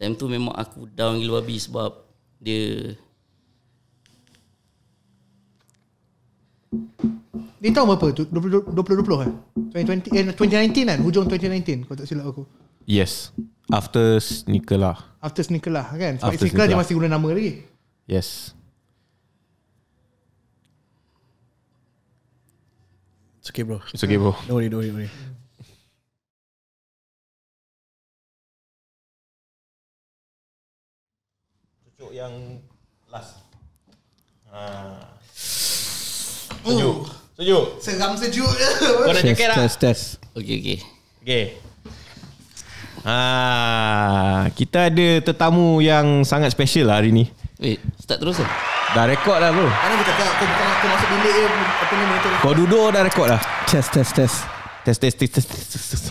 Time tu memang aku down gila babi sebab dia Dia tahu apa tu? 2020 kan? 2020 eh 2019 eh, kan? Hujung 2019 kau tak silap aku. Yes. After sneaker lah. After sneaker lah kan? Sebab After sneaker, dia masih guna nama lagi. Yes. It's okay bro. It's okay bro. Don't worry, don't worry, don't worry. tembok yang last. Ha. Sejuk. Sejuk. Seram sejuk. Kau nak cakap tak? Test, test. Okey, okey. Okey. Ha, kita ada tetamu yang sangat special lah hari ni. Wait, start terus ke? Lah. Dah rekod lah bro. Mana aku cakap aku bukan aku masuk bilik je. Apa ni monitor. Kau duduk dah rekod lah. Test, test, test. Test, test, test,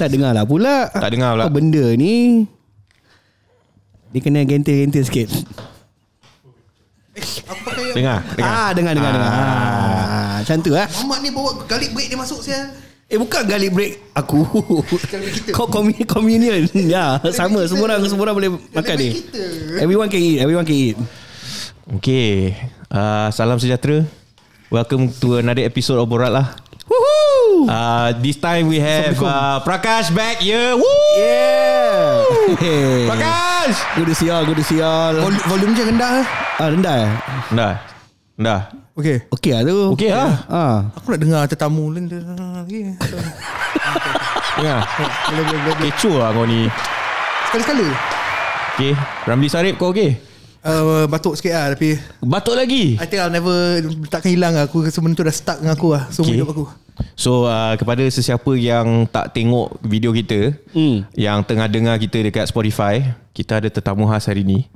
Tak dengar lah pula. Tak dengar pula. Oh, benda ni. Dia kena ganti ganti sikit. Dengar, dengar. Ah, dengar, dengar, ah. dengar. Macam tu eh. Mamat ni bawa kali break dia masuk saya. Eh bukan garlic break aku. Kau Kom communion. ya, sama. Semua orang semua orang boleh Lebih makan ni. Everyone can eat. Everyone can eat. Okay. Uh, ah, salam sejahtera. Welcome to another episode of Borat lah. Uh, this time we have uh, Prakash back here. Woo! Yeah. Hey. Prakash! Good to see all. good to see all. Vol volume je rendah. Eh? Ah rendah eh? Rendah. Rendah. Okey. Okey ah. tu. Okey lah. Ha. Aku nak dengar tetamu lagi. Dengar. Okay. Ya. okay. Kecoh lah kau ni. sekali sekali Okey. Ramli Sarip kau okey? Uh, batuk sikit lah tapi Batuk lagi? I think I'll never Takkan hilang lah Aku rasa benda tu dah stuck dengan aku lah Semua okay. aku So uh, kepada sesiapa yang tak tengok video kita mm. Yang tengah dengar kita dekat Spotify Kita ada tetamu khas hari ni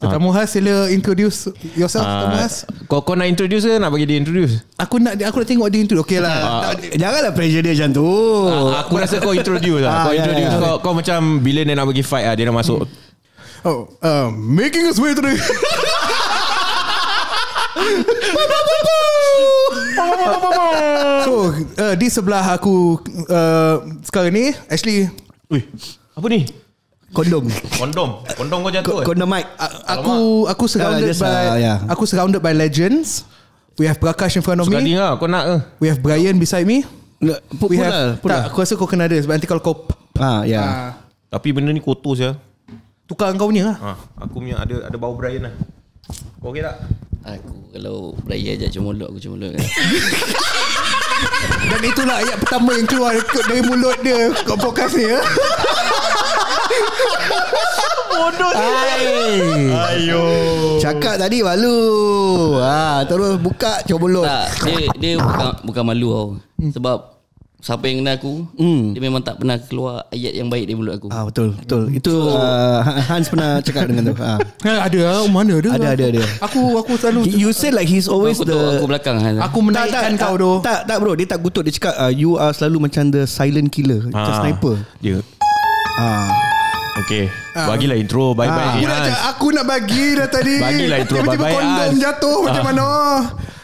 Tetamu ah. ha. Has sila introduce yourself ha. Tetamu ah, Has kau, kau nak introduce ke nak bagi dia introduce? Aku nak aku nak tengok dia introduce Okay lah ha. tak, Janganlah pressure dia macam tu ha. Aku rasa kau introduce lah ha. Kau ya, introduce ya, ya, ya. Kau, kau macam bila dia nak bagi fight lah Dia nak masuk Oh, uh, making his way through. So uh, di sebelah aku uh, sekarang ni actually Ui, apa ni? Kondom Kondom Kondom kau jatuh eh? Kondom mic Aku Aku surrounded yeah, by uh, yeah. Aku surrounded by legends We have Prakash in front of Sekali me lah kau nak uh. We have Brian beside me Pukul lah Tak lah. aku rasa kau kena ada Sebab nanti kalau kau ha, yeah. uh. Tapi benda ni kotor saja Tukar kau punya lah ha, Aku punya ada ada bau Brian lah Kau okey tak? Aku kalau Brian je cuma mulut Aku cuma mulut kan? Dan itulah ayat pertama yang keluar Dari mulut dia Kau fokus ni ya? Bodoh Ayo Cakap tadi malu ha, Terus buka Cobolot Tak Dia, dia bukan, bukan malu tau hmm. Sebab Siapa yang kenal aku mm. Dia memang tak pernah keluar Ayat yang baik dari mulut aku ah, Betul betul. Itu so, uh, Hans pernah cakap dengan tu ha. Ada ah, oh, Mana ada Ada ada ada Aku aku selalu You said like he's always aku the Aku belakang Hans. Aku menaikkan kau tu Tak tak bro Dia tak kutuk Dia cakap uh, You are selalu macam The silent killer ha. Macam sniper Dia yeah. Ah. Okay ah. Bagilah intro Bye-bye ah. aku, nak, ah. aku nak bagi dah tadi Bagilah intro Tiba-tiba bye kondom as. jatuh Macam mana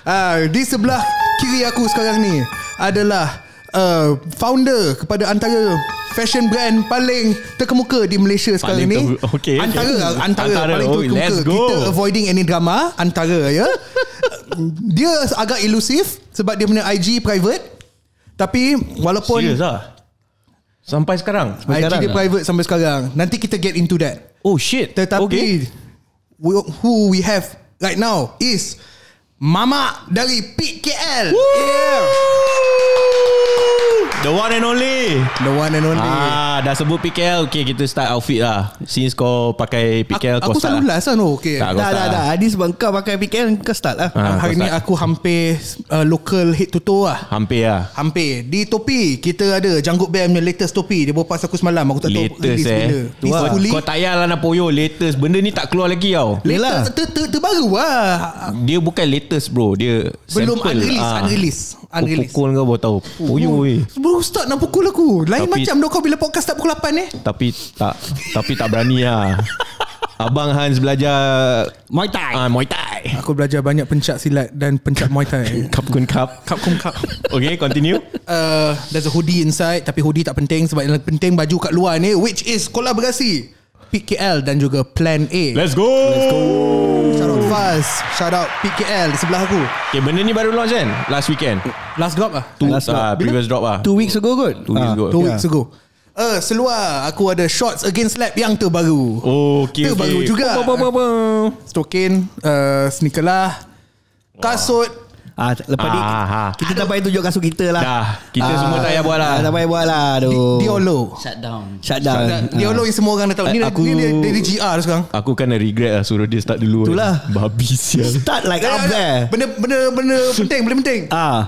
ah, Di sebelah kiri aku sekarang ni Adalah uh, Founder Kepada antara Fashion brand paling terkemuka di Malaysia paling sekarang ni. Ter- okay, antara, antara antara paling terkemuka. Oh, let's Kita avoiding any drama antara ya. dia agak elusif sebab dia punya IG private. Tapi walaupun Serious, ah? Sampai sekarang sampai IG sekarang dia lah. private sampai sekarang Nanti kita get into that Oh shit Tetapi okay. we, Who we have Right now Is Mama dari PKL Woo! Yeah The one and only The one and only Ah, Dah sebut PKL Okay kita start outfit lah Since kau pakai PKL Aku, aku selalu lah. lah no okay. tak, dah, dah, lah. dah, dah sebab kau pakai PKL Kau start lah ha, Hari ni aku hampir uh, Local hit to toe lah Hampir lah Hampir Di topi Kita ada Janggut Bear ni latest topi Dia pas aku semalam Aku tak latest, tahu Latest eh bila. Lah. Kau, kau tayar lah nak poyo Latest Benda ni tak keluar lagi tau Latest Terbaru lah Dia bukan latest bro Dia Belum sample. unrelease ha. Ah. Unrelease unreleased. Pukul kau buat tahu. Puyuh oh, weh. Bro start nak pukul aku. Lain tapi, macam dok kau bila podcast tak pukul 8 eh. Tapi tak tapi tak berani lah. Abang Hans belajar Muay Thai. uh, Muay Thai. Aku belajar banyak pencak silat dan pencak Muay Thai. Eh. Cup kun cup. Cup kun cup. Okay, continue. Uh, there's a hoodie inside tapi hoodie tak penting sebab yang penting baju kat luar ni which is kolaborasi. PKL dan juga Plan A. Let's go. Let's go. Shout out Faz. Shout out PKL di sebelah aku. Okay, benda ni baru launch kan? Last weekend. Last drop ah. Two, last drop. Ah, previous drop ah. Two weeks ago kot. Two weeks ah, ago. Two weeks ago. Uh, uh, seluar aku ada shorts against lab yang terbaru. Oh, okay, terbaru okay. juga. Stokin, uh, sneaker lah. Kasut Ah, lepas ni ah, ah, ah. kita aduh. tak payah tunjuk kasut kita lah. Dah. Kita ah, semua tak payah buat lah. Tak payah buat lah. Aduh. Di, Diolo. Shutdown. Shutdown. Shutdown. Diolo ah. yang semua orang dah tahu. Ni, aku, ni, ni, ni, ni, GR sekarang. Aku kan dah regret lah suruh dia start dulu. Itulah. Babi sial. Start like ya, up ya. there. Benda, benda, benda penting. Benda penting. Ah.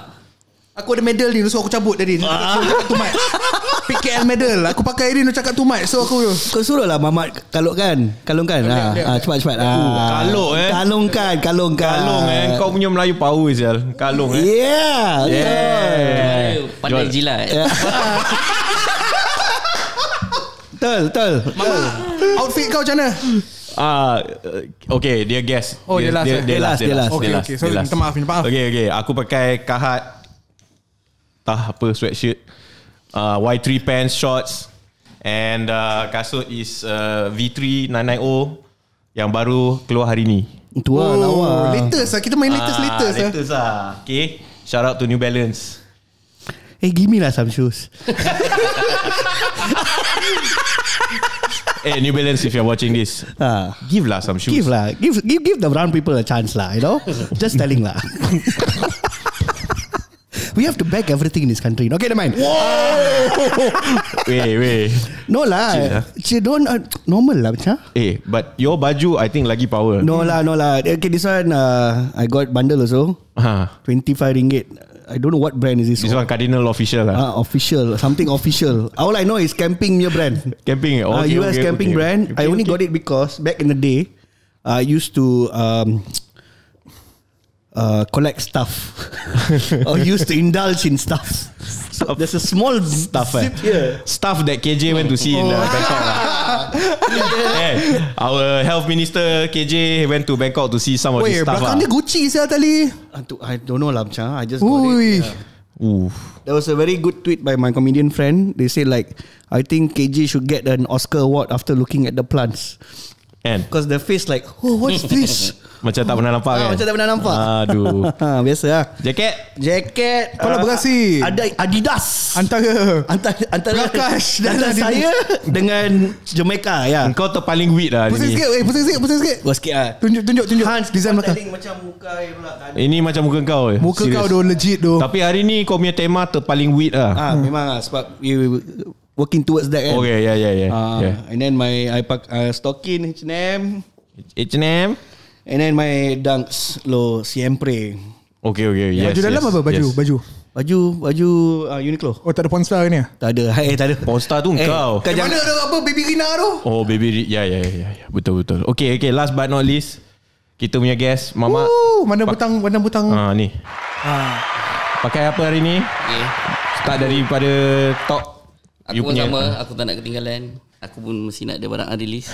Aku ada medal ni So aku cabut tadi Aku ah. cakap PKL medal Aku pakai ini Aku cakap too much So aku Kau suruh lah Mamat kalungkan Kalungkan ah, ha. Cepat cepat ah. Ha. Kalung eh Kalungkan Kalungkan Kalung eh Kau punya Melayu power sial Kalung eh Yeah, yeah. yeah. Pandai Jual. jilat Tel tel Mama. Outfit kau macam Ah, uh, okay, dia guess. Oh, dia last. Dia last. Dia eh? last. Dia last. Okay, okay. So, minta maaf, minta maaf. Okay, okay. Aku pakai kahat tah apa sweatshirt uh, Y3 pants shorts and uh, kasut is uh, V3 990 yang baru keluar hari ni itu lah oh, lawa latest lah kita main latest ah, latest, lah. latest, latest lah. lah okay shout out to New Balance Eh, hey, give me lah some shoes. eh, hey, New Balance, if you're watching this, uh, give lah some shoes. Give lah. Give, give, give the brown people a chance lah, you know? Just telling lah. we have to back everything in this country. Okay, never mind. Whoa! wait, wait. No lah. Ah. she don't uh, normal lah, macam. Eh, but your baju I think lagi power. No lah, no lah. Okay, this one uh, I got bundle also. Uh-huh. 25 ringgit. I don't know what brand is this. This one Cardinal official lah. Ah, official, something official. All I know is camping your brand. Camping, ah, okay, uh, US okay, camping okay. brand. Okay, I only got it because back in the day, I used to um, Uh, collect stuff or used to indulge in stuff. So There's a small stuff. Eh. Stuff that KJ oh. went to see oh. in uh, oh. Bangkok. yeah. Eh, our health minister KJ went to Bangkok to see some of Wait, this stuff. Wait, ah. Gucci sih ah, tadi. I don't know lah, cah. I just got Ui. it. Uh, There was a very good tweet by my comedian friend. They say like, I think KJ should get an Oscar award after looking at the plants. And Because the face like oh, What's this? macam tak pernah nampak ah, kan? macam tak pernah nampak Aduh ha, Biasa lah Jaket Jaket Kepala uh, berasi Ada Adidas Antara Antara, antara Rakash dan Antara saya Dengan Jamaica ya. Kau Kau paling weird lah Pusing sikit eh, Pusing sikit Pusing sikit Gua oh, sikit lah Tunjuk tunjuk tunjuk Hans design mata Macam muka eh, Ini macam muka kau eh. Muka Serius. kau doh legit doh Tapi hari ni kau punya tema terpaling weird lah ah, hmm. Memang lah Sebab working towards that kan. Okay, yeah, yeah, yeah. Uh, yeah. And then my I pack uh, stock H&M. H&M. And then my dunks lo siempre. Okay, okay, yeah. yes. Baju dalam yes, apa baju? Yes. Baju. Baju baju uh, Uniqlo. Oh, tak ada Ponstar ni? Ya? Tak ada. Hai, eh, tak ada. Ponstar tu eh, engkau. Eh, kau. mana ada apa baby Rina tu? Oh, baby Rina. Ya, ya, ya, ya. Betul, betul. Okay, okay. Last but not least. Kita punya guest, Mama. Ooh, mana butang, mana butang. Ha, ni. Ha. Pakai apa hari ni? Okay. Start daripada top Aku you pun punya, sama, uh. aku tak nak ketinggalan. Aku pun mesti nak ada barang release.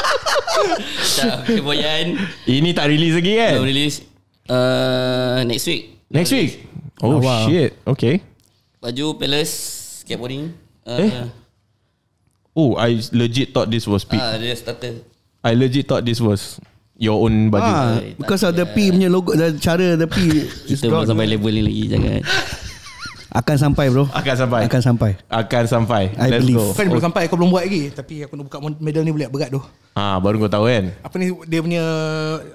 tak, keboyan. Ini tak release lagi kan? Belum release. Uh, next week. Next week? Oh, oh wow. shit. Okay. Baju Palace Skateboarding. Uh, eh? Oh, I legit thought this was P. Ah, dia starter. I legit thought this was your own baju. Ah, because of the P punya logo, the cara the P. Kita belum sampai level ni lagi, jangan. Akan sampai bro Akan sampai Akan sampai Akan sampai I Let's believe go. Kan oh. belum sampai Aku belum buat lagi Tapi aku nak buka medal ni Boleh berat tu Ha, baru kau tahu kan Apa ni Dia punya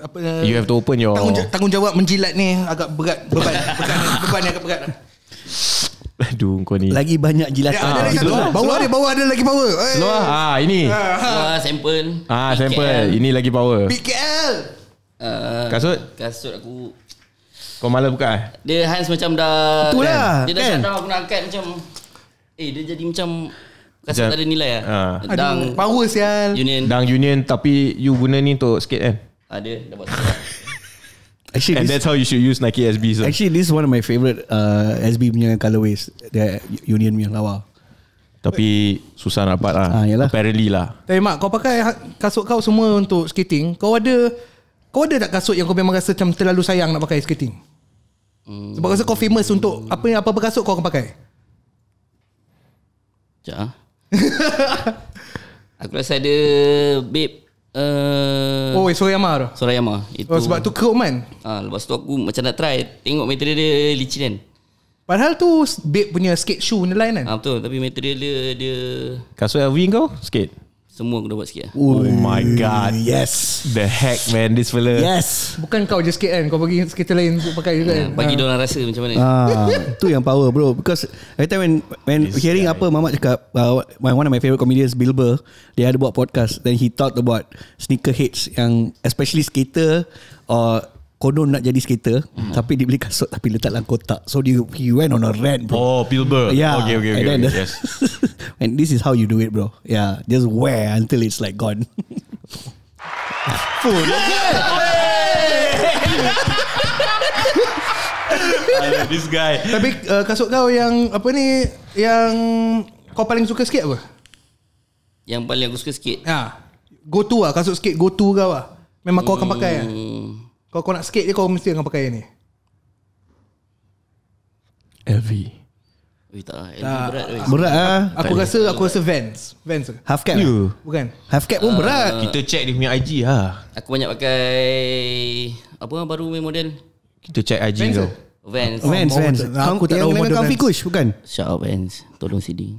apa, eh, You have to open your tanggung, Tanggungjawab menjilat ni Agak berat Beban Beban, beban ni agak berat Aduh kau ni Lagi banyak jilat ya, ah, ada lagi Bawah dia Bawah ada lagi power eh. Seluar lah. ha, ah, Ini ha, ha. Seluar ah, sample ha, ah, Sample Ini lagi power BKL uh, Kasut Kasut aku kau malas buka eh? Dia Hans macam dah Itulah kan? Lah, dia dah kan? aku nak angkat macam Eh dia jadi macam Rasa tak ada nilai lah ha. Dang Aduh, Power sial Union Dang union Tapi you guna ni untuk skate kan? Ada ah, Dah buat Actually, And this, that's how you should use Nike SB. So. Actually, this is one of my favorite uh, SB punya colorways. The Union punya lawa. Tapi susah nak dapat lah. Ha, Apparently lah. Tapi hey, Mak, kau pakai ha- kasut kau semua untuk skating. Kau ada kau ada tak kasut yang kau memang rasa macam terlalu sayang nak pakai skating? Hmm. Sebab rasa kau famous untuk apa yang apa-apa kasut kau akan pakai? Ya. Aku rasa ada babe uh, Oh, eh, Soyama tu. Soyama oh, itu. Oh, sebab tu kau man. Ah, lepas tu aku macam nak try tengok material dia licin kan. Padahal tu babe punya skate shoe ni lain kan? Ah, betul, tapi material dia dia Kasut LV kau? Skate. Semua kena buat sikit eh. Oh my god Yes The heck man This fella Yes Bukan kau je sikit kan Kau bagi sikit lain Untuk pakai juga ya, kan Bagi ha. Ah. orang rasa macam mana ah, Itu yang power bro Because Every time when, Hearing apa Mamat cakap uh, One of my favorite comedians Bill Burr Dia ada buat podcast Then he talked about Sneaker hits Yang especially skater Or Konon nak jadi skater hmm. Tapi dia beli kasut Tapi letak dalam kotak So dia, he went on a rant bro Oh Pilber yeah. Okay okay okay, and, then, yes. and this is how you do it bro Yeah Just wear until it's like gone Food. Yeah. This guy Tapi uh, kasut kau yang Apa ni Yang Kau paling suka sikit apa? Yang paling aku suka sikit Ha Go to lah Kasut sikit go to kau lah Memang hmm. kau akan pakai lah ya? Kalau kau nak skate je kau mesti dengan pakai yang ni. LV. Ui, tak, LV lah. berat. Ah, berat ah. Aku tak rasa aku rasa Vans. Vans. Half cap. Bukan. Half cap pun uh, berat. Kita check dia punya IG ha. Ah. Aku banyak pakai apa baru main model. Kita check IG tu. Vans. Oh, Vans. Vans. Vans. Aku tak tahu model. Kau fikush bukan? Shout out Vans. Tolong CD.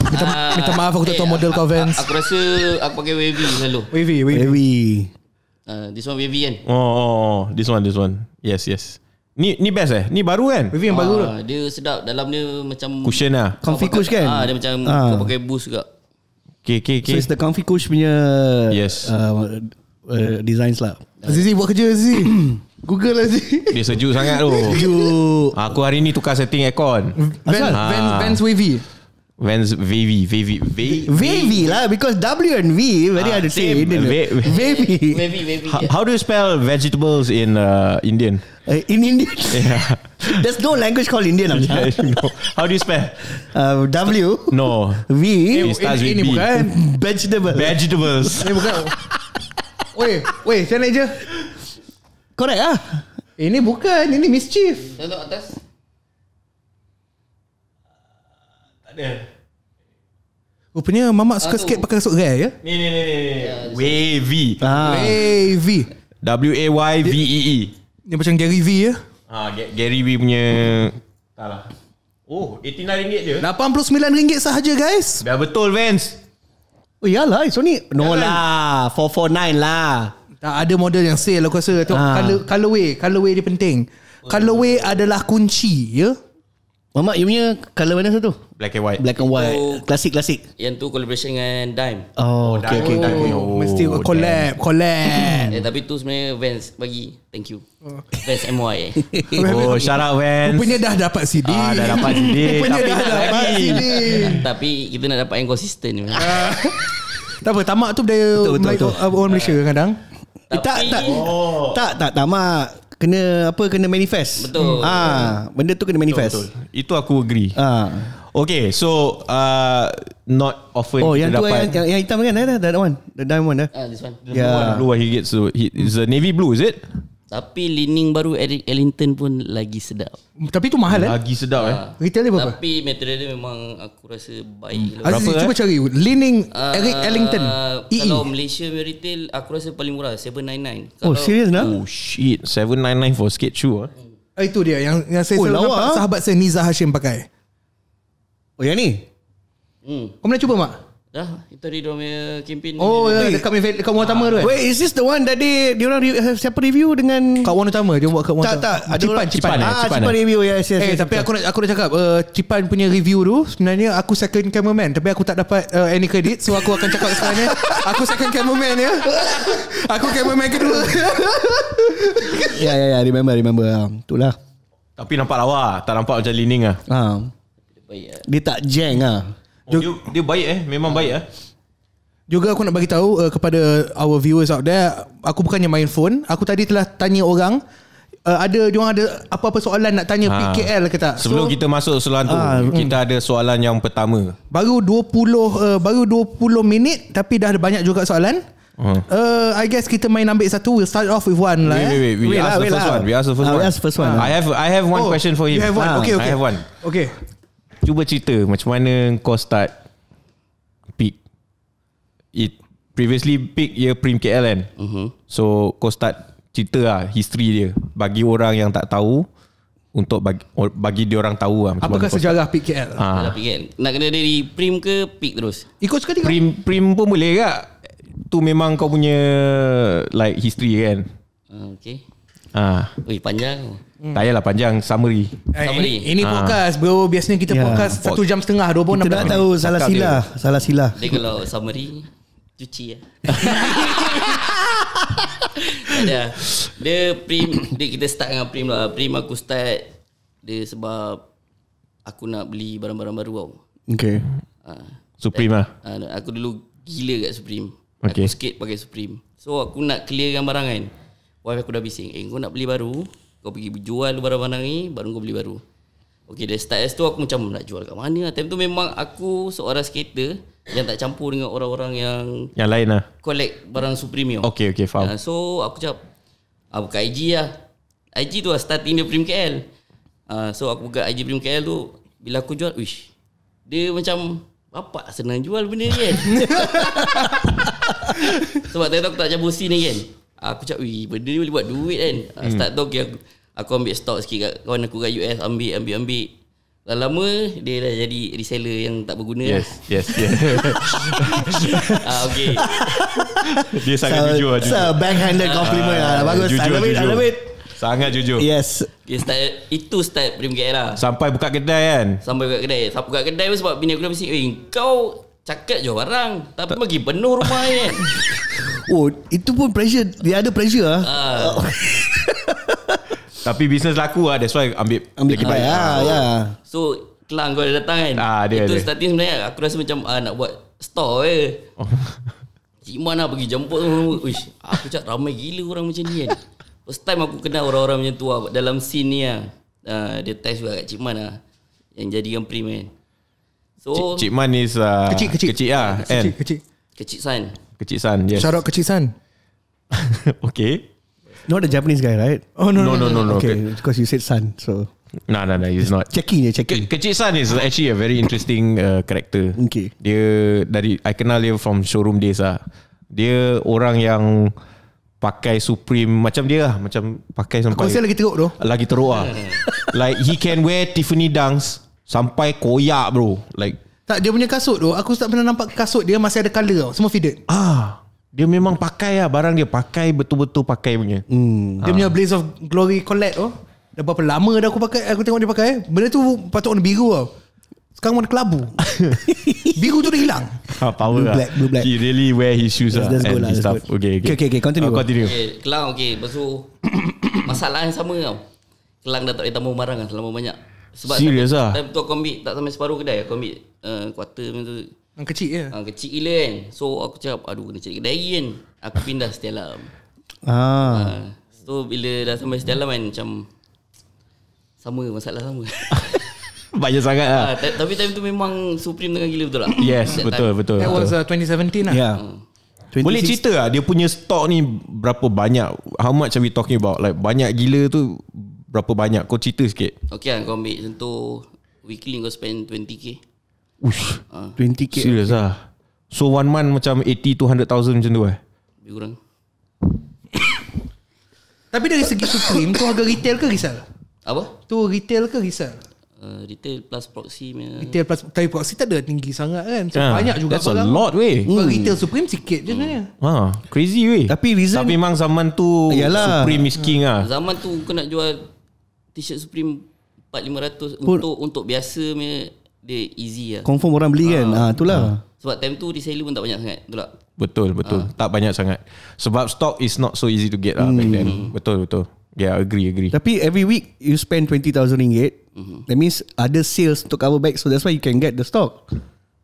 Minta, minta maaf aku tak tahu eh, model kau Vans Aku rasa aku pakai wavy selalu Wavy Wavy, wavy. Uh, this one wavy kan oh, oh, oh this one this one yes yes Ni ni best eh? Ni baru kan? Wavy yang ah, baru lah. Dia sedap dalam dia macam cushion lah. Comfy cush kan? Ah, dia macam ah. kau pakai boost juga. Okay, okay, okay. So it's the comfy cush punya yes. Uh, uh, designs lah. Azizi buat kerja Azizi. Google lah Azizi. Dia sejuk sangat tu. Sejuk. Aku hari ni tukar setting aircon. Ben, ha. Ben, Ben's Wavy. When's VV VV v, VV lah Because W and V Very ah, hard to same. Indian VV VV, VV how, do you spell Vegetables in uh, Indian uh, In Indian Yeah There's no language Called Indian yeah, no. How do you spell uh, W No V It, starts in, with in B bukan. Vegetables Vegetables Wait Wait Saya nak je Correct ah Ini bukan Ini mischief Tengok atas Ada. Rupanya mamak suka ah, skate pakai kasut gaya ya? Ni ni ni ni. Ya, Wavy. Ah. Wavy. W A Y V E E. Ni macam Gary V ya? Ha, Gary V punya. Taklah. Oh, RM89 je. RM89 sahaja guys. Dah betul Vans. Oh iyalah, eh, so ni no lah, 449 lah. Tak ada model yang sale aku rasa. Tengok ha. colorway, colorway dia penting. Oh. Colorway adalah kunci ya. Mama, you punya Color mana satu Black and white Black and white Klasik-klasik Yang tu collaboration dengan Dime Oh, oh okay, okay. Dime. Oh, Mesti oh, collab Dime. Collab yeah, Tapi tu sebenarnya Vans bagi Thank you Vans MY eh. Oh shout out Vans Rupanya dah dapat CD ah, Dah dapat CD Rupanya dah dapat CD Tapi kita nak dapat yang konsisten ah. Tak apa Tamak tu dia betul, betul, betul, betul. Orang Malaysia kadang tapi, eh, tak, tak, oh. tak, tak, tak, tak, tak, kena apa kena manifest. Betul. Ah, ha, benda tu kena manifest. Betul, betul. Itu aku agree. Ha. Okay, so uh, not often oh, yang dapat. Oh, yang, yang, yang hitam kan? That one, the diamond. Eh? Ah, uh, this one. Yeah. The ya. blue one, blue he gets. So he, it's a navy blue, is it? Tapi leaning baru Eric Ellington pun lagi sedap. Tapi tu mahal lagi eh? kan? Lagi sedap eh. Uh, retail dia berapa? Tapi material dia memang aku rasa baik. Hmm. Lah. Aziz, berapa, cuba eh? cari. Leaning uh, Eric Ellington. Uh, kalau e e. Malaysia retail, aku rasa paling murah. RM799. Oh, serius nak? Oh, shit. RM799 for skate shoe ah. eh? Uh, itu dia. Yang, yang saya oh, selalu nampak sahabat saya Niza Hashim pakai. Oh, yang ni? Hmm. Kau pernah cuba, Mak? Dah, kita di dalam kempen. Oh, ya, dekat event dekat Wan Utama tu eh. Wait, is this the one tadi dia orang siapa review dengan Kak Wan Utama dia buat kat Wan Utama. Tak, tak, ada Cipan, Cipan. Cipan, ah, Cipan, review. Yes, yes, eh, yes, tapi aku nak aku nak cakap uh, Cipan punya review tu sebenarnya aku second cameraman tapi aku tak dapat uh, any credit so aku akan cakap sekarang ya. Aku second cameraman ya. Aku cameraman kedua. ya, ya, ya, remember, remember. Um, itulah. Tapi nampak lawa, tak nampak macam leaning ah. Ha. Dia tak jeng ah. Juga, dia, dia baik eh, memang baik eh. Juga aku nak bagi tahu uh, eh, kepada our viewers out there, aku bukannya main phone, aku tadi telah tanya orang uh, ada diorang ada apa-apa soalan nak tanya ha, PKL ke tak. Sebelum so, kita masuk soalan tu, uh, kita mm. ada soalan yang pertama. Baru 20 uh, eh, baru 20 minit tapi dah ada banyak juga soalan. Uh, I guess kita main ambil satu We'll start off with one lah, lah, lah. We ask the first ah, one We ask the first one I have I have one oh, question for him You have one, uh, okay, okay I have one Okay Cuba cerita macam mana kau start pick it previously pick year prim KL kan. Uh-huh. So kau start cerita lah history dia bagi orang yang tak tahu untuk bagi bagi dia orang tahu lah Apakah ah. sejarah pick KL? Ha. Nak kena dari prim ke pick terus? Ikut sekali prim prim pun boleh tak? Tu memang kau punya like history kan. Okay. Ah. Ha. Ah. Oi panjang. Hmm. Tak payahlah panjang summary. Eh, summary. Ini, ini ah. podcast bro. Biasanya kita yeah. podcast satu jam setengah. dua kita tak tahu ini. salah sila. Salah sila. Dia kalau summary, cuci ya. Ada. Dia prim, dia kita start dengan prim lah. Prim aku start dia sebab aku nak beli barang-barang baru tau. Okay. Ha. Supreme Dan, lah. Ah, aku dulu gila kat Supreme. Okay. Aku skate pakai Supreme. So aku nak clearkan barang kan. Wife aku dah bising. Eh kau nak beli baru, kau pergi jual barang-barang ni Baru kau beli baru Okay dari start as tu Aku macam nak jual kat mana Time tu memang aku Seorang skater Yang tak campur dengan orang-orang yang Yang lain lah Collect barang supreme Okay okay faham uh, So aku cakap uh, Buka IG lah IG tu lah starting dia Prim KL uh, ah, So aku buka IG Prim KL tu Bila aku jual Wish Dia macam Bapak senang jual benda ni kan Sebab tadi aku tak cabut scene ni kan Aku cakap Wih benda ni boleh buat duit kan ah, hmm. Start tu okay, aku, aku ambil stock sikit kat kawan aku kat US Ambil ambil ambil Lama-lama dia dah jadi reseller yang tak berguna lah. Yes Yes, yes. ah, okay. Dia sangat so, jujur So lah, jujur. bank handed ah, compliment uh, lah Bagus jujur, Sangat jujur. Sangat, sangat jujur Yes okay, start, Itu start Prim Gate lah Sampai buka kedai kan Sampai buka kedai Sampai buka kedai pun sebab Bini aku dah bising kau Cakap jual orang, Tapi bagi penuh rumah kan Oh itu pun pressure Dia ada pressure lah uh. Tapi bisnes laku lah That's why ambil Ambil lagi baik lah ya. So Kelang kau datang kan ah, dia, Itu dia. starting sebenarnya Aku rasa macam uh, Nak buat store eh oh. Cik Man lah pergi jemput Uish, Aku cakap ramai gila orang macam ni kan First time aku kenal orang-orang macam tu lah, Dalam scene ni lah uh, Dia test juga kat Cik Man lah Yang jadikan prim kan So Cik, Cik Man is uh, Kecil Kecil, kecil, kecil, kecil lah kecil, kecil. kecil San Kecik San. Yes. Shout out Kecik San. okay. Not the Japanese guy, right? Oh no no no no. no, no okay, okay, because you said San, so. No no no, he's not. Checking yeah, checking. Ke- Kecik San is actually a very interesting uh, character. Okay. Dia dari I kenal dia from showroom days ah. Dia orang yang pakai Supreme macam dia lah. Macam pakai sampai. Kau lagi teruk tu? Lagi teruk lah. like he can wear Tiffany dunks sampai koyak bro. Like tak dia punya kasut tu Aku tak pernah nampak kasut dia Masih ada colour tau Semua fitted Ah, Dia memang pakai lah Barang dia pakai Betul-betul pakai punya hmm. Dia ah. punya Blaze of Glory Collect tu Dah berapa lama dah aku pakai Aku tengok dia pakai eh? Benda tu patut warna biru tau sekarang warna kelabu Biru tu dah hilang ha, Power lah black, black. He really wear his shoes yeah, That's good lah that's good. Lah, okay, okay. okay, okay, continue, uh, continue. Okay, eh, Kelang okay Lepas tu Masalah yang sama tau Kelang dah tak boleh tambah barang lah Selama banyak sebab Serius lah Time tu aku ambil Tak sampai separuh kedai Aku ambil uh, Quarter macam tu Yang kecil je ya? uh, Kecil gila kan So aku cakap Aduh kena cari kedai kan Aku pindah Stella ah. Uh, so bila dah sampai Stella kan Macam Sama masalah sama Banyak sangat lah uh, Tapi time tu memang Supreme dengan gila betul lah Yes betul, betul betul That was uh, 2017 lah Ya yeah. uh. Boleh cerita lah Dia punya stock ni Berapa banyak How much are we talking about Like banyak gila tu berapa banyak kau cerita sikit Okay, kan kau ambil contoh weekly kau spend 20k ush ha. 20k serius ah lah. so one month macam 80 to 100000 macam tu eh lebih kurang tapi dari segi supreme tu harga retail ke risal apa tu retail ke risal Uh, retail plus proxy mana? Retail plus Tapi proxy tak ada tinggi sangat kan so, yeah, Banyak juga That's barang. a lot weh mm. Retail supreme sikit je mm. Ah, Crazy weh Tapi reason Tapi memang zaman tu Yalah. Supreme is king hmm. lah Zaman tu kena jual t-shirt Supreme 4500 untuk untuk biasa punya dia easy lah. Confirm orang beli kan. Ah, ah itulah. Ah. Sebab time tu reseller pun tak banyak sangat. Betul tak? Betul, betul. Ah. Tak banyak sangat. Sebab stock is not so easy to get lah back then. Hmm. Betul, betul. Yeah, agree, agree. Tapi every week you spend 20,000 ringgit. Mhm. That means ada sales untuk cover back so that's why you can get the stock.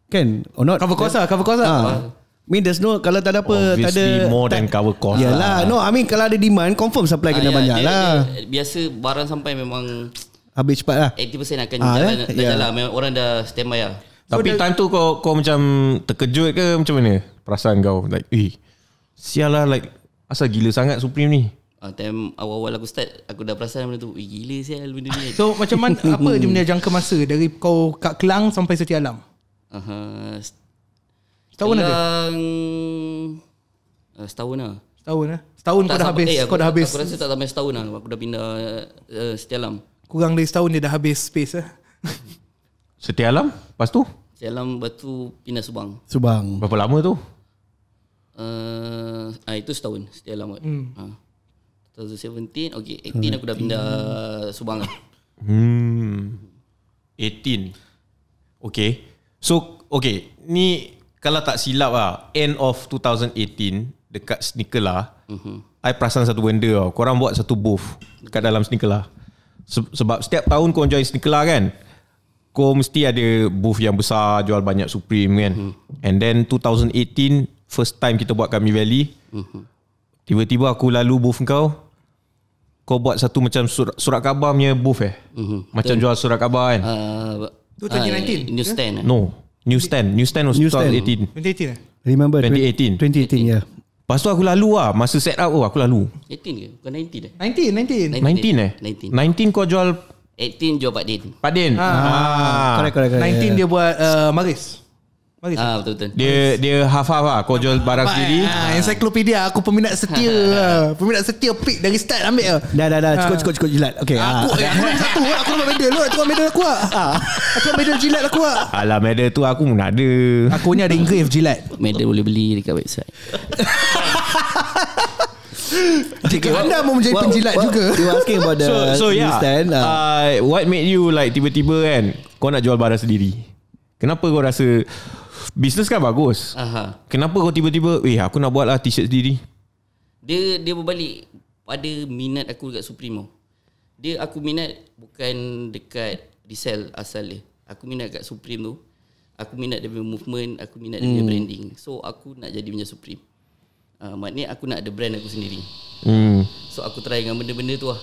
Kan? Or not? Cover cost lah, cover cost lah. I mean there's no Kalau tak ada apa Obviously tak ada, more tak, than cover cost lah. Yalah lah. No I mean kalau ada demand Confirm supply ah, kena ya, yeah, banyak dia, lah dia, Biasa barang sampai memang Habis cepat lah 80% akan ah, eh? jalan, yeah? dah yeah. jalan memang Orang dah stand by lah Tapi so, time tu kau Kau macam Terkejut ke macam mana Perasaan kau Like eh Sial lah like Asal gila sangat Supreme ni Uh, time awal-awal aku start Aku dah perasan benda tu Gila sial benda ni So macam mana Apa dia punya jangka masa Dari kau kat Kelang Sampai Seti Alam uh-huh, Setahun Selang... ada? Uh, eh, setahun lah. Setahun lah? Setahun tak kau dah sampai, habis. Eh, aku, kau dah aku, habis. Aku rasa tak sampai setahun lah. Aku dah pindah uh, eh, setia alam. Kurang dari setahun dia dah habis space lah. setia alam? Lepas tu? Setia alam batu pindah Subang. Subang. Berapa lama tu? Uh, ah, itu setahun setia alam. Hmm. Ha. Ah. 2017, okay. 18, 18 aku dah pindah Subang lah. Hmm. 18. Okay. So, okay. Ni kalau tak silap lah end of 2018 dekat sneaker lah uh-huh. I perasan satu benda tau korang buat satu booth dekat dalam sneaker lah sebab setiap tahun korang join sneaker lah kan kau mesti ada booth yang besar jual banyak supreme kan uh-huh. and then 2018 first time kita buat kat Valley uh-huh. tiba-tiba aku lalu booth kau kau buat satu macam surat, surat khabar punya booth eh uh-huh. macam Tuh. jual surat khabar kan uh, 2019 uh, newsstand eh? no Newsstand Newsstand was 2018 2018 eh Remember 2018 2018, 2018 yeah Lepas tu aku lalu lah Masa set up oh, aku lalu 18 ke? Bukan 19 eh? 19 19, 19 eh? 19. 19 kau jual 18 jual Pak Din Pak Din ah, ah. Correct, correct, correct, 19 yeah. dia buat uh, Maris Bagus. Ah betul betul. Dia dia half half Kau jual barang sendiri. Ah, ah ensiklopedia aku peminat setia. Ah. peminat setia pick dari start ambil ah. Dah dah dah ah. cukup cukup cukup jilat. Okey. Ah, aku eh, aku satu aku nak medal. Lu tu medal aku ah. Aku medal jilat aku ah. Alah medal tu aku pun ada. Aku punya ada engrave jilat. Medal boleh beli dekat website. Jika anda mau menjadi penjilat juga You asking about the So, so yeah stand, eh? Uh, What made you like Tiba-tiba kan Kau nak jual barang sendiri Kenapa kau rasa Business kan bagus. Aha. Kenapa kau tiba-tiba, eh aku nak buat lah t-shirt sendiri. Dia dia berbalik pada minat aku dekat Supremo. Dia aku minat bukan dekat resell asal dia. Aku minat dekat Supreme tu. Aku minat dia punya movement, aku minat dia punya hmm. branding. So aku nak jadi punya Supreme. Uh, maknanya aku nak ada brand aku sendiri. Hmm. So aku try dengan benda-benda tu lah.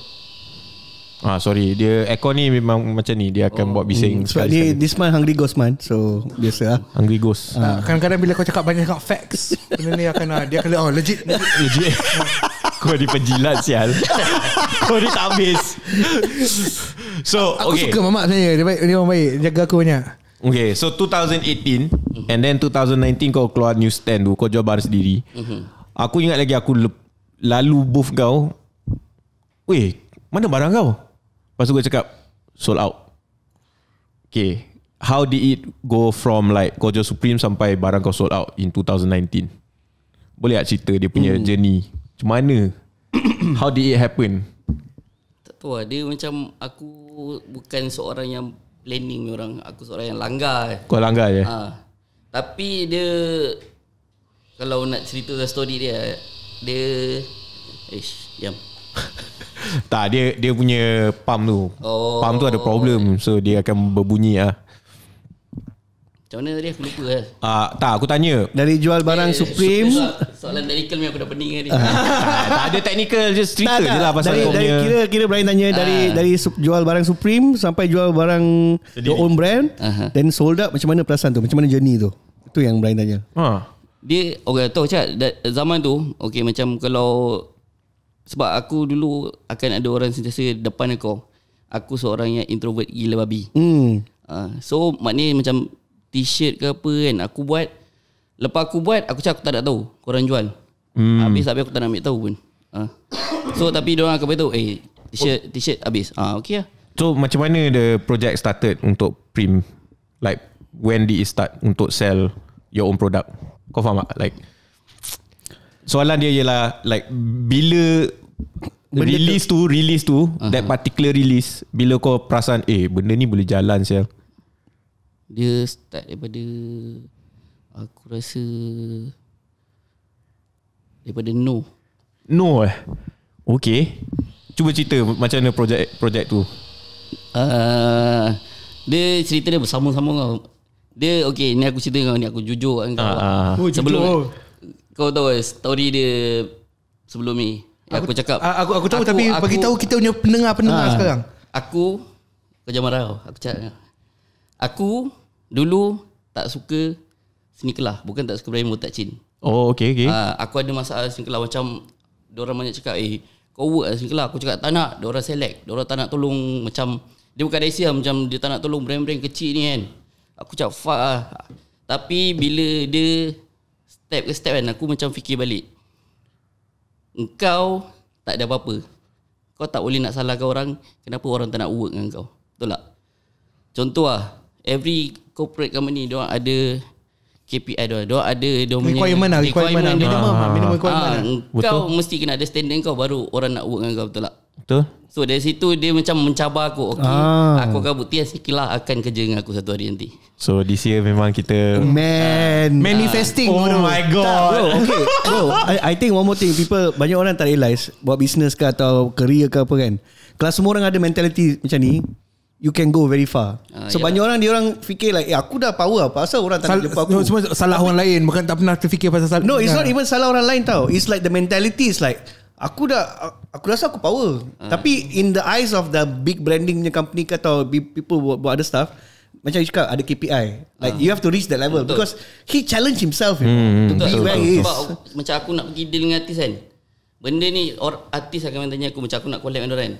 Ah sorry dia ekor ni memang macam ni dia akan oh. buat bising hmm. sekali. Dia sekali. this man hungry ghost man. So biasa lah. Hungry ghost. Ah. Ah. kadang bila kau cakap banyak kau facts, benda ni akan ah, dia kena oh legit. Legit. kau ni penjilat sial. kau ni tak habis. So, aku okay. suka mamak sebenarnya. Dia baik, dia baik jaga aku banyak. Okay so 2018 and then 2019 kau keluar new stand tu kau jual barang sendiri. Mm-hmm. Aku ingat lagi aku lalu booth kau. Weh, mana barang kau? Lepas tu gue cakap Sold out Okay How did it go from like Gojo Supreme sampai barang kau sold out in 2019? Boleh tak cerita dia punya hmm. journey? Macam mana? How did it happen? Tak tahu lah. Dia macam aku bukan seorang yang planning orang. Aku seorang yang langgar. Eh. Kau langgar je? Ha. Tapi dia... Kalau nak cerita story dia. Dia... Ish, diam. tak dia dia punya pump tu. Oh. Pump tu ada problem so dia akan berbunyi ah. Macam mana tadi aku lupa eh. ah. Eh? Uh, tak aku tanya. Dari jual barang eh, Supreme. So, soalan technical ni aku dah pening eh, ni. Uh. tak, ada technical je street tak, tak. je lah pasal dari, dari kira kira Brian tanya uh. dari ah. dari jual barang Supreme sampai jual barang Sedih. your own brand dan uh-huh. sold out macam mana perasaan tu? Macam mana journey tu? Itu yang Brian tanya. Ha. Uh. Dia okay, tahu cak zaman tu okay, macam kalau sebab aku dulu akan ada orang sentiasa depan aku. Aku seorang yang introvert gila babi. Hmm. Uh, so maknanya macam t-shirt ke apa kan. Aku buat. Lepas aku buat, aku cakap aku tak nak tahu. Korang jual. Hmm. Habis habis aku tak nak ambil tahu pun. Uh. So tapi dia orang akan beritahu, eh t-shirt, t-shirt habis. Ah ha, uh, okay lah. So macam mana the project started untuk Prim? Like when did it start untuk sell your own product? Kau faham tak? Like soalan dia ialah like bila benda release tu, tu release tu uh-huh. that particular release bila kau perasan eh benda ni boleh jalan saya dia start daripada aku rasa daripada no no eh okey cuba cerita macam mana projek projek tu uh, dia cerita dia bersama-sama dia okay, ni aku cerita kau ni aku jujur kan kau uh, uh. sebelum jujur kau tahu eh, story dia sebelum ni aku, aku cakap aku ah, aku, aku tahu aku, tapi aku, bagi tahu kita punya pendengar-pendengar ha, sekarang aku kerja marah aku cakap aku dulu tak suka sneakerlah bukan tak suka brand tak chin oh okey okey ha, ah, aku ada masalah sneakerlah macam diorang banyak cakap eh kau work sneakerlah aku cakap tak nak diorang select diorang tak nak tolong macam dia bukan IC lah macam dia tak nak tolong brand-brand kecil ni kan aku cakap fuck lah tapi bila dia step ke step kan aku macam fikir balik Engkau tak ada apa-apa Kau tak boleh nak salahkan orang Kenapa orang tak nak work dengan kau Betul tak? Contoh lah Every corporate company dia ada KPI dia dia ada dia punya requirement lah requirement, lah. Lah, minimum ah. minimum requirement ah, lah. kau betul? mesti kena ada standing kau baru orang nak work dengan kau betul tak betul so dari situ dia macam mencabar aku okey ah. aku akan bukti sikitlah akan kerja dengan aku satu hari nanti so this year memang kita man uh, manifesting uh, oh bro. my god bro, okay. bro I, i think one more thing people banyak orang tak realize buat business ke atau career ke apa kan kalau semua orang ada mentality macam ni you can go very far. Uh, so banyak orang dia orang fikir like eh, aku dah power apa asal orang tak jumpa aku. semua salah Tapi, orang lain bukan tak pernah terfikir pasal salah. No, it's ya. not even salah orang lain tau. It's like the mentality is like aku dah aku rasa aku power. Uh. Tapi in the eyes of the big branding punya company ke atau people buat, buat other stuff macam you cakap ada KPI. Like uh. you have to reach that level Betul. because he challenge himself hmm, hmm. to be Betul. where he is. macam aku nak pergi deal dengan artis kan. Benda ni or, artis akan tanya aku macam aku nak collab dengan orang. Kan.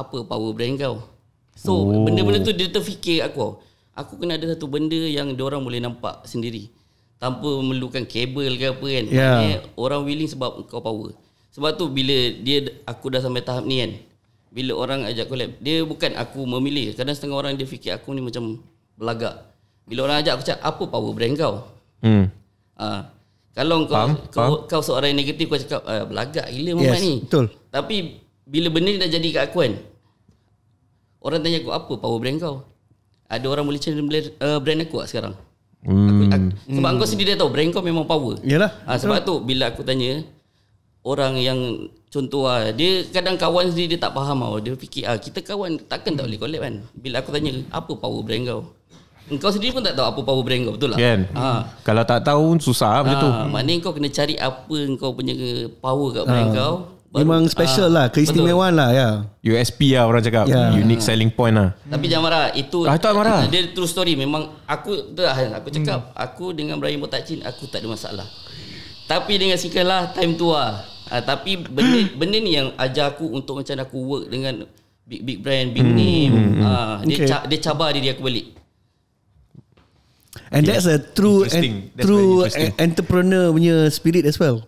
Apa power brand kau? So oh. benda-benda tu oh. dia terfikir aku. Aku kena ada satu benda yang dia orang boleh nampak sendiri. Tanpa memerlukan kabel ke apa kan. Yeah. orang willing sebab kau power. Sebab tu bila dia aku dah sampai tahap ni kan. Bila orang ajak collab, dia bukan aku memilih. Kadang setengah orang dia fikir aku ni macam belagak. Bila orang ajak aku cakap apa power brand kau? Hmm. Ah. kalau kau faham, kau, faham. kau seorang negatif kau cakap uh, belagak gila yes, ni. Betul. Tapi bila benda ni dah jadi kat aku kan, Orang tanya aku apa power brand kau? Ada orang boleh challenge uh, eh, brand aku lah sekarang. Hmm. Aku, aku, sebab hmm. kau sendiri dah tahu brand kau memang power. Yalah. Ha, sebab Yalah. tu bila aku tanya orang yang contoh lah, dia kadang kawan sendiri dia tak faham tau. Dia fikir ah kita kawan takkan tak boleh collab kan. Bila aku tanya apa power brand kau? Engkau sendiri pun tak tahu apa power brand kau betul lah. Kan. Ha. Kalau tak tahu susah ha, macam tu. Ah, maknanya kau kena cari apa Kau punya power kat brand kau baru. Memang ah, special ah, lah Keistimewaan lah ya. Yeah. USP lah orang cakap yeah. Unique selling point lah Tapi jangan marah Itu ah, tak marah. Dia true story Memang Aku dah, aku cakap hmm. Aku dengan Brian Chin Aku tak ada masalah Tapi dengan Sikal lah Time tu lah ah, Tapi benda, benda ni yang Ajar aku untuk macam Aku work dengan Big big brand Big hmm. name hmm. hmm. Ah, okay. dia, ca- dia cabar diri aku balik And okay. that's a true and true entrepreneur punya spirit as well.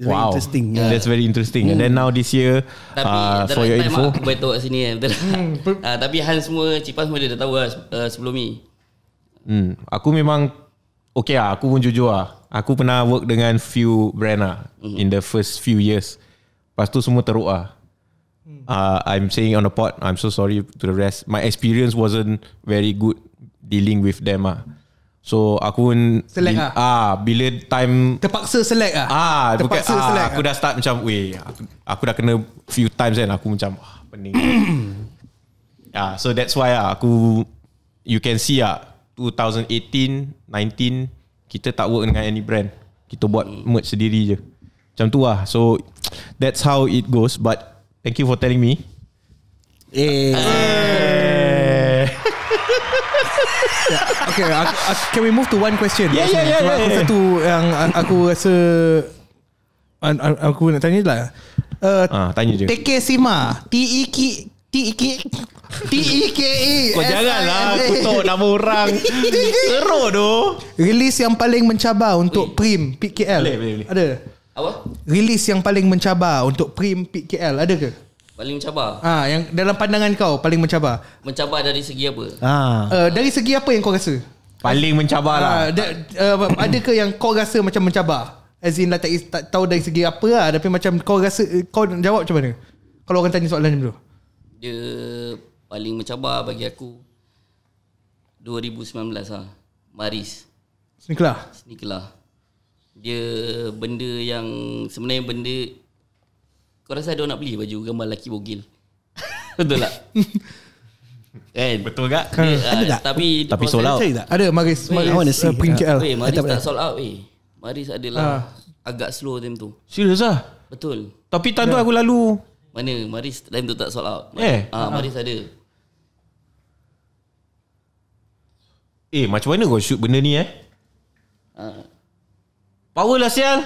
It's wow. very interesting. Yeah. That's very interesting. Mm. And then hmm. now this year, tapi, uh, for your info. Tapi, aku boleh tahu kat sini. uh, tapi Han semua, Cipan semua dia dah tahu lah uh, sebelum ni. Hmm. Aku memang, okay lah. Aku pun jujur lah. Aku pernah work dengan few brand lah. Mm. In the first few years. Lepas tu semua teruk lah. Uh, I'm saying on the pot. I'm so sorry to the rest. My experience wasn't very good dealing with them lah. Mm. So aku pun Select bil, lah ah, Bila time Terpaksa select lah ah, Terpaksa bukan, ah, select ah, Aku lah. dah start macam Weh aku, aku dah kena Few times kan Aku macam ah, Pening ah, So that's why lah Aku You can see lah 2018 19 Kita tak work dengan any brand Kita buat hmm. merch sendiri je Macam tu lah So That's how it goes But Thank you for telling me Eh, eh. Okay, aku, aku, can we move to one question? Yeah, yeah, yeah, yeah, aku satu yang aku rasa aku nak tanya lah. Uh, ah, tanya je. TK Sima, T E K T E K T E K E. Kau janganlah aku tahu nama orang. Teruk doh. Release yang paling mencabar untuk Ui. Eh. Prim PKL. Boleh, boleh, boleh. Ada. Apa? Release yang paling mencabar untuk Prim PKL ada ke? Paling mencabar ha, yang Dalam pandangan kau Paling mencabar Mencabar dari segi apa ha. Uh, dari segi apa yang kau rasa Paling mencabar lah ha, da, uh, Adakah yang kau rasa Macam mencabar As in lah, tak, tak tahu dari segi apa lah Tapi macam kau rasa eh, Kau jawab macam mana Kalau orang tanya soalan macam tu Dia Paling mencabar bagi aku 2019 lah Maris Sneaker lah Sneaker lah Dia Benda yang Sebenarnya benda kau rasa ada orang nak beli baju gambar lelaki bogil? Betul tak? kan? Betul kan. Ah, tak? ada tak? Tapi, tapi sold out. Ada Maris. Maris, uh, lah. Maris, Maris, Maris, Maris, Maris, Maris, tak, tak sold out. Maris adalah ah. agak slow time tu. Serius lah? Betul. Tapi tak aku lalu. Mana? Maris time tu tak sold out. Eh. Ah, uh, Maris ada. Eh macam mana kau shoot benda ni eh? Uh. Power lah sial.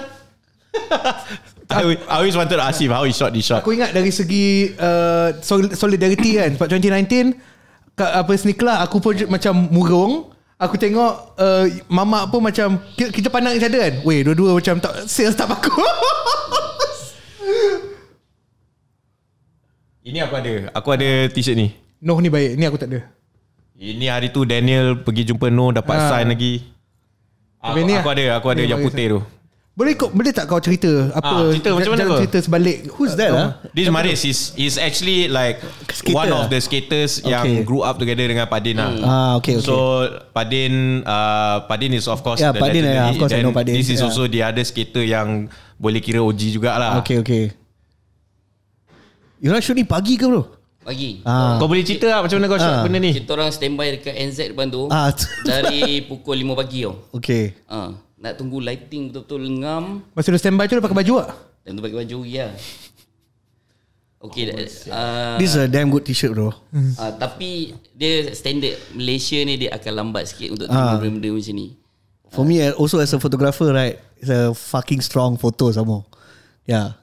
I, always wanted to ask him how he shot this shot. Aku ingat dari segi uh, solidarity kan. Sebab 2019, kat apa sneaker lah, aku pun macam murung. Aku tengok uh, mamak pun macam, kita pandang each other kan. Weh, dua-dua macam tak sales tak aku. Ini aku ada. Aku ada t-shirt ni. Noh ni baik. Ni aku tak ada. Ini hari tu Daniel pergi jumpa Noh dapat ha. sign lagi. Aku, aku, lah. ada, aku ada yang putih lah. tu boleh kau boleh tak kau cerita apa ah, cerita macam mana kau? cerita sebalik who's that uh, ah? this Maris is is actually like skater one lah. of ah? the skaters okay. yang grew up together dengan Padin ah. hmm. ah okay, okay. so Padin uh, Padin is of course yeah, the Padin legendary. of course Then I know Padin this is yeah. also the other skater yang boleh kira OG lah. okay okay you nak ni pagi ke bro Pagi ah. Kau boleh cerita lah Macam mana kau ah. shoot benda ni Kita orang standby Dekat NZ depan tu ah. Dari pukul 5 pagi tau Okay ah. Nak tunggu lighting betul-betul lengam. Masa dah standby tu dah pakai baju ah. Dan tu pakai baju ya. Okay, oh, uh, This is a damn good t-shirt bro hmm. uh, Tapi Dia standard Malaysia ni Dia akan lambat sikit Untuk tunggu uh, benda-benda macam ni For uh, me Also as a photographer right It's a fucking strong photo Sama Yeah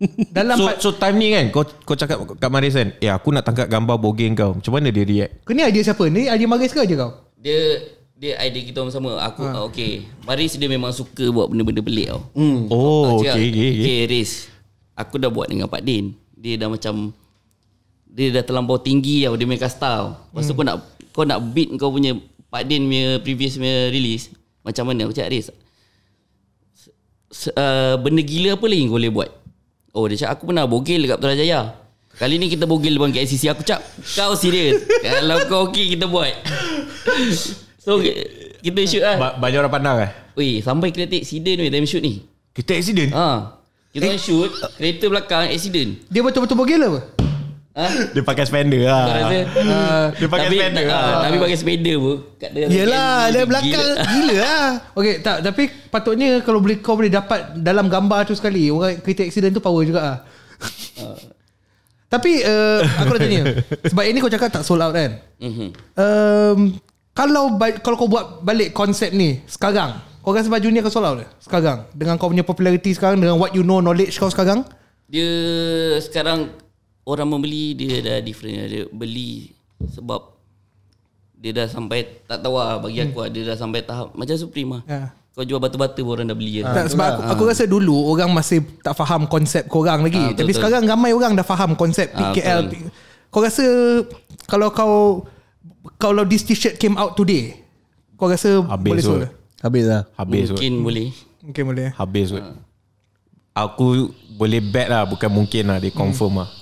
so, so time ni kan Kau kau cakap kat Maris kan Eh aku nak tangkap gambar bogeng kau Macam mana dia react Kau ni idea siapa Ni idea Maris ke aja kau Dia dia idea kita sama aku ha. Uh, okey Maris dia memang suka buat benda-benda pelik tau hmm. oh okey okey okay, okay. okay Riz, aku dah buat dengan Pak Din dia dah macam dia dah terlampau tinggi tau dia main kastau lepas tu hmm. kau nak kau nak beat kau punya Pak Din punya previous punya release macam mana aku cakap Riz uh, benda gila apa lagi kau boleh buat oh dia cakap aku pernah bogel dekat Putrajaya Jaya Kali ni kita bogel depan KCC Aku cakap Kau serius Kalau kau okey kita buat So kita shoot lah ba- Banyak orang pandang eh Weh sampai kita accident weh time shoot ni Kita accident? Ha Kita eh. shoot Kereta belakang accident Dia betul-betul bogel apa? Ha? Dia pakai spender lah. Rasa, uh, dia pakai tapi, spender lah. Ha, tapi pakai spender pun. Kat Yelah, dia belakang gila, gila lah. Okay, tak, tapi patutnya kalau boleh, kau boleh dapat dalam gambar tu sekali. Orang kereta accident tu power juga lah. Uh. tapi uh, aku nak tanya. sebab ini kau cakap tak sold out kan? Mm-hmm. Um, kalau kalau kau buat balik konsep ni sekarang, kau rasa baju ni akan sold out Sekarang dengan kau punya popularity sekarang dengan what you know knowledge kau sekarang? Dia sekarang orang membeli dia dah different dia beli sebab dia dah sampai tak tahu lah bagi aku hmm. dia dah sampai tahap macam suprema. lah. Yeah. Kau jual batu-batu orang dah beli ha, tak, ah, Sebab aku, aku rasa dulu Orang masih tak faham Konsep korang lagi ha, betul, Tapi betul. sekarang ramai orang Dah faham konsep PKL ha, Kau rasa Kalau kau kalau this t-shirt came out today, kau rasa Habis boleh sold? Habis lah. Habis Mungkin sold. boleh. Mungkin boleh. Eh? Habis sold. Uh. Hmm. Aku boleh bet lah, bukan mungkin lah, dia confirm lah. hmm.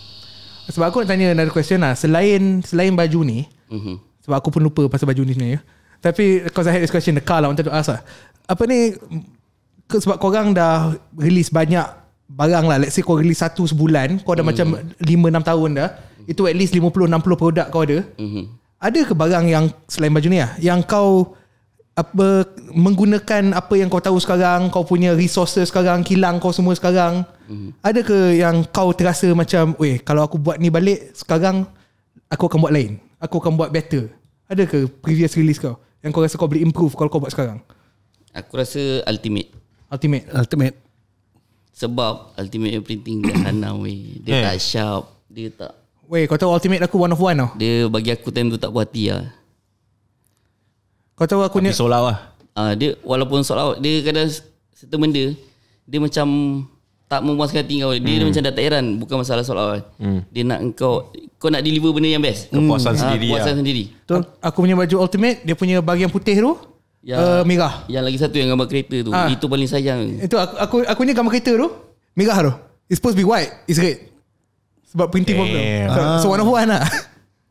lah. Sebab aku nak tanya another question lah. Selain selain baju ni, uh-huh. sebab aku pun lupa pasal baju ni sebenarnya. Tapi, because I had this question, the car lah, I wanted to lah. Apa ni, sebab korang dah release banyak barang lah. Let's say kau release satu sebulan, kau dah hmm. macam 5-6 tahun dah. Itu at least 50-60 produk kau ada. Uh-huh. Ada ke barang yang selain baju ni lah yang kau apa menggunakan apa yang kau tahu sekarang, kau punya resources sekarang, kilang kau semua sekarang? Mm. Ada ke yang kau terasa macam, "Weh, kalau aku buat ni balik sekarang aku akan buat lain. Aku akan buat better." Ada ke previous release kau yang kau rasa kau boleh improve kalau kau buat sekarang? Aku rasa ultimate. Ultimate. Ultimate. Sebab ultimate printing dia hanam weh. Dia hey. Eh. tak sharp, dia tak Weh kau tahu ultimate aku one of one oh? Dia bagi aku time tu tak puas hati lah Kau tahu aku ni Habis solat lah uh, Dia walaupun solat Dia kadang Serta benda Dia macam Tak memuaskan hati kau Dia, hmm. dia macam dah tak heran Bukan masalah solat lah. hmm. Dia nak kau Kau nak deliver benda yang best Kepuasan hmm. sendiri lah. Kepuasan ha, sendiri tu, Aku punya baju ultimate Dia punya bahagian putih tu ya, uh, Merah Yang lagi satu yang gambar kereta tu ha. Itu paling sayang Itu aku, aku, aku punya gambar kereta tu Merah tu It's supposed to be white It's red sebab printing Damn. problem So one of one lah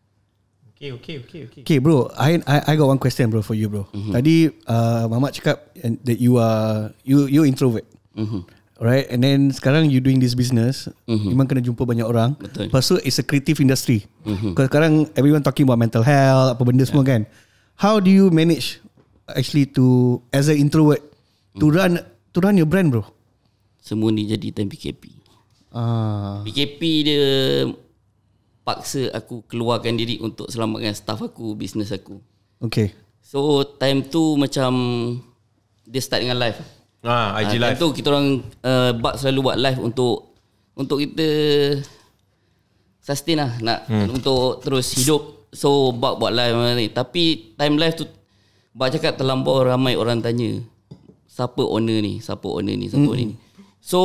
Okay okay okay Okay, okay bro I, I I got one question bro For you bro mm-hmm. Tadi uh, Mamat cakap That you are You you introvert mm-hmm. Right And then sekarang You doing this business mm-hmm. Memang kena jumpa banyak orang Betul is a creative industry mm-hmm. Sekarang everyone talking about Mental health Apa benda yeah. semua kan How do you manage Actually to As an introvert mm-hmm. To mm. run To run your brand bro Semua ni jadi time PKP Ah. PKP dia paksa aku keluarkan diri untuk selamatkan staff aku, bisnes aku. Okay. So time tu macam dia start dengan live. Ah, IG ah, live. Time tu kita orang uh, buat selalu buat live untuk untuk kita sustain lah nak hmm. untuk terus hidup. So buat buat live macam ni. Tapi time live tu Bak cakap terlampau ramai orang tanya Siapa owner ni Siapa owner ni Siapa hmm. ni So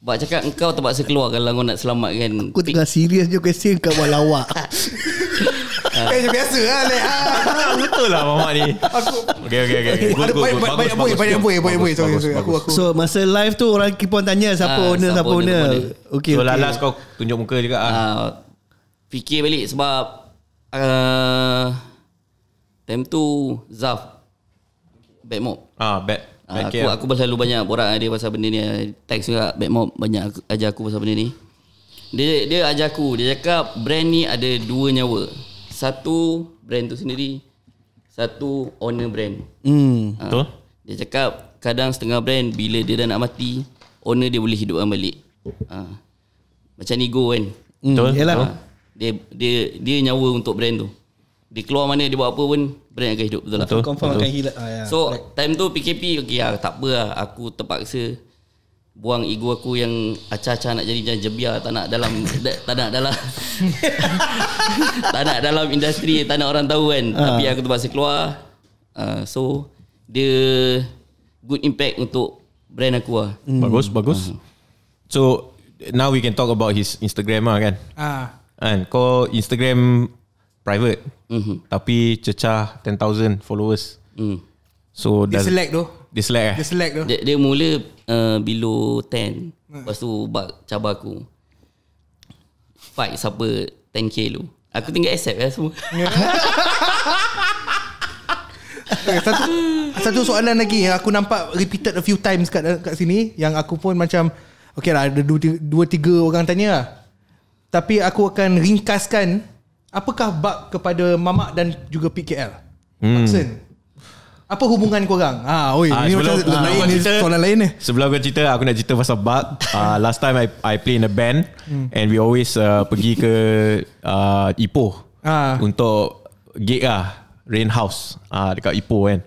Bak cakap engkau kau terpaksa keluar kalau kau nak selamatkan Aku tengah serius je question kau buat lawak Kan macam biasa lah Alek ah. ah, Betul lah mama ni Okay okay okay Banyak boy Banyak boy Banyak boy So masa live tu orang keep on tanya Siapa owner Siapa owner Okay So last kau tunjuk muka juga Fikir balik sebab Time tu Zaf Bad mode Ah bad Ah, aku care. aku selalu banyak borak dengan dia pasal benda ni. Text juga Bad Mob banyak aku, ajar aku pasal benda ni. Dia dia ajar aku. Dia cakap brand ni ada dua nyawa. Satu brand tu sendiri, satu owner brand. Hmm, ah, betul. Dia cakap kadang setengah brand bila dia dah nak mati, owner dia boleh hidupkan balik. Ha. Macam ego kan. Hmm. Betul. Hmm, ha. Dia dia dia nyawa untuk brand tu. Dia keluar mana Dia buat apa pun Brand akan hidup Betul lah betul. Confirm betul. hilang ah, yeah. So like. time tu PKP okay, ya, ah, Tak apa lah Aku terpaksa Buang ego aku yang Acah-acah nak jadi Jebiar Tak nak dalam da, Tak nak dalam Tak nak dalam industri Tak nak orang tahu kan uh. Tapi aku terpaksa keluar uh, So Dia Good impact untuk Brand aku lah mm. Bagus Bagus uh. So Now we can talk about His Instagram lah kan Ah. Uh. And kau Instagram private. Mm-hmm. Tapi cecah 10,000 followers. Mm. So dia select tu. Dia select eh? Dia select tu. Dia, dia mula uh, below 10. Mm. Lepas tu bak cabar aku. Fight siapa 10k tu. Aku tinggal accept lah semua. satu, satu soalan lagi yang aku nampak repeated a few times kat, kat sini. Yang aku pun macam. Okay lah ada dua tiga, dua, tiga orang tanya lah. Tapi aku akan ringkaskan Apakah bab kepada mamak dan juga PKL? Maksud hmm. Apa hubungan korang? Ha, oi, ha, ah, ini sebelum, macam ha, lain ni, cerita, soalan lain ni. Sebelum aku cerita, aku nak cerita pasal bug. Uh, ah, last time I I play in a band hmm. and we always uh, pergi ke uh, Ipoh ha. untuk gig lah. Rain House uh, dekat Ipoh kan.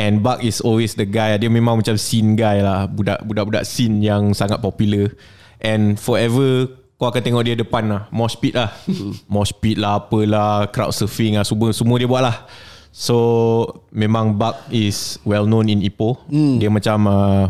And bug is always the guy. Dia memang macam scene guy lah. budak-budak scene yang sangat popular. And forever kau akan tengok dia depan lah More speed lah hmm. More speed lah Apalah Crowd surfing lah Semua, semua dia buat lah So Memang Buck is Well known in Ipoh mm. Dia macam uh,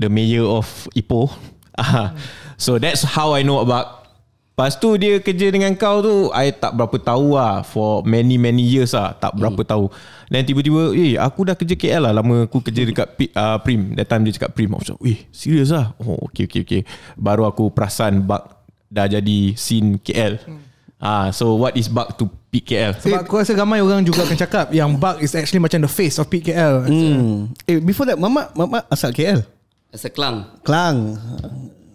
The mayor of Ipoh ah, So that's how I know Buck Lepas tu dia kerja dengan kau tu I tak berapa tahu lah For many many years lah Tak berapa mm. tahu Dan tiba-tiba Eh aku dah kerja KL lah Lama aku kerja dekat P, uh, Prim That time dia cakap Prim Aku cakap Eh serius lah Oh okay okay okay Baru aku perasan Buck dah jadi scene KL. Hmm. Ah, so what is bug to PKL? KL? Sebab aku rasa ramai orang juga akan cakap yang bug is actually macam the face of PKL. KL. Hmm. Eh, before that, Mama, Mama asal KL? Asal Kelang. Kelang.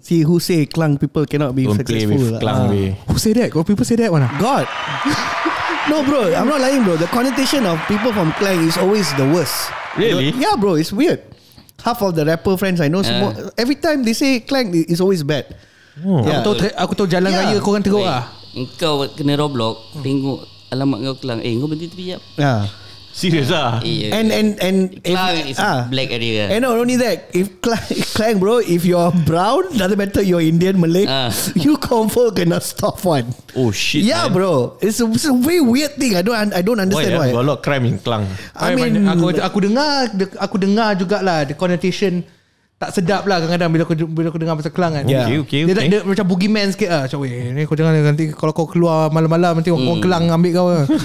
See who say Kelang people cannot be Don't successful. Play Klang lah. who say that? Kau people say that mana? God. no bro, I'm not lying bro. The connotation of people from Kelang is always the worst. Really? The, yeah bro, it's weird. Half of the rapper friends I know, uh. semua, every time they say Kelang, it's always bad. Oh. Ya, aku tahu aku tahu jalan ya. raya ah. kau orang teruk ah. Engkau kena roblok, hmm. tengok alamat kau kelang. Eh kau berhenti tepi jap. Ya. Serius ah. And and and Klang if, is ah. black area. And not only that, if Klang bro, if you're brown, doesn't matter you're Indian, Malay, ah. you confirm gonna stop one. Oh shit. Yeah, man. bro. It's a, it's a very weird thing. I don't I don't understand why. Yeah, why. A lot of crime in Klang. I, I mean, mean, aku aku dengar aku dengar jugaklah the connotation tak sedap lah kadang-kadang bila aku bila aku dengar pasal kelang kan. Okay, okay, dia, okay. Dia, dia, macam boogeyman sikit lah. Macam, weh, ni kau jangan nanti kalau kau keluar malam-malam nanti hmm. orang kelang ambil kau lah.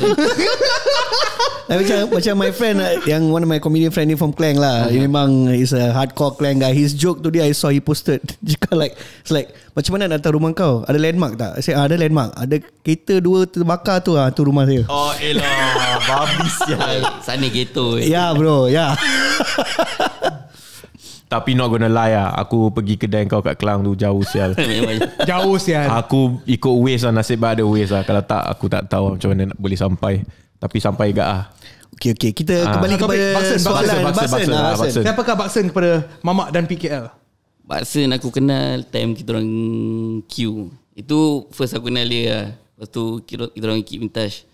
Eh, like, macam macam my friend yang one of my comedian friend ni from Klang lah. Dia memang is a hardcore Klang guy. His joke tu dia I saw he posted. Jika like it's like macam mana nak datang rumah kau? Ada landmark tak? Saya ah, ada landmark. Ada kereta dua terbakar tu ah tu rumah saya. Oh elah babis ya. Sana gitu. Ya yeah, bro, ya. Yeah. Tapi not gonna lie lah Aku pergi kedai kau kat Kelang tu Jauh sial Jauh sial Aku ikut waste lah Nasib ada waste lah Kalau tak aku tak tahu lah Macam mana nak boleh sampai Tapi sampai gak ah. Okay okay Kita ha. kembali kepada Baksen Baksen Baksen Baksen ah, Siapakah Baksen kepada Mamak dan PKL Baksen aku kenal Time kita orang Q Itu First aku kenal dia lah Lepas tu Kita orang keep in touch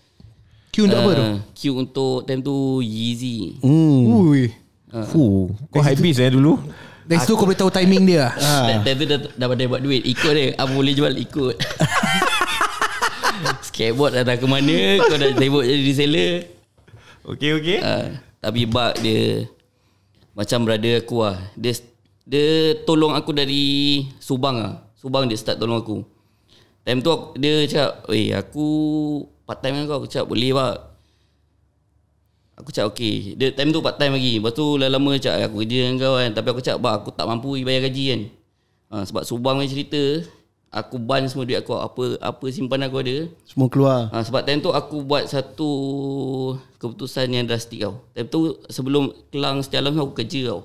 Q untuk uh, apa ah, tu? Q untuk Time tu Yeezy Ooh. Hmm. Ui Ah. Fu, kau high beast eh dulu. Dari situ kau boleh tahu timing dia. Ha. Dari situ dah pandai buat duit. Ikut dia. aku boleh jual, ikut. Skateboard dah ke mana. Kau dah tembok jadi reseller. Okay, okay. Ha. Ah, tapi bak dia. Macam berada aku lah. Dia, dia tolong aku dari Subang lah. Subang dia start tolong aku. Time tu aku, dia cakap, Weh aku part time kan kau. Aku cakap boleh pak. Aku cakap okay Dia time tu part time lagi Lepas tu lama-lama cakap Aku kerja dengan kau kan Tapi aku cakap Aku tak mampu bayar gaji kan ha, Sebab Subang punya cerita Aku ban semua duit aku Apa apa simpanan aku ada Semua keluar ha, Sebab time tu aku buat satu Keputusan yang drastik tau Time tu sebelum Kelang setiap lama aku kerja tau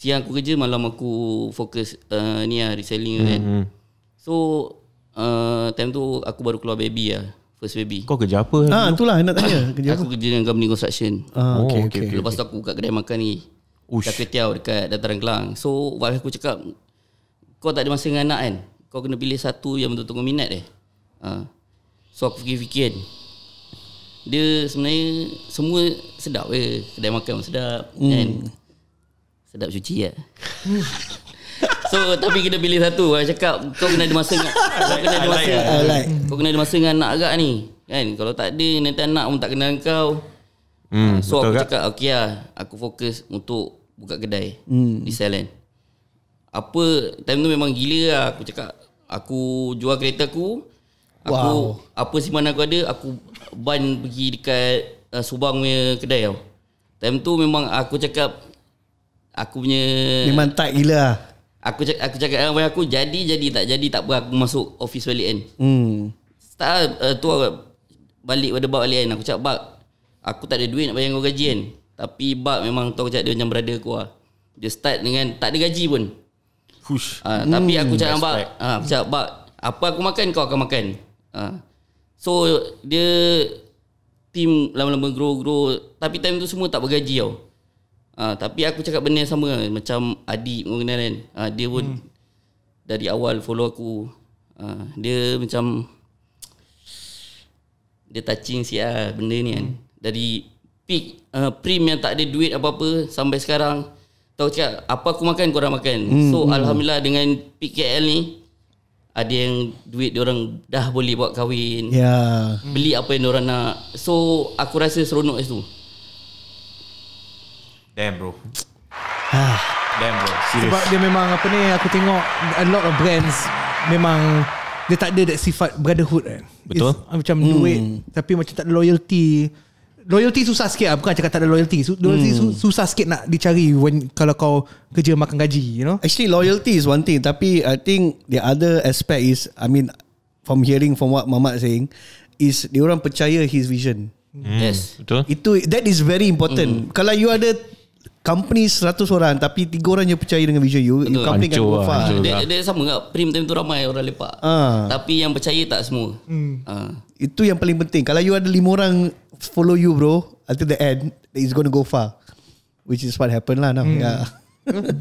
Siang aku kerja Malam aku fokus uh, Ni lah reselling mm-hmm. kan hmm, hmm. So uh, Time tu aku baru keluar baby lah First baby Kau kerja apa? Ha, ah, itulah nak tanya kerja Aku apa? kerja dengan company construction ah, oh, okay, okay, okay, Lepas tu aku kat kedai makan ni Ush. Kat dekat dataran Kelang So wife aku cakap Kau tak ada masa dengan anak kan? Kau kena pilih satu yang betul-betul kau minat eh ha. So aku fikir-fikir kan? Dia sebenarnya semua sedap eh Kedai makan pun sedap mm. Sedap cuci ya. So tapi kita pilih satu Kau cakap Kau kena ada masa dengan, Kau kena ada masa like, like, like. Kau kena ada masa dengan anak agak ni Kan Kalau tak ada Nanti anak pun tak kenal kau hmm, So aku agak. cakap Okay lah Aku fokus untuk Buka kedai hmm. Di Thailand Apa Time tu memang gila lah Aku cakap Aku jual kereta aku Aku wow. Apa simpanan aku ada Aku Ban pergi dekat uh, Subang punya kedai tau Time tu memang aku cakap Aku punya Memang tak gila lah Aku cakap, aku cakap dengan aku Jadi jadi tak jadi tak apa Aku masuk office balik kan hmm. Start uh, eh, tu Balik pada bak balik kan Aku cakap bak Aku tak ada duit nak bayar kau gaji kan Tapi bak memang tu aku cakap dia macam brother aku lah Dia start dengan tak ada gaji pun Hush. Uh, hmm. tapi aku hmm. cakap hmm. bak uh, Aku cakap bak Apa aku makan kau akan makan uh. So dia Team lama-lama grow-grow Tapi time tu semua tak bergaji tau Ha, tapi aku cakap benda yang sama lah, Macam adik pun kenal kan ha, Dia pun hmm. Dari awal follow aku ha, Dia macam Dia touching si lah benda ni kan hmm. Dari Peak uh, Prim yang tak ada duit apa-apa Sampai sekarang Tahu cakap Apa aku makan korang makan hmm. So hmm. Alhamdulillah dengan PKL ni Ada yang duit orang dah boleh buat kahwin yeah. Beli apa yang orang nak So aku rasa seronok tu Damn bro. Ah. Damn bro. Serious. Sebab dia memang apa ni aku tengok a lot of brands memang dia tak ada that sifat brotherhood kan. Betul. It's, ah, macam hmm. duit tapi macam tak ada loyalty. Loyalty susah sikit lah. Bukan cakap tak ada loyalty. Loyalty hmm. susah sikit nak dicari when kalau kau kerja makan gaji, you know? Actually, loyalty is one thing. Tapi I think the other aspect is, I mean, from hearing from what Mamat saying, is dia orang percaya his vision. Hmm. Yes. Betul. Itu, that is very important. Hmm. Kalau you ada company 100 orang tapi 3 orang je percaya dengan vision you Betul. company kan lah, far dia, lah. dia sama ke prim time tu ramai orang lepak ha. tapi yang percaya tak semua hmm. ha. itu yang paling penting kalau you ada 5 orang follow you bro until the end it's going to go far which is what happened lah Hmm. Yeah.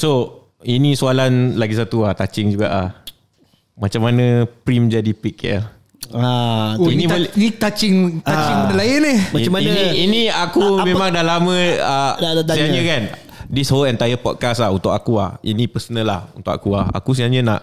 so ini soalan lagi satu lah touching juga ah. macam mana prim jadi pick ya Ah, oh, ini, ta- ini touching touching ah, benda lain ni. Macam mana? Ini, ini aku apa, memang dah lama uh, dah, tanya. Sianya kan. This whole entire podcast lah untuk aku ah Ini personal lah untuk aku ah Aku sebenarnya nak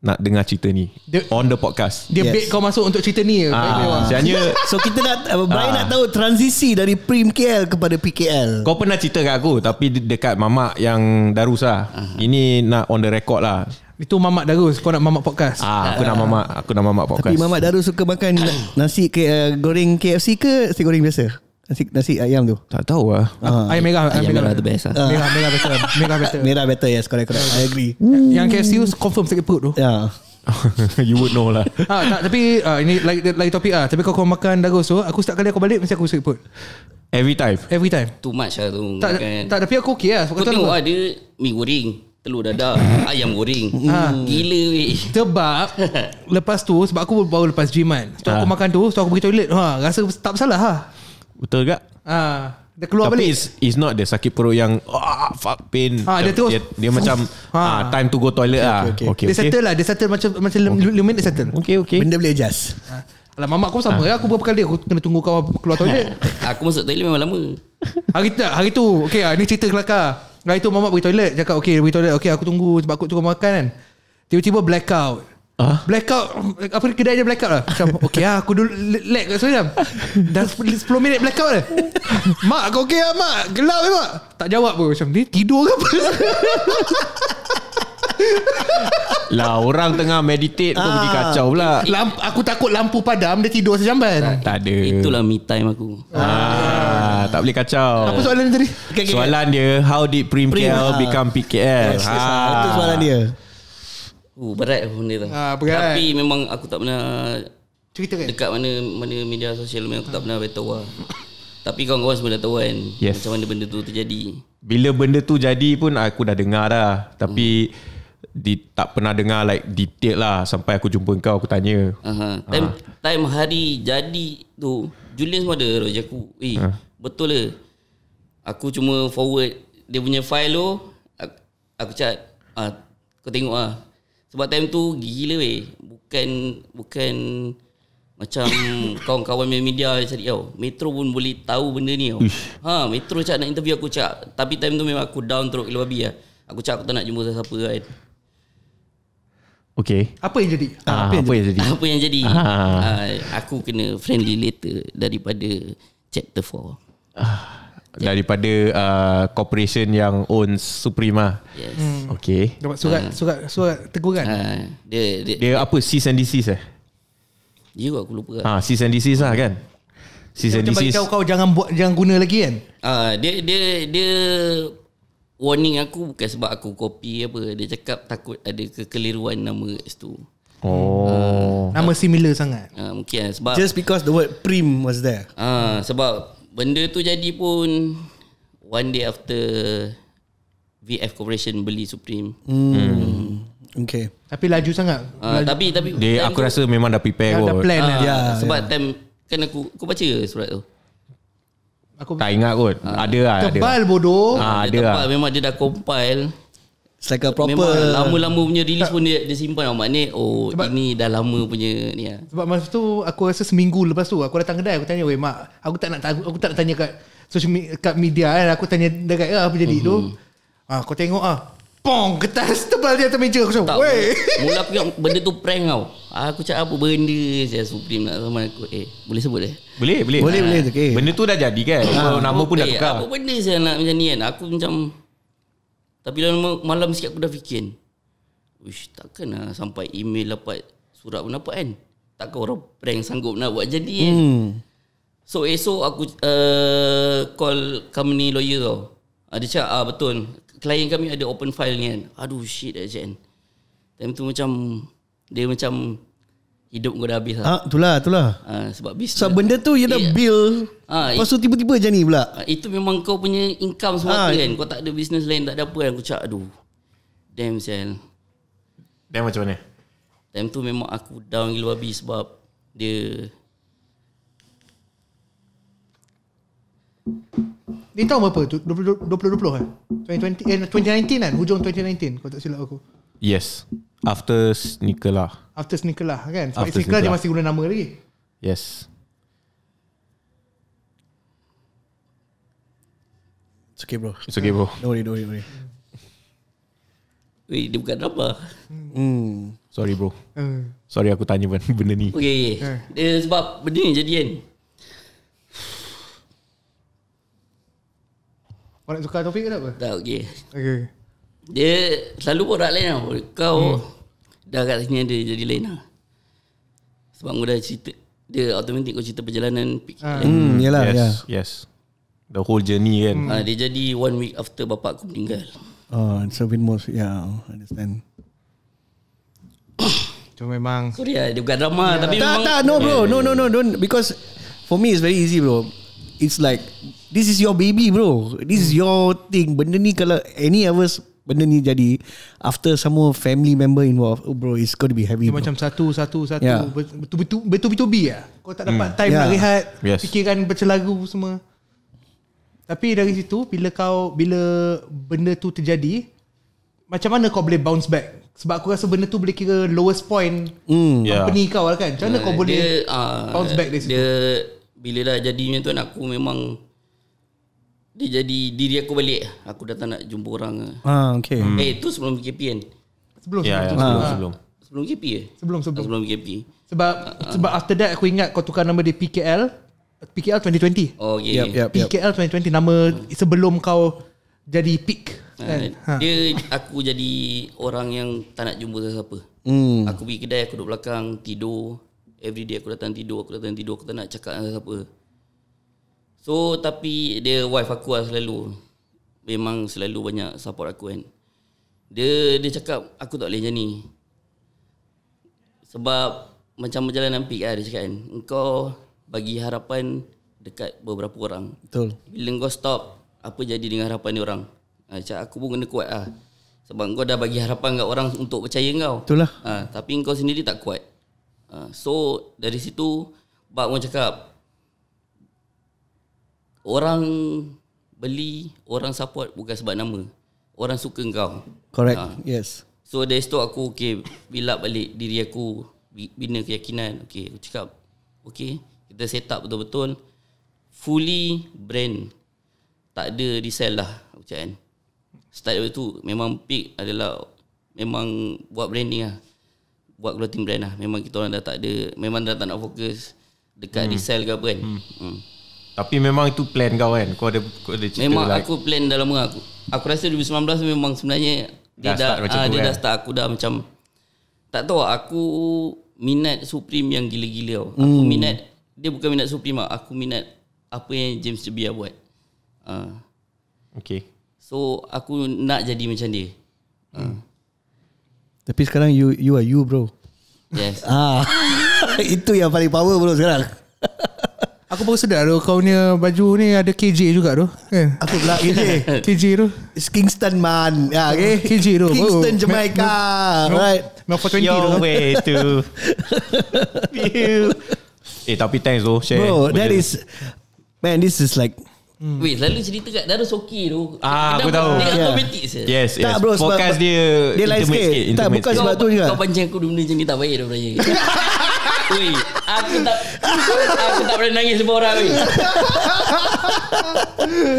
nak dengar cerita ni the, on the podcast. Dia yes. bait kau masuk untuk cerita ni. Ah, lah. sebenarnya so kita nak uh, Brian ah. nak tahu transisi dari Prim KL kepada PKL. Kau pernah cerita kat aku tapi dekat mamak yang Darus lah. Ah. Ini nak on the record lah. Itu Mamak Darus Kau nak Mamak Podcast Ah, Aku nak Mamak Aku nak Mamak Podcast Tapi Mamak Darus suka makan Nasi ke, uh, goreng KFC ke Nasi goreng biasa Nasi, nasi ayam tu Tak tahu lah uh, Ayam merah Ayam merah tu best lah Merah, merah better Merah better Merah better yes Correct, correct I agree mm. Yang KFC tu confirm sakit perut tu Ya yeah. you would know lah Ah tak, Tapi uh, Ini lagi like, like topik lah Tapi kalau kau makan darus tu Aku setiap kali aku balik Mesti aku sakit perut Every time Every time Too much lah tu Tak, makan. tak tapi aku okay lah Kau tengok lah dia Mi goreng telur dadar ayam goreng ha. gila weh sebab lepas tu sebab aku baru lepas gym kan so, aku ha. makan tu so aku pergi toilet ha rasa tak salah ha betul tak ha dia keluar tapi balik tapi it's, it's not the sakit perut yang oh, fuck pain ha, dia, terus, dia, dia macam ha. Uh, time to go toilet okay, lah okay, okay. okay, dia settle lah dia settle macam macam okay. lumen lum- dia settle okay, okay. benda boleh adjust ha. Alah mamak aku sama ha. Aku berapa kali Aku kena tunggu kau keluar toilet Aku masuk toilet memang lama Hari tu, hari tu Okay ah, ni cerita kelakar Lepas itu mamak pergi toilet Cakap okay pergi toilet Okay aku tunggu Sebab aku tunggu makan kan Tiba-tiba blackout Huh? Ah? Blackout Apa kedai dia blackout lah Macam okay lah Aku dulu lag kat sana Dah 10 minit blackout lah Mak kau okay lah mak Gelap ni mak Tak jawab pun Macam ni tidur ke apa lah orang tengah meditate Kau pergi ah. kacau pula Lamp, Aku takut lampu padam Dia tidur sejamban Tak, tak ada Itulah me time aku ah, Tak boleh kacau Apa soalan dia tadi? Okay, okay, soalan dia How did Prim, Prim KL ha. Ah. become PKS? Yes, yes, ha. Itu soalan dia Uh, berat pun dia tu. Ha, berat. Tapi memang aku tak pernah cerita kan? Dekat mana mana media sosial memang aku ha. tak pernah beritahu lah. Tapi kawan-kawan semua dah tahu kan yes. macam mana benda tu terjadi. Bila benda tu jadi pun aku dah dengar dah. Tapi hmm di, tak pernah dengar like detail lah sampai aku jumpa kau aku tanya. Aha. Ah. Time, ha. time hari jadi tu Julian semua ada roja aku. Eh ha. betul le. Aku cuma forward dia punya file lo aku cak Ah kau tengok ah. Sebab time tu gila weh. Bukan bukan macam kawan-kawan media cari tau. Metro pun boleh tahu benda ni tau. Ha, Metro cak nak interview aku cak. Tapi time tu memang aku down teruk gila babi lah. Aku cak aku tak nak jumpa siapa kan. Okay. Apa yang jadi? Ha, apa, yang apa yang jadi? Apa yang jadi? Ha. Uh, aku kena friendly letter daripada chapter 4. Uh, ah. daripada uh, corporation yang own Suprema. Yes. Hmm. Okay. Dapat surat, uh, surat, surat teguran. Uh, dia, dia, dia, dia, apa? Cease and desist eh? Dia kot aku lupa. Ha, cease and desist lah kan? Cease dia and desist. Dia kau jangan jangan guna lagi kan? Uh, dia, dia, dia, dia warning aku bukan sebab aku copy apa dia cakap takut ada kekeliruan nama X tu oh uh, nama similar sangat uh, mungkin lah, sebab just because the word prim was there uh, sebab benda tu jadi pun one day after VF Corporation beli Supreme hmm, hmm. okay tapi laju sangat uh, laju. tapi tapi dia aku tu, rasa memang dah prepare dah plan uh, lah. yeah, ya, sebab yeah. time kan aku aku baca surat tu Aku tak ingat kot. Ha. Ada lah. Tebal ada. bodoh. Ha, ada dia tebal. Lah. Memang dia dah compile. It's like a proper Memang lama-lama punya release tak. pun dia, dia simpan lah. Maknanya oh sebab, ini dah lama punya ni lah. Sebab masa tu aku rasa seminggu lepas tu aku datang kedai aku tanya weh mak aku tak nak tanya. aku tak nak tanya kat social media kan aku tanya dekat apa jadi mm-hmm. tu. ha, mhm. ah, kau tengok ah. Pong Kertas tebal dia atas meja Aku cakap tak, Wey. Mula aku ingat benda tu prank tau ah, Aku cakap apa benda Saya supreme nak sama aku Eh boleh sebut eh Boleh boleh Boleh boleh ah, okay. Benda tu dah jadi kan ha. Nama pun dah tukar Apa benda saya nak macam ni kan Aku macam Tapi dalam malam sikit aku dah fikir Uish takkan lah Sampai email dapat Surat pun dapat kan Takkan orang prank sanggup nak buat jadi kan hmm. So esok aku uh, Call company lawyer tau Dia cakap ah, betul klien kami ada open file ni kan. Aduh shit dah eh, kan. Time tu macam dia macam hidup kau dah habis lah. Ha, itulah, itulah. Ha, sebab bisnes. Sebab benda tu ialah dah bill. Ah, lepas tu tiba-tiba macam ni pula. Ah, itu memang kau punya income semua ha, kan. Kau tak ada bisnes lain, tak ada apa yang kau cakap, aduh. Damn, Sel. Damn macam mana? Time tu memang aku down gila babi sebab dia... Ni tahun apa tu? 2020 eh? 2020 eh 2019 kan? Hujung 2019 kau tak silap aku. Yes. After sneaker lah. After sneaker lah kan? Sebab sneaker, sneaker dia masih guna nama lagi. Yes. It's okay bro. It's okay bro. No worry, no worry, no worry. Wait, dia bukan drama. Hmm. Sorry bro. Hmm. Sorry aku tanya benda ni. Okey okay. Uh. sebab benda ni jadi kan. Kau nak tukar topik ke tak apa? Tak, okey. Okey. Dia selalu buat orang lain tau. Lah. Kau hmm. dah kat sini ada jadi lain lah. Sebab kau dah cerita. Dia automatik kau cerita perjalanan. Hmm, hmm. yelah. Yes, yeah. yes. The whole journey kan. Ha, dia jadi one week after bapak aku meninggal. Oh, so a bit more, yeah, understand. So memang Sorry lah Dia bukan drama yeah. Tapi tak, memang Tak tak no bro No no no don't. Because For me it's very easy bro It's like This is your baby bro This is hmm. your thing Benda ni kalau Any of us Benda ni jadi After semua family member involved oh Bro it's to be heavy macam satu Satu Satu yeah. Betul-betul Betul-betul lah. ya. Kau tak dapat hmm. time yeah. nak rehat yes. Fikiran bercelaru semua Tapi dari situ Bila kau Bila Benda tu terjadi Macam mana kau boleh bounce back sebab aku rasa benda tu boleh kira lowest point mm, company yeah. kau lah kan. Macam mana uh, kau boleh uh, bounce back dari situ? Dia, bila dah jadinya macam tu aku memang dia jadi diri aku balik aku datang nak jumpa orang ah okey hmm. eh hmm. tu sebelum KP kan sebelum yeah, sebelum, yeah. sebelum sebelum KP ya sebelum sebelum sebelum KP ya? sebab uh, sebab after that aku ingat kau tukar nama dia PKL PKL 2020 oh yeah, yep, yep, PKL 2020 nama hmm. sebelum kau jadi peak uh, dia aku jadi orang yang tak nak jumpa sesiapa hmm. aku pergi kedai aku duduk belakang tidur everyday aku datang tidur aku datang tidur aku tak nak cakap dengan sesiapa So tapi dia wife aku lah selalu Memang selalu banyak support aku kan Dia dia cakap aku tak boleh macam ni Sebab macam berjalan nampi kan dia cakap kan Engkau bagi harapan dekat beberapa orang Betul Bila engkau stop apa jadi dengan harapan dia orang Macam ha, aku pun kena kuat lah Sebab engkau dah bagi harapan kat orang untuk percaya engkau. Betul lah. ha, Tapi engkau sendiri tak kuat ha, So dari situ Bak pun cakap orang beli, orang support bukan sebab nama. Orang suka kau. Correct. Ha. Yes. So dari situ aku okay, bila balik diri aku, bina keyakinan. Okay, aku cakap, okay, kita set up betul-betul. Fully brand. Tak ada resell lah. Aku cakap kan. Start dari tu memang peak adalah memang buat branding lah. Buat clothing brand lah. Memang kita orang dah tak ada, memang dah tak nak fokus dekat hmm. resell ke apa kan. Hmm. hmm. Tapi memang itu plan kau kan. Kau ada kau ada cerita Memang like. aku plan dalam lama aku. Aku rasa 2019 memang sebenarnya dia dah, dah start ah, dia kan? dah start aku dah macam tak tahu aku minat Supreme yang gila-gila tau. Aku hmm. minat dia bukan minat Supreme ah. Aku minat apa yang James Jebia buat. Uh. Okay. So aku nak jadi macam dia. Hmm. hmm. Tapi sekarang you you are you bro. Yes. ah. Itu yang paling power bro sekarang. Aku baru sedar tu kau punya baju ni ada KJ juga tu. Kan? Aku pula KJ. KJ tu. It's Kingston man. yeah, oh, okay. KJ tu. Kingston oh. Jamaica. No, right. No, no for 20 tu. Your way to. you. eh tapi thanks tu. Share. Bro, that dia. is. Man, this is like Hmm. Wait, lalu cerita kat Darus Soki tu. Ah, Kenapa aku tahu. Dia yeah. Yes, yes. Tak, bro, Podcast sebab, dia dia lain sikit. sikit. Tak, bukan sikit. sebab tu juga. Kau pancing aku dulu macam ni tak baik dah berani. Ui, aku tak aku tak pernah nangis sebab orang ni.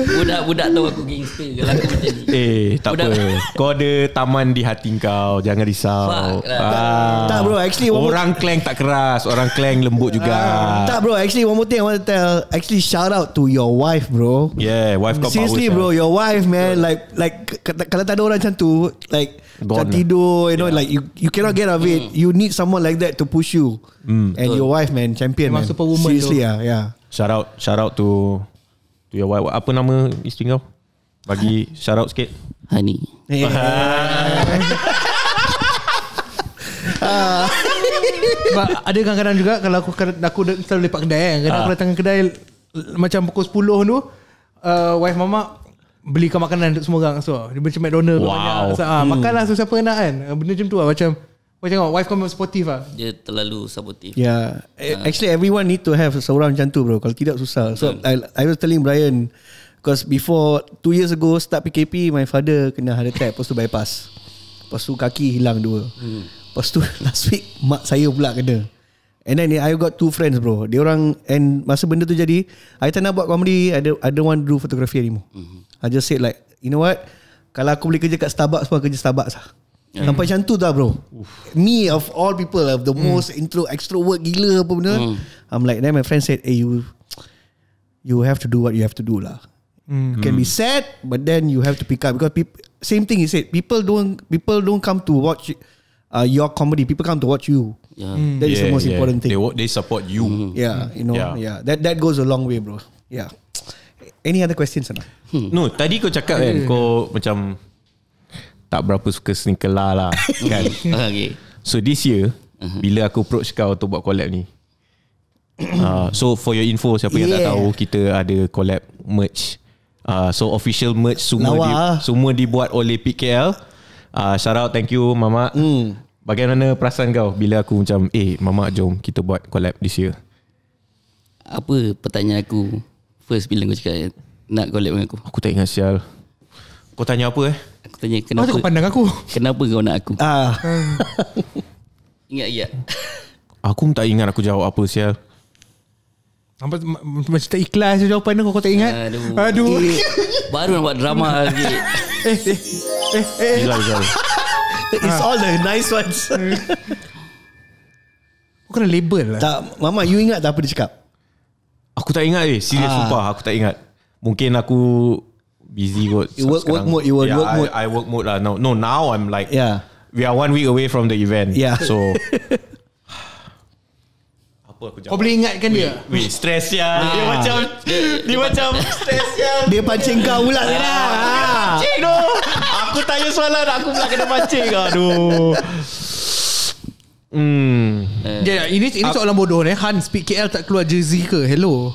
Budak-budak tahu aku gangster kalau aku macam ni. Eh, tak Budak. apa. Kau ada taman di hati kau, jangan risau. Fuck, lah. ah. tak, bro, actually orang clang tak keras, orang clang lembut juga. Ah. Tak bro, actually one more thing I want to tell. Actually shout out to your wife bro. Yeah, wife kau Seriously bro, your wife man like like kalau tak ada orang macam tu, like macam lah. tidur You know yeah. like you, you cannot get out of it mm. You need someone like that To push you mm. And your wife man Champion man Seriously lah yeah. Shout out Shout out to To your wife Apa nama isteri kau Bagi shout out sikit Honey eh. ah. ada kadang-kadang juga Kalau aku aku selalu lepak kedai kan Kadang-kadang ah. aku datang kedai Macam pukul 10 tu uh, Wife mama belikan makanan untuk semua orang so dia macam McDonald's wow. banyak so, ha, hmm. makanlah so siapa nak kan ah, benda macam tu lah macam kau tengok wife kau sportif ah, lah dia terlalu sportif. yeah ya. eh, uh. actually everyone need to have seorang macam tu bro kalau tidak susah so hmm. I, I was telling Brian because before two years ago start PKP my father kena heart attack lepas tu bypass lepas tu kaki hilang dua hmm. lepas tu last week mak saya pula kena And then I got two friends bro. Dia orang and masa benda tu jadi, I tak nak buat comedy, I don't, I don't want to do photography anymore. Mm-hmm. I just said like You know what Kalau aku boleh kerja kat Starbucks semua kerja Starbucks lah mm. Sampai macam tu dah bro Oof. Me of all people of The mm. most intro extrovert gila apa benda mm. I'm like Then my friend said Hey you You have to do what you have to do lah mm. you can be sad But then you have to pick up Because people Same thing he said People don't People don't come to watch uh, Your comedy People come to watch you Yeah. That yeah, is hmm. the most yeah. important thing. They, they support you. Yeah, you know. Yeah. yeah, that that goes a long way, bro. Yeah. Any other questions hmm. No Tadi kau cakap kan hmm. Kau macam Tak berapa suka sneaker lah, lah Kan okay. So this year uh-huh. Bila aku approach kau Untuk buat collab ni uh, So for your info Siapa yeah. yang tak tahu Kita ada collab Merch uh, So official merch Semua di, semua dibuat oleh PKL uh, Shout out Thank you Mama hmm. Bagaimana perasaan kau Bila aku macam Eh Mama jom Kita buat collab this year Apa pertanyaan aku first bila kau cakap nak collab dengan aku? Aku tak ingat sial. Kau tanya apa eh? Aku tanya kenapa. kau pandang aku? Kenapa kau nak aku? Ah. ingat ya. aku tak ingat aku jawab apa sial. Apa macam tak ikhlas jawapan kau kau tak ingat? Aduh. Aduh. Eh, baru nak buat drama lagi. eh, eh, eh. Bila, eh. bila. It's ah. all the nice ones. Kau kena label lah. Tak, Mama, you ingat tak apa dia cakap? Aku tak ingat eh Serius ah. sumpah Aku tak ingat Mungkin aku Busy kot You work, work mode You work, yeah, work I, mode I work mode lah No, no now I'm like yeah. We are one week away From the event yeah. So Apa aku jawab Kau boleh ingat kan dia Wait stress ya ah. Dia macam Dia, macam Stress ya Dia pancing kau ulang kan? ah. lah Pancing ah. Aku tanya soalan Aku pula kena pancing Aduh Hmm. Ya, yeah, ini ini soalan Ap- bodoh ni. Han speak KL tak keluar jersey ke? Hello.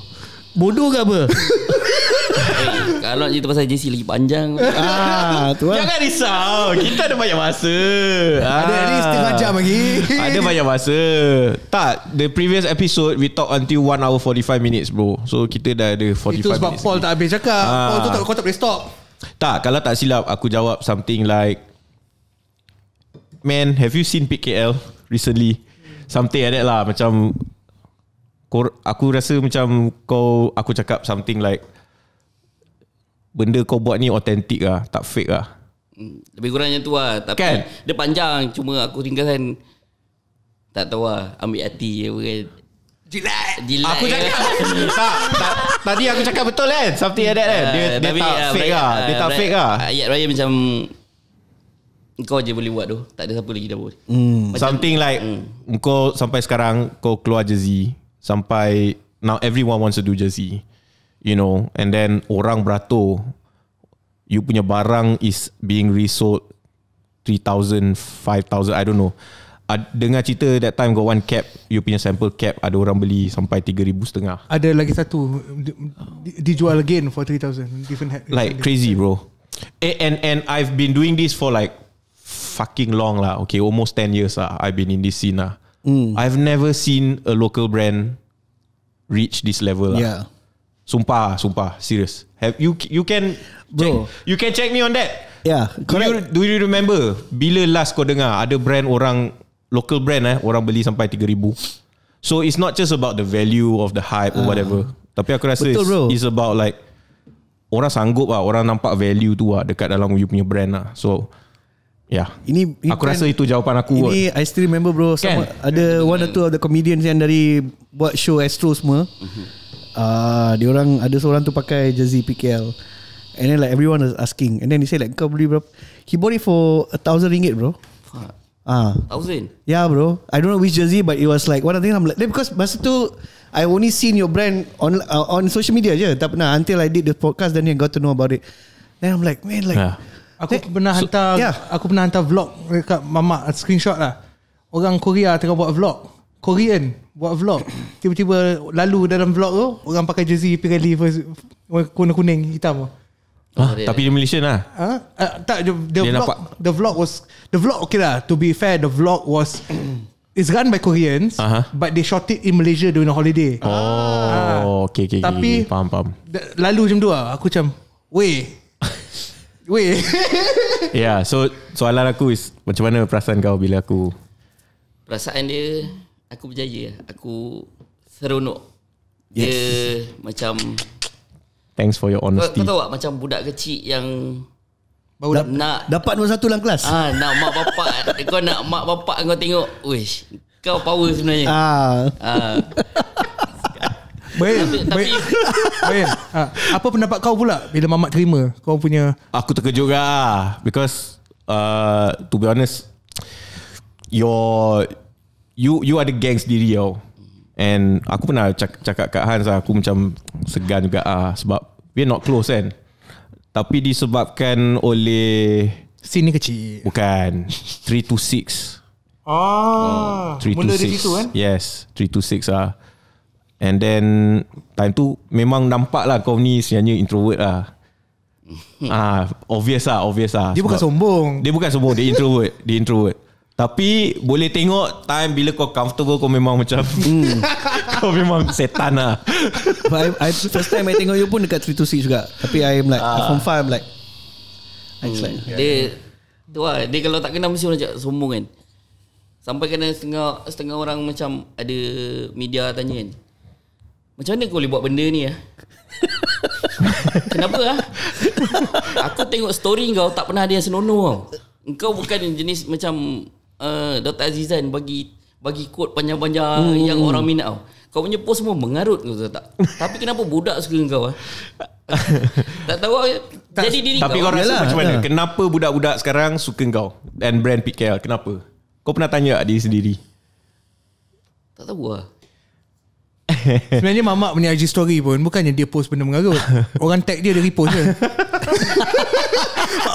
Bodoh ke apa? hey, eh, kalau cerita pasal JC lagi panjang ah, tu lah. Jangan risau Kita ada banyak masa ah. Ada ni setengah jam lagi Ada banyak masa Tak The previous episode We talk until 1 hour 45 minutes bro So kita dah ada 45 minutes Itu sebab minutes Paul lagi. tak habis cakap ah. Paul tu tak, kau tak boleh stop Tak Kalau tak silap Aku jawab something like Man Have you seen PKL? recently something like that lah macam aku rasa macam kau aku cakap something like benda kau buat ni authentic lah tak fake lah hmm, lebih kurang macam tu lah tapi kan? dia panjang cuma aku tinggalkan tak tahu lah ambil hati je bukan Jilat Aku cakap tak, Tadi aku cakap betul kan Something like that kan Dia, uh, dia tak fake lah uh, Dia tak fake lah Ayat raya macam kau je boleh buat tu Tak ada siapa lagi dah boleh mm. Something like mm. Kau sampai sekarang Kau keluar jersey Sampai Now everyone wants to do jersey You know And then Orang berato, You punya barang Is being resold 3,000 5,000 I don't know Dengar cerita That time got one cap You punya sample cap Ada orang beli Sampai 3,000 setengah Ada lagi satu di, Dijual again For 3,000 Different ha, Like crazy bro and, and, and I've been doing this For like fucking long lah. Okay, almost 10 years lah. I've been in this scene lah. Mm. I've never seen a local brand reach this level lah. Yeah. Sumpah, sumpah, serious. Have you you can bro, check, you can check me on that. Yeah. Do you, do you remember bila last kau dengar ada brand orang local brand eh orang beli sampai 3000. So it's not just about the value of the hype uh, or ah. whatever. Tapi aku rasa betul, It's, it's about like orang sanggup lah, orang nampak value tu ah dekat dalam you punya brand lah. So Yeah. Ini, ini aku rasa itu jawapan aku. Ini pun. I still remember bro. Sama, kan? ada one or two of the comedians yang dari buat show Astro semua. Mhm. Ah, uh, dia orang ada seorang tu pakai jersey PKL. And then like everyone is asking. And then he say like kau beli berapa? He bought it for a thousand ringgit bro. Ah. Uh. Thousand. Yeah bro. I don't know which jersey but it was like one of the things I'm like because masa tu I only seen your brand on uh, on social media je. Tak pernah until I did the podcast then I got to know about it. Then I'm like man like yeah. Aku Take. Eh, pernah so, hantar yeah. aku pernah hantar vlog dekat mamak screenshot lah. Orang Korea tengah buat vlog. Korean buat vlog. Tiba-tiba lalu dalam vlog tu orang pakai jersey Pirelli warna kuning hitam. Ah, ah tapi dia Malaysia lah. Ha? Uh, tak the, dia vlog, nampak. the vlog was the vlog okay lah. To be fair the vlog was It's run by Koreans uh-huh. But they shot it in Malaysia During a holiday Oh uh, okay, okay, Tapi okay, okay. Faham, faham. Lalu macam tu lah Aku macam Weh Weh. yeah, so soalan aku is macam mana perasaan kau bila aku Perasaan dia aku berjaya. Aku seronok. Dia yes. macam Thanks for your honesty. Kau, tahu tak macam budak kecil yang baru dap, nak dapat nombor satu dalam kelas. Ah, nak mak bapak. kau nak mak bapak kau tengok. Wish. Kau power sebenarnya. Ah. ah. Ben, ben, ben, apa pendapat kau pula bila Mamat terima kau punya? Aku terkejut lah. Because, uh, to be honest, your you you are the gangs diri tau. And aku pernah cakap kat Hans aku macam segan juga ah sebab we not close kan. Tapi disebabkan oleh sini kecil. Bukan 3 to 6. Ah, oh, mula dari situ kan? Yes, 3 to 6 ah. And then time tu memang nampak lah kau ni sebenarnya introvert lah. ah, obvious lah, obvious lah. Dia bukan sombong. Dia bukan sombong, dia introvert. dia introvert. Tapi boleh tengok time bila kau comfortable kau memang macam hmm. kau memang setan lah. But I, I, first time I tengok you pun dekat 3 juga. Tapi I'm like, ah. from far I'm like, I'm hmm. like. Dia, tu lah, dia kalau tak kenal mesti macam sombong kan. Sampai kena setengah, setengah orang macam ada media tanya kan. Macam mana kau boleh buat benda ni ah? Kenapa ah? Aku tengok story kau tak pernah ada yang senonoh tau. Engkau bukan jenis macam uh, eh, Dr. Azizan bagi bagi kod panjang-panjang hmm. yang orang minat tau. Kau punya post semua mengarut kau tahu tak? Tapi kenapa budak suka kau ah? tak tahu ah? tak, jadi diri tapi kau. Tapi kau rasa macam mana? Ha. Kenapa budak-budak sekarang suka kau dan brand PKL? Kenapa? Kau pernah tanya tak sendiri? Tak tahu lah. Sebenarnya mamak punya IG story pun Bukannya dia post benda mengarut Orang tag dia dia repost je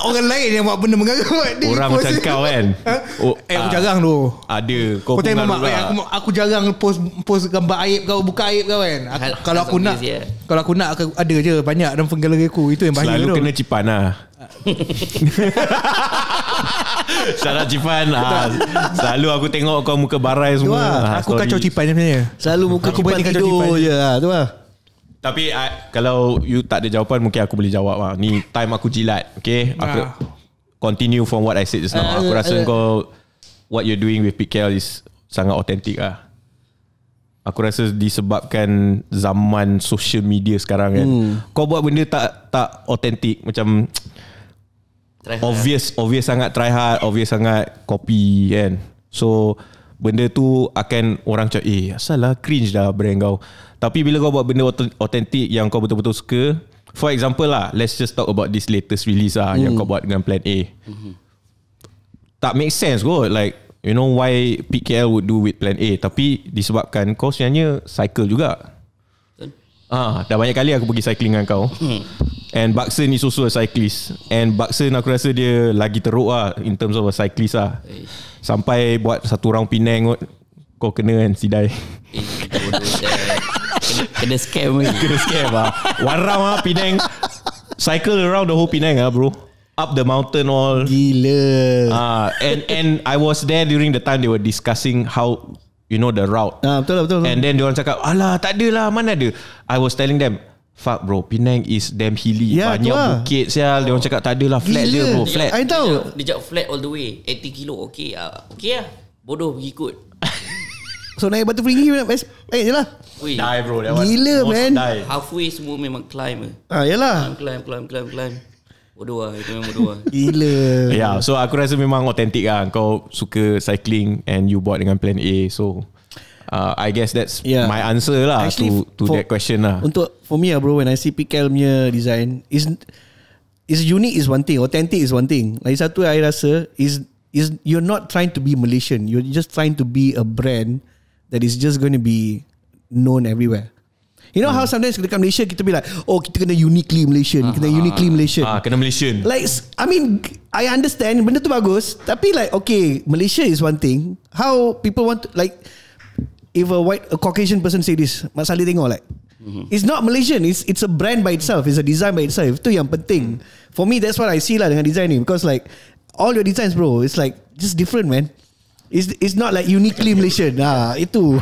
Orang lain yang buat benda mengarut dia Orang macam dia. kau kan ha? oh, Eh aku uh, jarang tu Ada Kau pun Mama. Eh, lah. aku, aku jarang post post gambar aib kau Buka aib kau kan aku, Al- Kalau aku nak dia. Kalau aku nak ada je Banyak dalam penggalan aku Itu yang bahaya Selalu kena cipan lah Syarat Cipan ah, Selalu aku tengok kau muka barai semua lah, Aku story. kacau Cipan sebenarnya Selalu muka Cipan tidur kacau cipan je lah, tu lah. Tapi uh, kalau you tak ada jawapan Mungkin aku boleh jawab lah. Ni time aku jilat Okay ya. Aku continue from what I said just now uh, Aku rasa uh, kau What you're doing with PKL is Sangat authentic lah Aku rasa disebabkan zaman social media sekarang kan. Hmm. Kau buat benda tak tak autentik macam try hard obvious lah. obvious sangat try hard obvious sangat copy kan so benda tu akan orang cakap eh asal lah cringe dah brand kau tapi bila kau buat benda otentik yang kau betul-betul suka for example lah let's just talk about this latest release lah mm. yang kau hmm. buat dengan plan A mm-hmm. tak make sense kot like You know why PKL would do with plan A Tapi disebabkan Kau sebenarnya Cycle juga Ah, dah banyak kali aku pergi cycling dengan kau. Hmm. And Baxter ni susu cyclist. And Baxter aku rasa dia lagi teruk lah in terms of a cyclist lah. Eh. Sampai buat satu round Penang kot. Kau kena kan sidai. Eh, kena scam lagi. Kena scam lah. One round lah Penang. Cycle around the whole Penang lah bro. Up the mountain all. Gila. Ah, and and I was there during the time they were discussing how you know the route. Ah betul lah, betul. Lah. And then dia orang cakap, "Alah, tak adalah, mana ada." I was telling them, "Fuck bro, Penang is damn hilly. Yeah, Banyak lah. bukit sial." Oh. Dia orang cakap, "Tak adalah, flat Gila. dia bro, flat." I tahu. Dia jump flat all the way. 80 kilo, okay Uh, okay lah. Bodoh pergi ikut. so naik batu peringgi nak eh, eh, best. Naik jelah. Wey. Die bro, that Gila man. Halfway semua memang climb. Eh. Ah, yalah. Climb, climb, climb, climb. climb. Bodoh lah Itu memang bodoh lah Gila yeah, So aku rasa memang Authentic lah Kau suka cycling And you bought dengan plan A So uh, I guess that's yeah. My answer lah Actually, To, to for, that question lah Untuk For me lah bro When I see PKL punya design is is unique is one thing Authentic is one thing Lagi like, satu I rasa is is You're not trying to be Malaysian You're just trying to be A brand That is just going to be Known everywhere You know hmm. how sometimes kita Dekat Malaysia kita be like Oh kita kena uniquely Malaysian uh, Kena uh, uniquely Malaysian uh, Kena Malaysian Like I mean I understand Benda tu bagus Tapi like okay Malaysia is one thing How people want to Like If a white A Caucasian person say this Masalah tengok like mm-hmm. It's not Malaysian. It's it's a brand by itself. It's a design by itself. Itu yang penting. For me, that's what I see lah dengan design ni. Because like all your designs, bro, it's like just different, man. It's it's not like uniquely Malaysian. Nah, itu.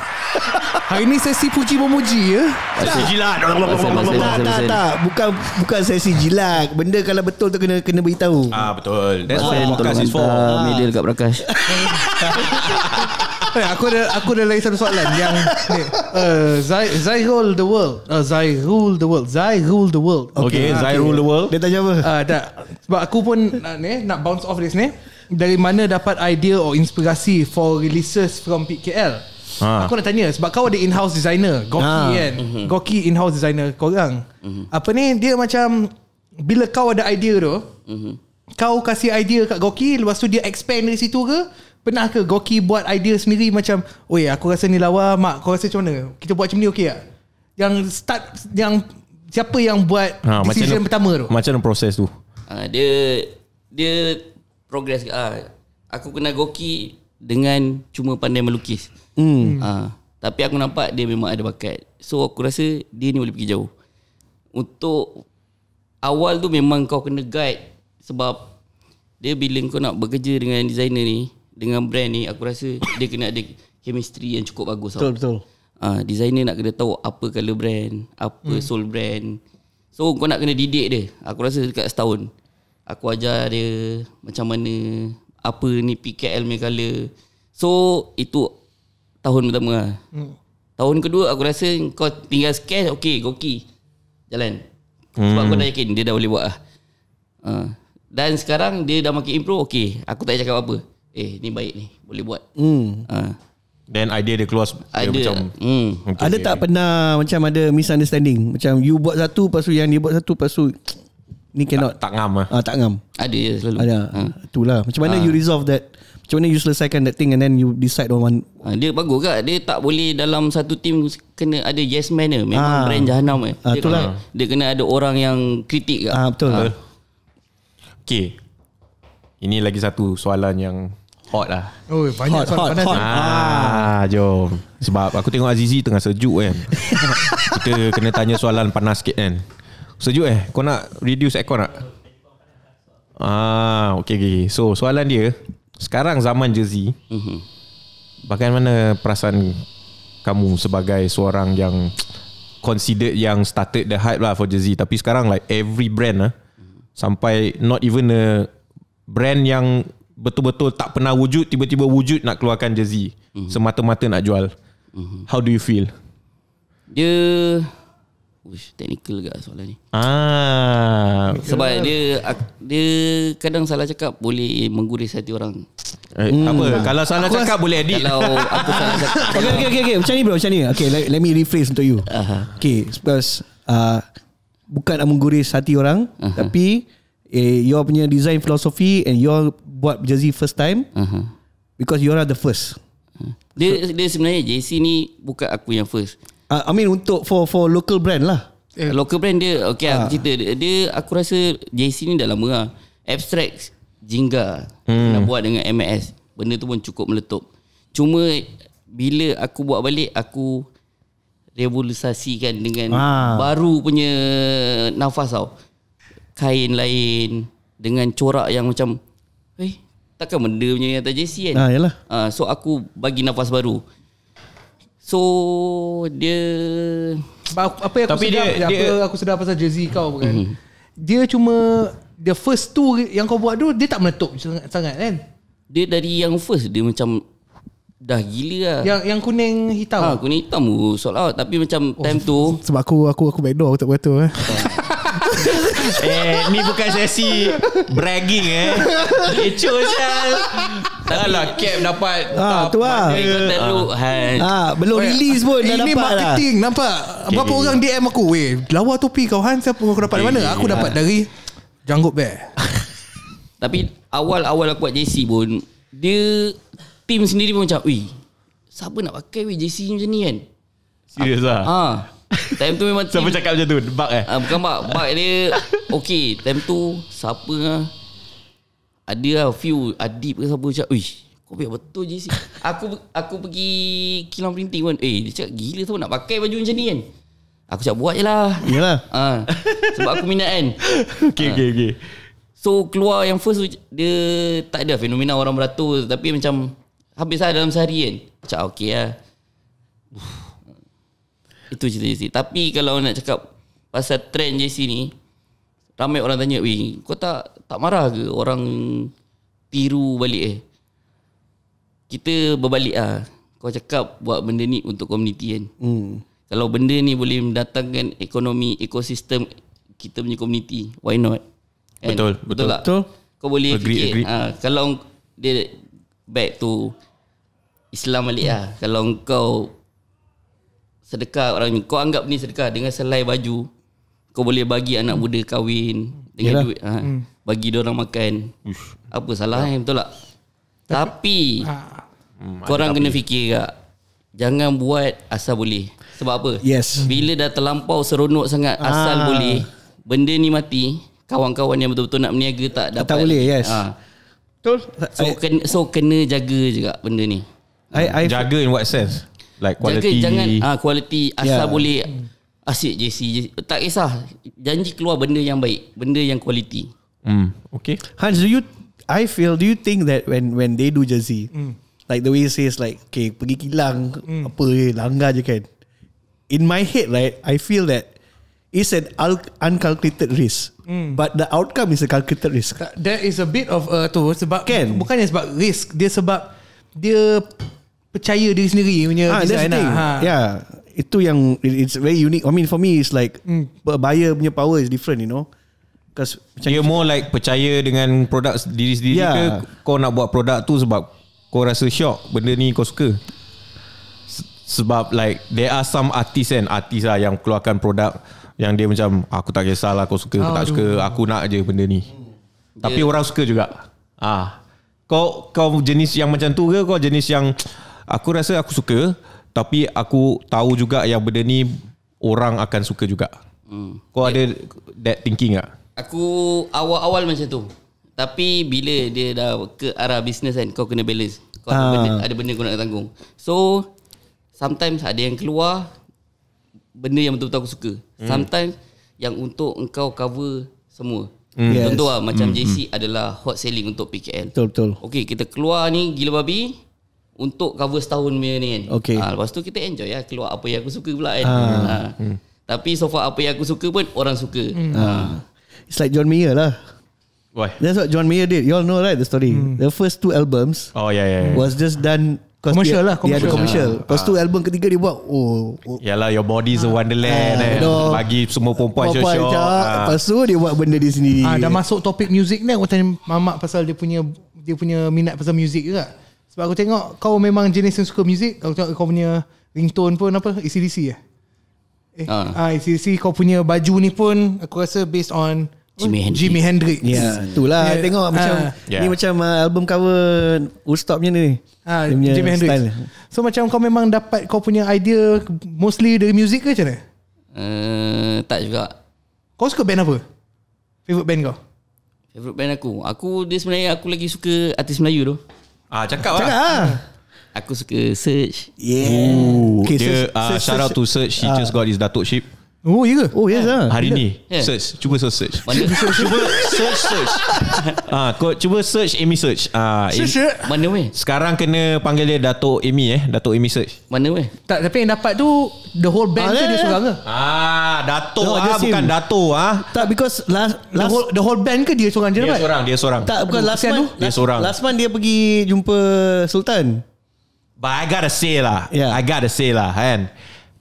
Hari ni sesi puji memuji ya. Sesi jilat. Tak tak bukan bukan sesi jilat. Benda kalau betul tu kena kena beritahu. Ah betul. That's why podcast is for. Media dekat Prakash. Hey, eh, aku ada aku ada lagi satu soalan yang ni. Eh, Zai Zai rule the world. Uh, Zai rule the world. Zai rule the world. Okay, Zai rule the world. Dia tanya apa? Ah tak. Ah, sebab aku pun nak ni nak bounce off this ni. Dari mana dapat idea or inspirasi for releases from PKL? ha. aku nak tanya sebab kau ada in-house designer Goki ha. kan mm-hmm. Goki in-house designer kau orang mm-hmm. apa ni dia macam bila kau ada idea tu mm-hmm. kau kasih idea kat Goki lepas tu dia expand dari situ ke pernah ke Goki buat idea sendiri macam oi aku rasa ni lawa mak kau rasa macam mana kita buat macam ni okey tak yang start yang siapa yang buat ha, decision macam pertama tu macam mana proses tu ha, dia dia progress ha, aku kena Goki dengan cuma pandai melukis Hmm. Ha. Tapi aku nampak dia memang ada bakat. So aku rasa dia ni boleh pergi jauh. Untuk awal tu memang kau kena guide sebab dia bila kau nak bekerja dengan designer ni, dengan brand ni, aku rasa dia kena ada chemistry yang cukup bagus. Betul, tau. betul. Ha, designer nak kena tahu apa color brand, apa hmm. soul brand. So kau nak kena didik dia. Aku rasa dekat setahun. Aku ajar dia macam mana, apa ni PKL punya color. So itu tahun pertama lah. Hmm. Tahun kedua aku rasa kau tinggal scan, okey, goki. Jalan. Sebab hmm. aku dah yakin dia dah boleh buat lah. Uh. Dan sekarang dia dah makin improve, okey. Aku tak cakap apa-apa. Eh, ni baik ni. Boleh buat. Hmm. Uh. Then idea dia keluar idea. Dia macam hmm. okay, Ada tak pernah macam ada misunderstanding? Macam you buat satu, lepas tu yang dia buat satu, lepas tu ni cannot. Tak, tak ngam lah. Uh, tak ngam. Ada je selalu. Ada. Uh. Itulah. Macam mana uh. you resolve that macam mana you selesaikan that thing and then you decide on one. Ha, dia bagus ke? Dia tak boleh dalam satu team kena ada yes man ke. Memang ha. brand jahanam ke. Eh. Ha, ah, dia, lah. dia kena ada orang yang kritik ke. Ha, betul. Ha. Okay. Ini lagi satu soalan yang hot lah. Oh, banyak hot, soalan hot, panas. Hot. Eh. Ah, jom. Sebab aku tengok Azizi tengah sejuk kan. Kita kena tanya soalan panas sikit kan. Sejuk eh? Kau nak reduce aircon tak? Ah, okay, okay. So, soalan dia sekarang zaman jersey mm-hmm. bagaimana perasaan kamu sebagai seorang yang considered yang started the hype lah for jersey tapi sekarang like every brand lah sampai not even a brand yang betul-betul tak pernah wujud tiba-tiba wujud nak keluarkan jersey mm-hmm. semata-mata nak jual mm-hmm. how do you feel dia yeah. Ush, technical gak soalan ni. Ah, sebab dia dia kadang salah cakap boleh mengguris hati orang. Eh, hmm. Apa? Kalau salah aku cakap boleh edit. Kalau aku salah cakap. okay, okay, okay, okay. Macam ni bro, macam ni. Okay, let, let me rephrase untuk you. Uh-huh. Okay, sebab uh, bukan mengguris hati orang, uh-huh. tapi eh, your punya design philosophy and your buat jersey first time. Uh-huh. Because you are the first. Dia, dia sebenarnya JC ni bukan aku yang first. Uh, I mean untuk for for local brand lah. Yeah. Local brand dia okay. Uh. Cerita dia, dia aku rasa JC ni dah lama lah. Abstract Jingga hmm. nak buat dengan MS. Benda tu pun cukup meletup. Cuma bila aku buat balik aku revolusasikan dengan ha. baru punya nafas tau. Kain lain dengan corak yang macam eh takkan benda punya yang tajesi kan. Ha yalah. Ha, so aku bagi nafas baru. So dia apa yang Tapi aku sedar dia, apa dia, aku sedar pasal jersey kau kan. mm Dia cuma the first two yang kau buat tu dia tak meletup sangat, sangat kan. Dia dari yang first dia macam dah gila lah. Yang yang kuning hitam. Ha kuning hitam tu oh, sold out tapi macam oh, time tu sebab aku aku aku back door aku tak beratur eh. eh ni bukan sesi bragging eh. Kecoh sial. Taklah cap dapat ha, ah, tu lah Ah, ha. ha, belum release pun eh, dah ini dapat lah. marketing lah. nampak okay, berapa okay, orang yeah. DM aku weh lawa topi kau Han siapa kau dapat hey, mana aku yeah. dapat dari Janggut Bear tapi awal-awal aku buat JC pun dia team sendiri pun macam weh siapa nak pakai weh JC macam ni kan serius lah. ah ha. Time tu memang Siapa cakap macam tu Bug eh uh, Bukan bug Bug dia Okay Time tu Siapa ah? ada lah few adib ke siapa cakap, "Uish, kau biar betul je si. aku aku pergi kilang printing pun. Eh, dia cakap gila tu nak pakai baju macam ni kan. Aku cakap buat je lah. Yalah. Ha, sebab aku minat kan. okay, ha. okay, okay. So, keluar yang first dia tak ada fenomena orang beratus, Tapi macam habis lah dalam sehari kan. Cakap okay lah. Itu cerita je si. Tapi kalau nak cakap pasal trend je ni ramai orang tanya, "Wei, kau tak tak marah ke orang tiru balik eh?" Kita berbalik ah. Kau cakap buat benda ni untuk komuniti kan. Hmm. Kalau benda ni boleh mendatangkan ekonomi ekosistem kita punya komuniti, why not? Kan? Betul, betul. Betul, betul. Kau boleh agree, fikir. Agree. Ah, kalau dia back to Islam balik hmm. ah. Kalau kau sedekah orang ni, kau anggap ni sedekah dengan selai baju kau boleh bagi anak hmm. muda kahwin dengan Yalah. duit ha, hmm. bagi dia orang makan Uish. apa salah ya. betul tak tapi, tapi ha. hmm, kau orang kena fikir gak jangan buat asal boleh sebab apa yes. bila dah terlampau seronok sangat ha. asal boleh benda ni mati kawan-kawan yang betul-betul nak berniaga tak dapat tak boleh yes ha. betul so I, kena, so kena jaga juga benda ni I, I, jaga in what sense like quality jaga jangan ha, quality asal yeah. boleh hmm. Asyik JC, Tak kisah Janji keluar benda yang baik Benda yang kualiti. mm. Okay Hans do you I feel Do you think that When when they do JC mm. Like the way he says like Okay pergi kilang mm. Apa eh Langgar je kan In my head right I feel that It's an uncalculated risk mm. But the outcome Is a calculated risk There is a bit of uh, tu sebab Can. Bukannya sebab risk Dia sebab Dia Percaya diri sendiri punya ha, That's the lah. thing. Ha. Yeah itu yang it's very unique. I mean for me it's like mm. buyer punya power is different, you know. Cause you more like percaya dengan produk diri sendiri yeah. ke kau nak buat produk tu sebab kau rasa shock benda ni kau suka. Sebab like there are some artists and artists lah yang keluarkan produk yang dia macam aku tak kisahlah kau suka oh, tak aduh. suka aku nak aje benda ni. Hmm. Yeah. Tapi orang suka juga. Ah. Kau kau jenis yang macam tu ke kau jenis yang aku rasa aku suka tapi aku tahu juga yang benda ni orang akan suka juga. Hmm. Kau yeah. ada that thinking tak? Aku awal-awal macam tu. Tapi bila dia dah ke arah business kan kau kena balance. Kau ha. ada, benda, ah. ada benda kau nak tanggung. So sometimes ada yang keluar benda yang betul-betul aku suka. Hmm. Sometimes yang untuk engkau cover semua. Hmm. Yes. Contoh lah macam hmm. JC hmm. adalah hot selling untuk PKL. Betul-betul. Okay kita keluar ni gila babi untuk cover setahun punya ni kan. Okay. Ha, ah, lepas tu kita enjoy lah keluar apa yang aku suka pula kan. Ha. Ha. Hmm. Tapi so far apa yang aku suka pun orang suka. Hmm. Ha. It's like John Mayer lah. Why? That's what John Mayer did. You all know right the story. Hmm. The first two albums oh, yeah, yeah, yeah. was just done Commercial lah commercial. Dia ada commercial ha. Lepas tu album ketiga dia buat oh, oh. Yalah Your body is a Wonderland ha. eh. no. Bagi semua perempuan Papa syok ha. Lepas tu dia buat benda di sini ha, Dah masuk topik music ni Aku tanya mamak pasal dia punya Dia punya minat pasal music juga sebab aku tengok kau memang jenis yang suka muzik. Aku tengok kau punya ringtone pun apa? ACDC ya? Eh? Eh, ah, uh. Ah, ACDC kau punya baju ni pun aku rasa based on Jimmy Hendrix. Jimi Hendrix. Ya, itulah. Yeah. Tengok uh. macam yeah. ni macam uh, album cover Woodstocknya ni. Ah, uh, Jimi Hendrix. Style. So macam kau memang dapat kau punya idea mostly dari muzik ke macam mana? Uh, tak juga. Kau suka band apa? Favorite band kau? Favorite band aku. Aku dia sebenarnya aku lagi suka artis Melayu tu. Ah cakap lah. Cakap lah. Aku suka search. Yeah. Ooh, okay, dia search, uh, search, shout out to search. He uh, just got his datuk ship. Oh ya ke? Oh yes lah. Hari ni search, cuba search search. cuba search search. Ah, kau cuba search Amy search. Ah, search. search. Mana weh? Sekarang kena panggil dia Datuk Amy eh, Datuk Amy search. Mana weh? Tak, tapi yang dapat tu the whole band ah, tu dia eh. seorang ke? Ah, Datuk ah bukan Datuk ah. Tak because last, last the, whole, the whole band ke dia seorang je dapat? Dia seorang, dia seorang. Tak, bukan last man tu. Dia seorang. Last man dia pergi jumpa Sultan. But I gotta say lah. Yeah. I gotta say lah, kan.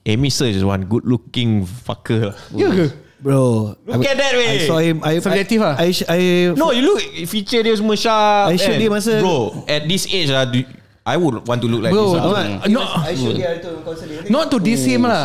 Amy Sir is one good looking fucker. Yeah, ya ke? Bro. Look I, at that way. I saw him. I, Selective lah. I, I, I, no, you look feature dia semua sharp. I showed kan? dia masa. Bro, at this age lah, do, I would want to look like bro, this. Bro, lah. not, no. I should get to counseling. Not to this him oh, lah.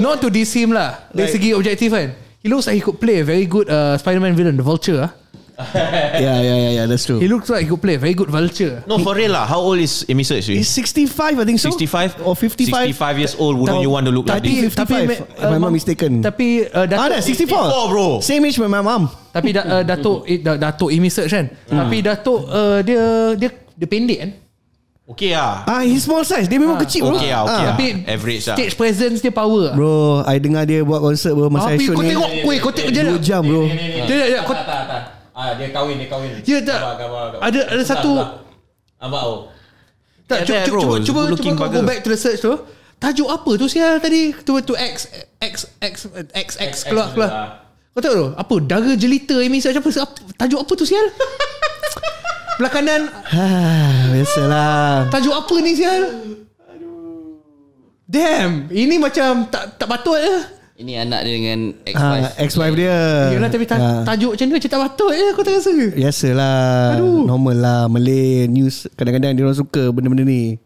Not to this him lah. Dari segi objektif kan. He looks like he could play a very good uh, Spider-Man villain, the Vulture lah. yeah, yeah, yeah, yeah, that's true. He looks like he could play very good vulture. No, for real, lah. How old is Amy Search? He's 65, I think so. 65 or 55? 65 years old. Wouldn't you want to look like this? 55. Tapi, uh, my mom mistaken. Tapi, uh, ah, Dato ah, 64. bro. Same age with my mom. Tapi, datuk uh, datuk Dato, Dato kan? Hmm. Tapi, datuk uh, dia, dia, dia pendek, kan? Okay lah. ah. Ah, he small size. Dia memang ah. kecil. Okay ah, okay Tapi lah. average lah. Stage presence dia power. Lah. Bro, I dengar dia buat konsert bro masa show ni. Tapi kau tengok, kau tengok je lah. Dua jam bro. Tidak, tidak, tidak. Ah dia kahwin dia kahwin. Ya tak. Khabar, Ada ada satu apa oh. Tak cuba cuba cuba cuba cuba back to the search tu. Tajuk apa tu sial tadi? Tu tu X X X X X keluar keluar. Lah. Kau tahu tu? Apa? Dara jelita ini search apa? Tajuk apa tu sial? Belakangan Haa Biasalah Tajuk apa ni sial Aduh Damn Ini macam Tak tak patut je eh? Ini anak dia dengan ex-wife. Ha, ex-wife dia. Yelah tapi ta- ha. tajuk macam tu cerita batuk je aku tak rasa. Biasalah. Aduh. Normal lah. Malay news. Kadang-kadang dia orang suka benda-benda ni.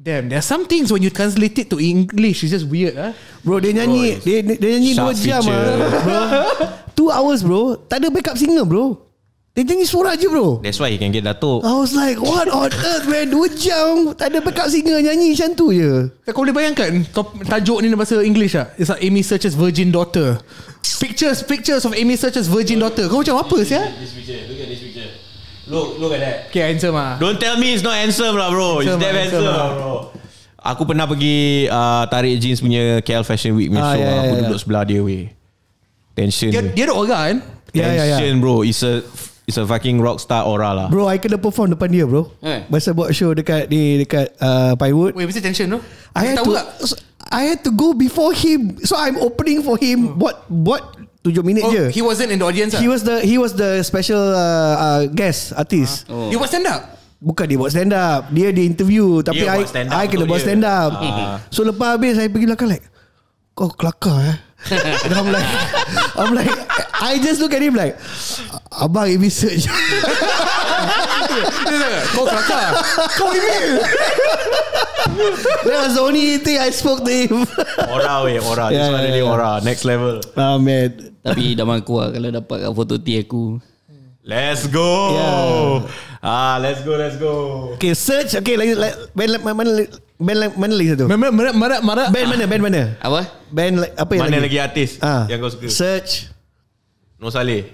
Damn, there are some things when you translate it to English, it's just weird lah. Bro, dia nyanyi, bro, dia, dia nyanyi 2 jam lah. Bro. Two hours bro, tak ada backup singer bro. Tinggi suara je bro That's why you can get Datuk I was like What on earth man Dua jam Tak ada backup singer Nyanyi macam tu je eh, Kau boleh bayangkan Top Tajuk ni dalam bahasa English lah It's like Amy searches virgin daughter Pictures Pictures of Amy searches virgin daughter Kau macam apa sih ya? This picture Look at this picture Look look at that Okay answer lah Don't tell me it's not answer lah bro It's that answer, handsome lah bro Aku pernah pergi uh, Tarik jeans punya KL Fashion Week ah, So yeah, ya, aku yeah, duduk sebelah dia we Tension Dia, dia ada orang kan ya, ya, Tension yeah, yeah, yeah. bro It's a It's a fucking rockstar aura lah. Bro, I kena perform depan dia, bro. Eh. Masa buat show dekat ni dekat uh, Pinewood. Wait, mesti tension tu. I had to so, I had to go before him. So I'm opening for him. Oh. Hmm. What what Tujuh minit oh, je. He wasn't in the audience. He ah? was the he was the special uh, uh, guest artist. Uh, oh. He was stand up. Bukan dia buat stand up. Dia di interview tapi dia I I kena buat stand up. Uh. Ah. So lepas habis saya pergi belakang like kau kelakar eh. And I'm like I'm like I just look at him like Abang give me search Kau kelakar Kau give That was the only thing I spoke to him Orang, weh orang. yeah, This one ora Next level Ah man Tapi dah mangku lah Kalau dapat foto T aku Let's go yeah. Ah let's go Let's go Okay search Okay lagi like, like, Mana Band mana lagi satu? Mana mana mana mana band mana band mana? Apa? Band apa yang mana lagi? Mana lagi artis ah. yang kau suka? Search No Saleh.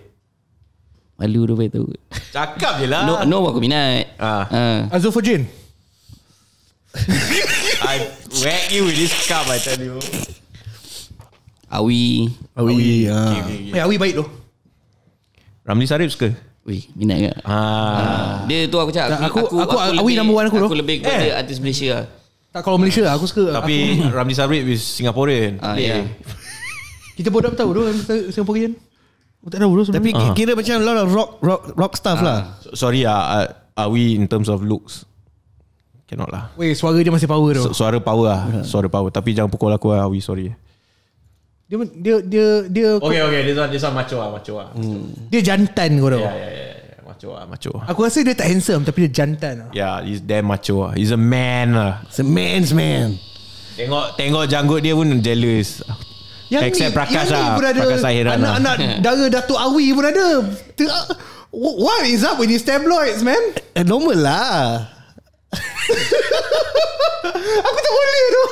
Malu dia baik tahu. Cakap je lah. No, no aku minat. Ah. Ha. Ha. Jin. I whack you with this cup, I tell you. Awi. Awi. Awi, ha. okay, okay, okay. Eh, Awi baik tu. Ramli Sarif suka? Wih, minat ke? Ha. Dia tu aku cakap. Aku, aku, aku, aku, Awi number one aku tu. Aku lebih kepada eh. artis Malaysia. Tak kalau Malaysia aku suka. Tapi aku. Ramli Sarif is Singaporean. Ha, yeah. Ya. Kita bodoh tahu tu Singaporean. Aku oh, tak tahu bro Tapi uh. kira ah. macam lot lah, rock rock rock stuff uh, lah. Ah, sorry ya, uh, are ah, we in terms of looks? Cannot lah. Wei, suara dia masih power tu. Su- suara power lah. Suara power tapi jangan pukul aku lah, Awi, sorry. Dia dia dia dia Okay okay, dia dia sama macho ah, macho ah. Hmm. Dia jantan kau tahu. Ya, ya ya ya. Macho ah, macho. Aku rasa dia tak handsome tapi dia jantan ah. Yeah, he's damn macho ah. He's a man lah. He's a man's man. Tengok tengok janggut dia pun jealous. Aku Eh, yang ni, Prakash yang lah. pun ada Prakash lah. Anak-anak hmm. darah Datuk Awi pun ada uh, What is up with these tabloids man? Eh, normal lah Aku tak boleh tu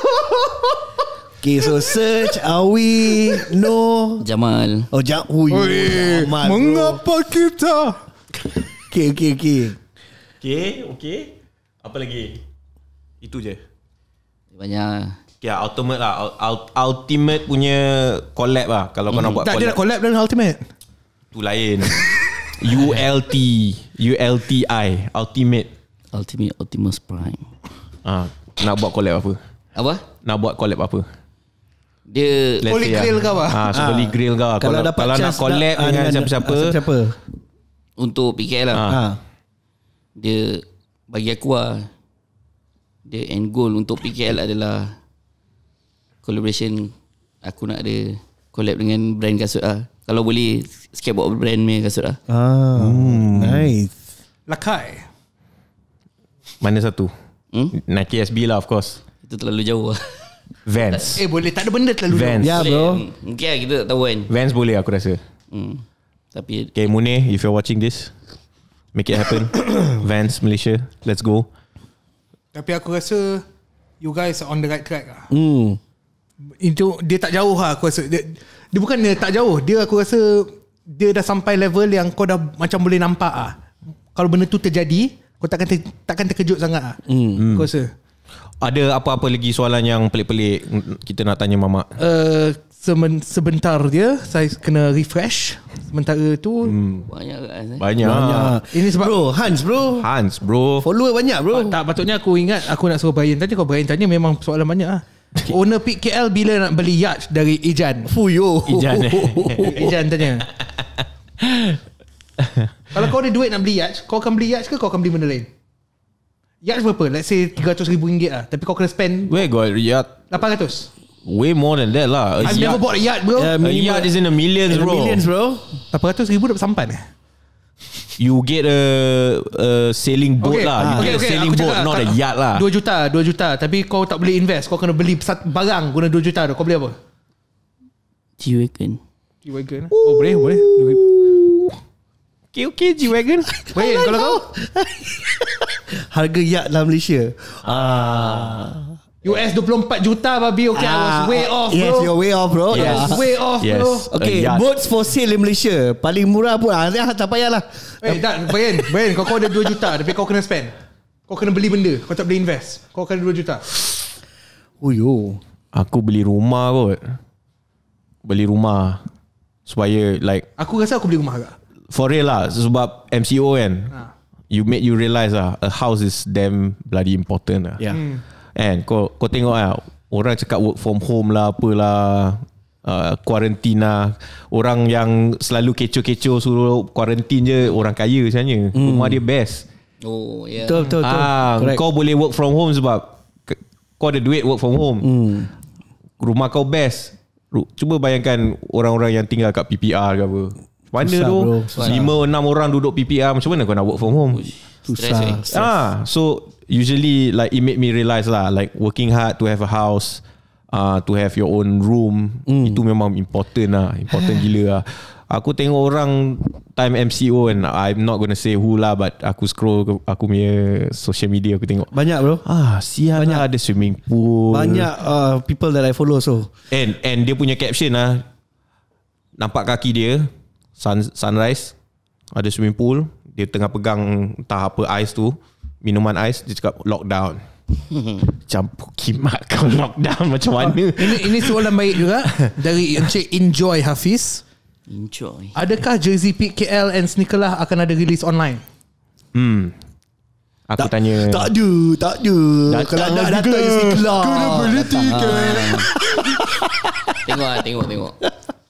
Okay so search Awi No Jamal Oh Jamal oh, yeah. hey, Mengapa bro. kita Okay okay okay Okay okay Apa lagi Itu je Banyak Ya yeah, ultimate lah Ultimate punya Collab lah Kalau kau nak mm. buat collab Tak dia nak collab dengan ultimate Tu lain ULT ULTI Ultimate Ultimate Ultimus Prime Ah, Nak buat collab apa Apa Nak buat collab apa dia Holy grill lah. kau ah. Ha, ah. Holy so ha. Grail kau. Kalau, kalau, kalau nak collab dengan, dengan siapa-siapa. Ah, siapa? Untuk PKL lah. Ha. Dia bagi aku lah. Dia end goal untuk PKL adalah collaboration aku nak ada collab dengan brand kasut ah. Kalau boleh skateboard brand punya kasut ah. Ah. Hmm. Nice. Lakai. Mana satu? Hmm? Nike SB lah of course. Itu terlalu jauh. Ah. Vans. Eh boleh tak ada benda terlalu Vans. jauh. Ya yeah, bro. Okay, lah, kita tak tahu kan. Vans boleh aku rasa. Hmm. Tapi Okay Mune if you're watching this make it happen. Vans Malaysia, let's go. Tapi aku rasa you guys are on the right track ah. Hmm itu dia tak jauh lah aku rasa dia, dia bukan dia tak jauh dia aku rasa dia dah sampai level yang kau dah macam boleh nampak ah kalau benda tu terjadi kau takkan ter, takkan terkejut sangat ah hmm. aku hmm. rasa ada apa-apa lagi soalan yang pelik-pelik kita nak tanya mama uh, eh, sebentar dia saya kena refresh sementara tu hmm. banyak kan banyak. banyak ini sebab bro Hans bro Hans bro follower banyak bro tak patutnya aku ingat aku nak suruh Brian tanya kau Brian tanya memang soalan banyak ah Okay. Owner PKL bila nak beli yacht dari Ijan? Fuyo. Ijan. Eh. Ijan tanya. Kalau kau ada duit nak beli yacht, kau akan beli yacht ke kau akan beli benda lain? Yacht berapa? Let's say RM300,000 lah. Tapi kau kena spend... Where got yacht? 800. Way more than that lah. A I've never bought a yacht, bro. Yeah, a yacht is in the millions, in bro. Millions, bro. Apa ratus ribu dapat sampan eh? You get a, a sailing boat okay. lah. You ah. okay, get okay. a sailing boat, not a yacht lah. 2 juta, 2 juta. Tapi kau tak boleh invest. Kau kena beli barang guna 2 juta tu. Kau beli apa? G-Wagon. G-Wagon? Oh, Ooh. boleh, boleh. Okay-okay G-Wagon. Wait, kalau kau? Harga yacht lah Malaysia. Ah. ah. US 24 juta babi Okay uh, I was ah, way off bro Yes you're way off bro yes. Way off yes. bro uh, Okay Boats for sale in Malaysia Paling murah pun Ada ah, ah, tak lah? Eh tak Bayan Bayan kau, kau ada 2 juta Tapi kau kena spend Kau kena beli benda Kau tak boleh invest Kau kena 2 juta Oh yo Aku beli rumah kot Beli rumah Supaya like Aku rasa aku beli rumah agak For real lah Sebab MCO kan ha. You make you realise lah A house is damn bloody important lah Yeah hmm kan kau kau tengok lah orang cakap work from home lah apalah kuarantin uh, lah orang yang selalu kecoh-kecoh suruh kuarantin je orang kaya sebenarnya hmm. rumah dia best oh yeah betul betul, betul. Ah, kau boleh work from home sebab kau ada duit work from home hmm. rumah kau best Ru- cuba bayangkan orang-orang yang tinggal kat PPR ke apa mana tu lima enam orang duduk PPR macam mana kau nak work from home susah, susah. Eh. ah so usually like it made me realise lah like working hard to have a house uh, to have your own room mm. itu memang important lah important gila lah aku tengok orang time MCO and I'm not gonna say who lah but aku scroll ke, aku punya social media aku tengok banyak bro ah siapa lah, banyak ada swimming pool banyak uh, people that I follow so and and dia punya caption lah nampak kaki dia sun, sunrise ada swimming pool dia tengah pegang tahap ice tu minuman ais dia cakap lockdown Campur kimak kau lockdown macam mana ini, ini soalan baik juga Dari Encik Enjoy Hafiz Enjoy Adakah jersey PKL and Sneakerlah akan ada release online? Hmm Aku tak, tanya Tak ada Tak ada Dat- Kalau nak datang lah. Kena beli tiket Tengok lah Tengok Tengok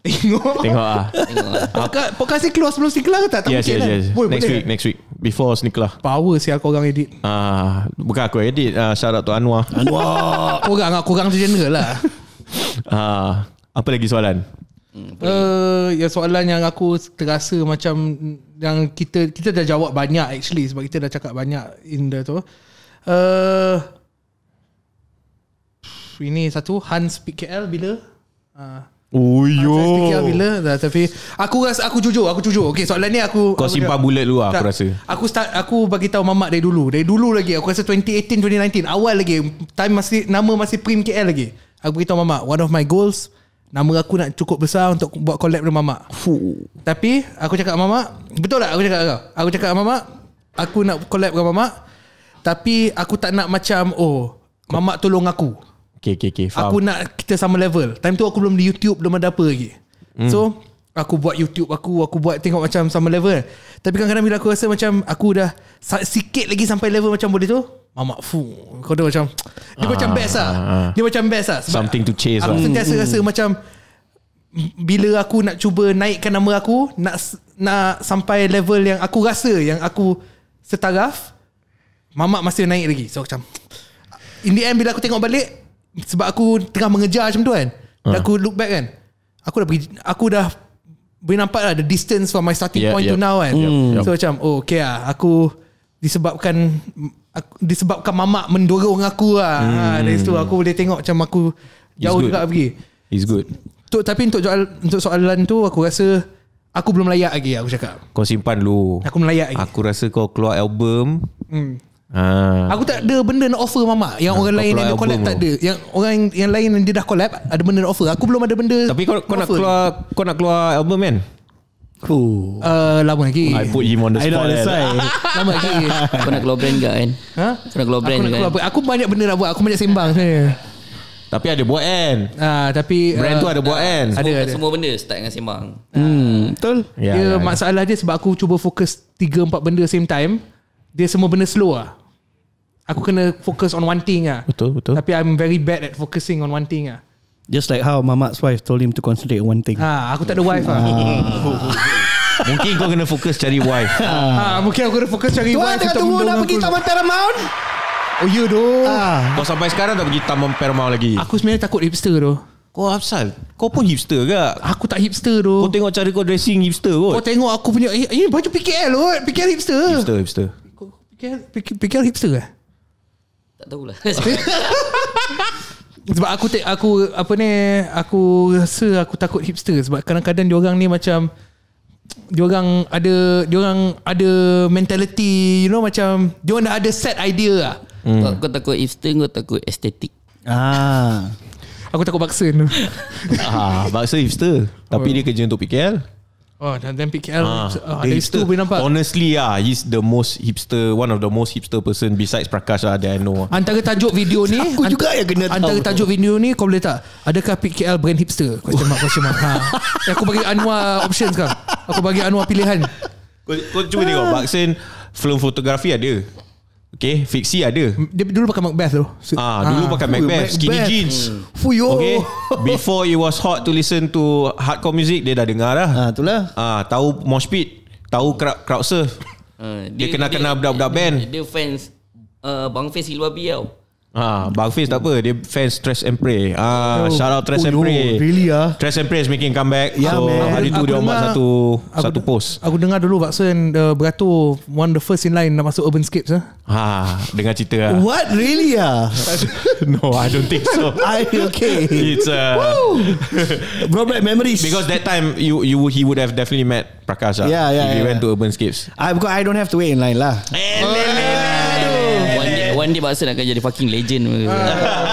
Tengok ah, Tengok lah. Podcast, podcast keluar sebelum Sneaker ke tak? Tak yes, yes, lah. yes. Boy, next week, kan? next week. Before Sneaker lah. Power siapa aku orang edit. Ah, uh, bukan aku edit. Uh, shout out Anwar. Anwar. kau orang, lah, kau orang general lah. Ah, uh, apa lagi soalan? Hmm, eh, uh, ya soalan yang aku terasa macam yang kita kita dah jawab banyak actually sebab kita dah cakap banyak in the tu. Eh, uh, ini satu Hans PKL bila? Ah, uh, Uyo. Ah, saya fikir bila dah, tapi aku rasa aku jujur, aku jujur. Okey, soalan ni aku Kau aku simpan bullet dulu lah, aku rasa. Aku start aku bagi tahu mamak dari dulu. Dari dulu lagi aku rasa 2018 2019 awal lagi time masih nama masih Prim KL lagi. Aku bagi tahu mamak one of my goals nama aku nak cukup besar untuk buat collab dengan mamak. Fuh. Tapi aku cakap mamak, betul tak aku cakap kau? Aku cakap mamak, aku nak collab dengan mamak tapi aku tak nak macam oh, mamak tolong aku. Okay, okay, okay. Faham. Aku nak kita sama level. Time tu aku belum di YouTube, belum ada apa lagi. Hmm. So, aku buat YouTube aku, aku buat tengok macam sama level. Tapi kadang-kadang bila aku rasa macam aku dah sikit lagi sampai level macam boleh tu, mamak fu. Kau dah macam, dia macam ah, best lah. Ah, ah. Dia macam best lah. Sebab something to chase Aku lah. sentiasa hmm. rasa macam, bila aku nak cuba naikkan nama aku, nak nak sampai level yang aku rasa yang aku setaraf, mamak masih naik lagi. So macam, in the end bila aku tengok balik, sebab aku tengah mengejar macam tu kan. Uh. Ha. Dan aku look back kan. Aku dah pergi aku dah boleh nampak lah the distance from my starting yeah, point yeah. to now kan. Mm. So macam oh okay lah aku disebabkan aku, disebabkan mamak mendorong aku lah. Ha, mm. Ha, dari situ aku boleh tengok macam aku jauh juga pergi. It's good. Tu, tapi untuk soal, untuk soalan tu aku rasa aku belum layak lagi aku cakap. Kau simpan dulu. Aku melayak lagi. Aku rasa kau keluar album mm. Ah. Aku tak ada benda nak offer mama yang nah, orang lain yang dia collab tak ada. Yang orang yang lain yang dia dah collab ada benda nak offer. Aku belum ada benda. Tapi kau, kau nak keluar ni. kau nak keluar album kan? Ku. Uh, lama lagi. I put him on the spot. Eh. I lama lagi. kau nak keluar brand ke kan? Ha? Kau nak keluar brand aku nak keluar kan? Aku banyak benda nak buat. Aku banyak sembang sebenarnya. Tapi ada buat kan? Ah, tapi brand uh, tu ada buat kan? Ada, ada, Semua benda start dengan sembang. Hmm, betul. Yeah. dia ya, ya. masalah ya. dia sebab aku cuba fokus 3 4 benda same time. Dia semua benda slow ah. Aku kena fokus on one thing ah. Betul betul. Tapi I'm very bad at focusing on one thing ah. Just like how Mamak's wife told him to concentrate on one thing. Ha, aku tak ada wife ah. mungkin kau kena fokus cari wife. ha, mungkin aku kena fokus cari Tuan wife. Tuan tengah tunggu nak pergi Taman Paramount. Oh you do. Ah. Kau sampai sekarang tak pergi Taman Paramount lagi. Aku sebenarnya takut hipster tu. Kau asal? Kau pun hipster ke? Aku tak hipster tu. Kau tengok cara kau dressing hipster kot. Kau tengok aku punya eh, baju PKL kot. PKL hipster. Hipster, hipster. PKL, PKL hipster ke? Eh? Tak tahulah Sebab aku tak aku apa ni aku rasa aku takut hipster sebab kadang-kadang diorang ni macam diorang ada diorang ada mentality you know macam diorang dah ada set idea lah. Hmm. Kau, takut hipster kau takut estetik. Ah. aku takut baksa ah, baksa hipster. Tapi oh. dia kerja untuk PKL. Oh dan then PKL ah, uh, hipster. Hipster. nampak Honestly ah, He's the most hipster One of the most hipster person Besides Prakash lah That I know Antara tajuk video ni Aku antara, juga yang kena tahu tajuk video ni Kau boleh tak Adakah PKL brand hipster Kau mark kau mark ha. eh, Aku bagi Anwar option sekarang Aku bagi Anwar pilihan Kau, kau cuba tengok vaksin, Film fotografi ada Okay Fixie ada Dia dulu pakai Macbeth tu Ah, Dulu ah, pakai Macbeth Skinny Macbeth. jeans Fuyo. Okay Before it was hot To listen to Hardcore music Dia dah dengar lah ah, Itulah ah, Tahu mosh pit Tahu crowd, crowd surf uh, dia, kena kena kenal Budak-budak band dia, fans uh, Bang Fes Hilwabi tau Ah, Bang Fizz tak apa Dia fans, Stress and Pray ah, oh, Shout out Stress oh, and Pray no, Really ah Stress and Pray is making comeback yeah, So man. hari tu aku dia dengar, satu aku, Satu post Aku dengar dulu Vaksin uh, beratur One the first in line Nak masuk Urban Scapes ah. Ha, ah, dengar cerita ah. What really ah No I don't think so I okay It's a uh, memories Because that time you you He would have definitely met Prakash ah, yeah, yeah, If yeah, he yeah. went to Urban Scapes I, I don't have to wait in line lah oh, oh, One day Bakso nak jadi fucking legend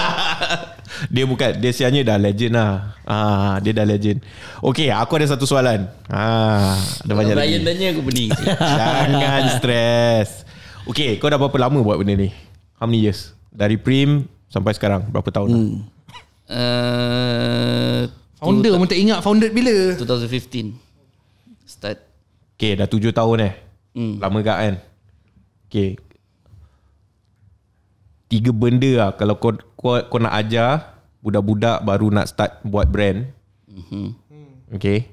Dia bukan Dia sianya dah legend lah ah, Dia dah legend Okay aku ada satu soalan ah, Ada banyak Brian lagi Brian tanya aku pening Jangan stress Okay kau dah berapa lama buat benda ni How many years Dari prim Sampai sekarang Berapa tahun hmm. Uh, founder pun tak ingat founder bila 2015 Start Okay dah 7 tahun eh hmm. Lama gak kan Okay tiga benda lah kalau kau kau, kau nak ajar budak-budak baru nak start buat brand. Mhm. Hmm. Okay.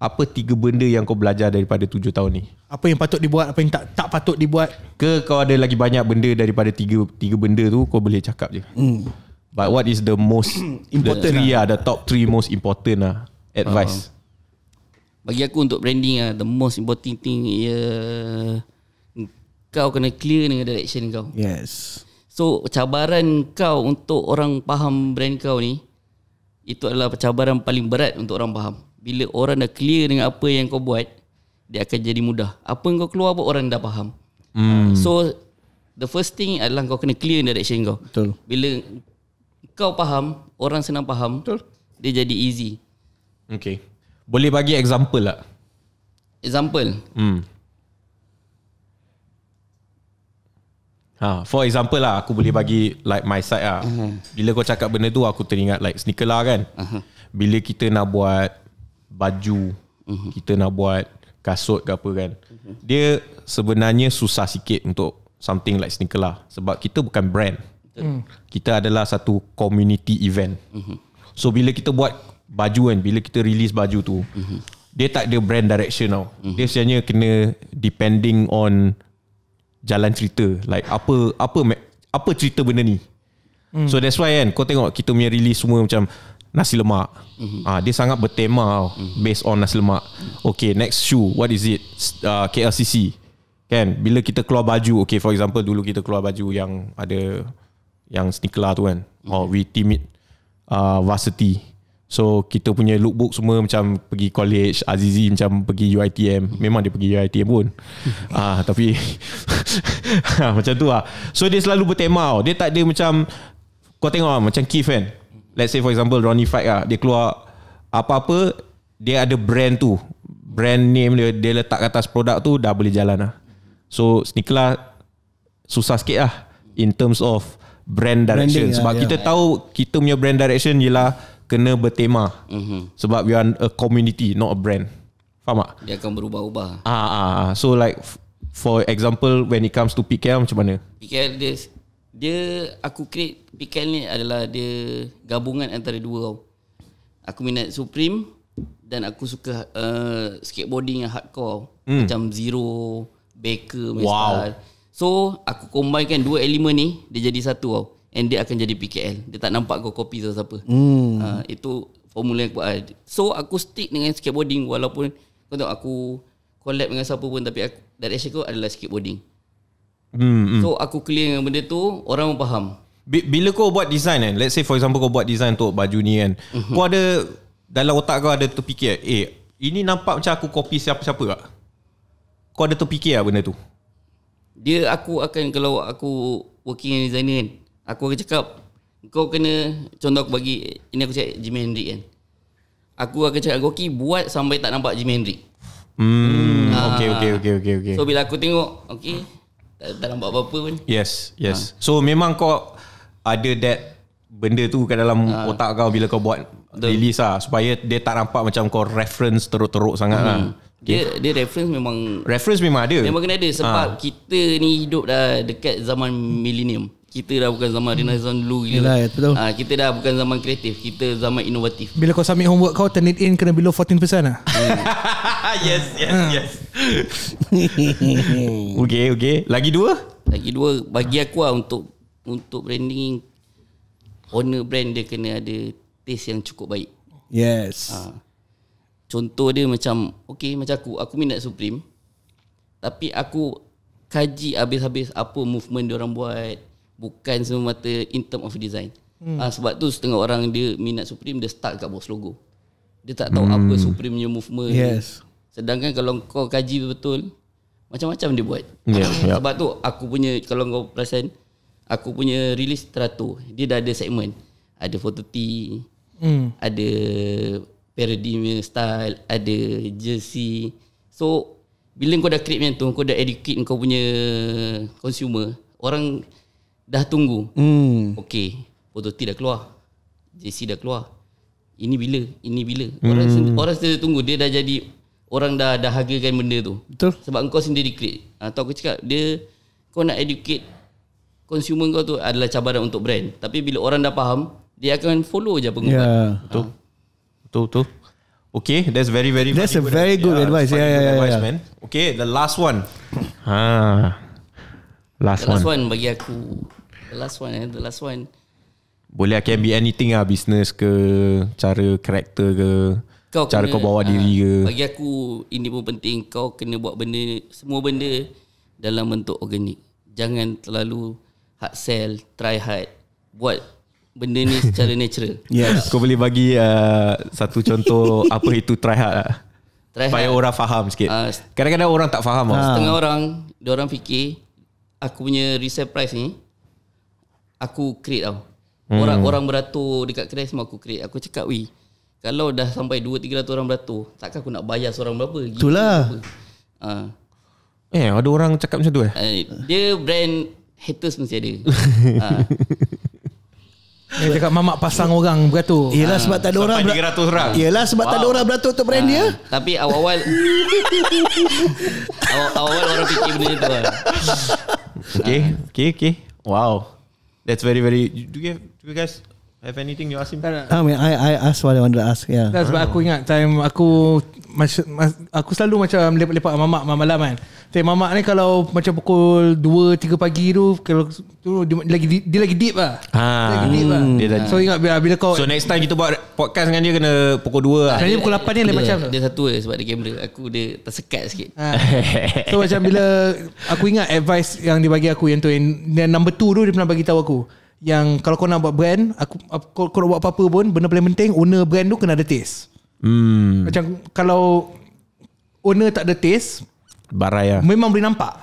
Apa tiga benda yang kau belajar daripada tujuh tahun ni? Apa yang patut dibuat, apa yang tak tak patut dibuat? Ke kau ada lagi banyak benda daripada tiga tiga benda tu kau boleh cakap je. Hmm. But what is the most important the, lah. Lah, the top three most important lah advice? Uh-huh. Bagi aku untuk branding ah the most important thing ya kau kena clear dengan direction kau. Yes. So cabaran kau untuk orang faham brand kau ni itu adalah cabaran paling berat untuk orang faham. Bila orang dah clear dengan apa yang kau buat, dia akan jadi mudah. Apa yang kau keluar pun orang dah faham. Hmm. So the first thing adalah kau kena clear direction kau. Betul. Bila kau faham, orang senang faham. Betul. Dia jadi easy. Okay. Boleh bagi example tak? Example. Hmm. Ha, for example lah aku boleh bagi like my side lah. Mm-hmm. Bila kau cakap benda tu aku teringat like sneaker lah kan. Mm-hmm. Bila kita nak buat baju, mm-hmm. kita nak buat kasut ke apa kan. Mm-hmm. Dia sebenarnya susah sikit untuk something like sneaker lah sebab kita bukan brand. Mm. Kita adalah satu community event. Mm-hmm. So bila kita buat baju kan, bila kita release baju tu, mm-hmm. dia tak ada brand direction tau. Mm-hmm. Dia sebenarnya kena depending on jalan cerita like apa apa apa cerita benda ni mm. so that's why kan kau tengok kita punya release semua macam nasi lemak mm-hmm. ah dia sangat bertema oh, mm-hmm. based on nasi lemak okay next shoe what is it uh, KLCC kan bila kita keluar baju okay for example dulu kita keluar baju yang ada yang sneaker lah tu kan mm or oh, we team it uh, varsity So kita punya lookbook semua macam pergi college, Azizi macam pergi UITM. Memang dia pergi UITM pun. ah tapi ah, macam tu lah. So dia selalu bertema tau. Dia tak ada macam kau tengok lah, macam Keith kan. Let's say for example Ronnie Fight lah. Dia keluar apa-apa dia ada brand tu. Brand name dia dia letak kat atas produk tu dah boleh jalan lah. So sneaker lah, susah sikit lah in terms of brand direction. Branding, lah, Sebab yeah, kita yeah. tahu kita punya brand direction ialah kena bertema. Mm-hmm. Sebab we are a community, not a brand. Faham tak? Dia akan berubah-ubah. Ah, ah, ah. So like for example when it comes to PKL macam mana? PKL dia dia aku create PKL ni adalah dia gabungan antara dua tau. Aku minat Supreme dan aku suka uh, skateboarding yang hardcore mm. macam Zero, Baker, Wow. So aku combine kan dua elemen ni dia jadi satu tau. And dia akan jadi PKL Dia tak nampak kau copy tu siapa hmm. Uh, itu formula yang buat So aku stick dengan skateboarding Walaupun kau tahu aku Collab dengan siapa pun Tapi aku, direction aku adalah skateboarding hmm, hmm. So aku clear dengan benda tu Orang pun faham Bila kau buat design kan Let's say for example kau buat design untuk baju ni kan mm-hmm. Kau ada Dalam otak kau ada tu terfikir Eh ini nampak macam aku copy siapa-siapa tak? Kau ada tu terfikir lah benda tu? Dia aku akan kalau aku working dengan designer kan, Aku akan cakap Kau kena Contoh aku bagi Ini aku cakap Jimi Hendrix kan Aku akan cakap Goki buat sampai tak nampak Jimi Hendrix Hmm, ah. okay, okay, okay, okay, okay. So bila aku tengok, okay, tak, tak nampak apa-apa pun. Yes, yes. Ah. So memang kau ada that benda tu kat dalam ah. otak kau bila kau buat Betul. release lah. Supaya dia tak nampak macam kau reference teruk-teruk sangat hmm. lah. Dia, dia reference memang Reference memang ada Memang kena ada Sebab ah. kita ni hidup dah Dekat zaman millennium kita dah bukan zaman hmm. renaissance dulu gila. Yalah, ya, betul. Ha, kita dah bukan zaman kreatif, kita zaman inovatif. Bila kau submit homework kau turn it in kena below 14% ah. Hmm. yes, yes, hmm. yes. okay, okay. Lagi dua? Lagi dua bagi aku lah untuk untuk branding owner brand dia kena ada taste yang cukup baik. Yes. Ha. Contoh dia macam okay macam aku aku minat Supreme tapi aku kaji habis-habis apa movement dia orang buat bukan semata in term of design hmm. ha, sebab tu setengah orang dia minat supreme dia start kat bos logo dia tak tahu hmm. apa supreme punya movement yes sedangkan kalau kau kaji betul macam-macam dia buat yeah, yeah. sebab tu aku punya kalau kau perasan aku punya release teratur dia dah ada segmen ada photo t hmm. ada paradigm style ada jersey so bila kau dah create macam tu kau dah educate kau punya consumer orang Dah tunggu hmm. Okay Prototip dah keluar JC dah keluar Ini bila Ini bila hmm. Orang hmm. sendiri, orang sendiri tunggu Dia dah jadi Orang dah dah hargakan benda tu Betul Sebab kau sendiri create Atau ah, aku cakap Dia Kau nak educate Consumer kau tu Adalah cabaran untuk brand Tapi bila orang dah faham Dia akan follow je pengumuman yeah. Ya. Betul Betul Betul Okay, that's very very. That's a very good ya, advice. Yeah, yeah, yeah, advice, ya. man. Okay, the last one. Ah. Last, one. one bagi aku. The last one eh, the last one. Boleh can be anything lah, business ke, cara karakter ke, kau cara kena, kau bawa diri ah, ke. Bagi aku ini pun penting kau kena buat benda semua benda dalam bentuk organik. Jangan terlalu hard sell, try hard. Buat benda ni secara natural. Yes. Kau boleh bagi uh, satu contoh apa itu try hard lah. Supaya orang faham sikit. Uh, Kadang-kadang orang tak faham. Ha. Setengah orang, dia orang fikir aku punya resale price ni aku create tau. Hmm. Orang hmm. orang beratur dekat kedai semua aku create. Aku cakap weh kalau dah sampai 2 300 orang beratur, takkan aku nak bayar seorang berapa? Itulah. Ha. Eh, ada orang cakap macam tu eh? eh dia brand haters mesti ada. ha. Dia cakap mamak pasang orang beratur. Yalah sebab tak ada orang. Sampai 300 orang. Yalah sebab tak ada orang beratur untuk brand dia. Ah, tapi awal-awal awal-awal orang fikir benda tu. Lah. Okay, okay, okay. Wow. That's very very do you guys Have anything you ask him? Ah, I mean, I I ask what I want to ask. Yeah. That's oh. but aku ingat time aku mas, mas, aku selalu macam lepak-lepak mamak malam kan. Tapi mamak ni kalau macam pukul 2 3 pagi tu kalau tu dia, dia lagi dia lagi deep lah. Ha. Dia lagi deep hmm. lah. Dia so ingat bila, bila kau So next time kita buat podcast dengan dia kena pukul 2 lah. Kan dia, pukul 8 ni dia, macam dia, dia satu je sebab dia kamera. Aku dia tersekat sikit. Ha. So macam bila aku ingat advice yang dia bagi aku yang tu yang number 2 tu dia pernah bagi tahu aku yang kalau kau nak buat brand aku, aku kau, kau nak buat apa-apa pun benda paling penting owner brand tu kena ada taste hmm. macam kalau owner tak ada taste barai lah memang boleh nampak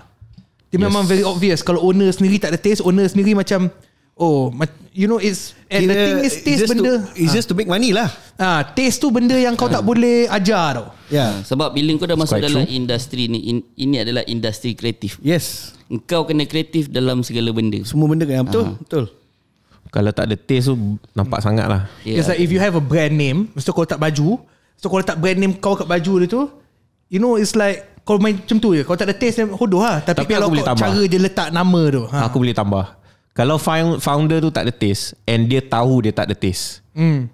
dia yes. memang very obvious kalau owner sendiri tak ada taste owner sendiri macam oh you know it's and Kira, the thing is taste it's benda to, it's ha. just to make money lah ha, taste tu benda yang kau tak boleh ajar tau ya yeah. Ah, sebab bila kau dah it's masuk dalam true. industri ni in, ini adalah industri kreatif yes Kau kena kreatif dalam segala benda semua benda kan betul ha. betul kalau tak ada taste tu Nampak sangat lah yeah. Because like if you have a brand name Mesti kau letak baju So kau letak brand name kau kat baju dia tu You know it's like Kau main macam tu je Kau tak ada taste Hodoh lah Tapi, Tapi kalau aku boleh kau, cara dia letak nama tu ha. Aku boleh tambah Kalau founder tu tak ada taste And dia tahu dia tak ada taste hmm.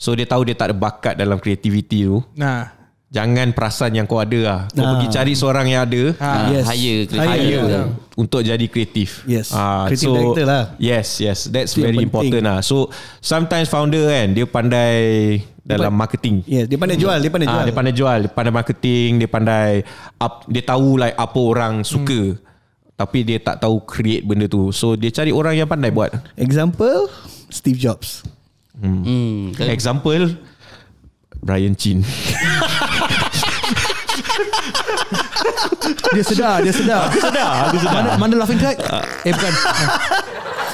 So dia tahu dia tak ada bakat dalam creativity tu Nah jangan perasan yang kau ada lah. Kau ha. pergi ah. cari seorang yang ada. Ha. Yes. Hire. Hire. hire. hire. Untuk jadi kreatif. Yes. Ha. Creative so, director lah. Yes, yes. That's very important penting. lah. So, sometimes founder kan, dia pandai dalam marketing. Yes, dia pandai jual, dia pandai jual. Ha, dia pandai jual, dia pandai marketing, dia pandai up, dia tahu like apa orang hmm. suka. Hmm. Tapi dia tak tahu create benda tu. So dia cari orang yang pandai buat. Example Steve Jobs. Hmm. hmm. Kan? Example Brian Chin. dia sedar, dia sedar. Aku sedar, aku sedar. Mana, mana laughing track? Ah. Eh bukan. Ah.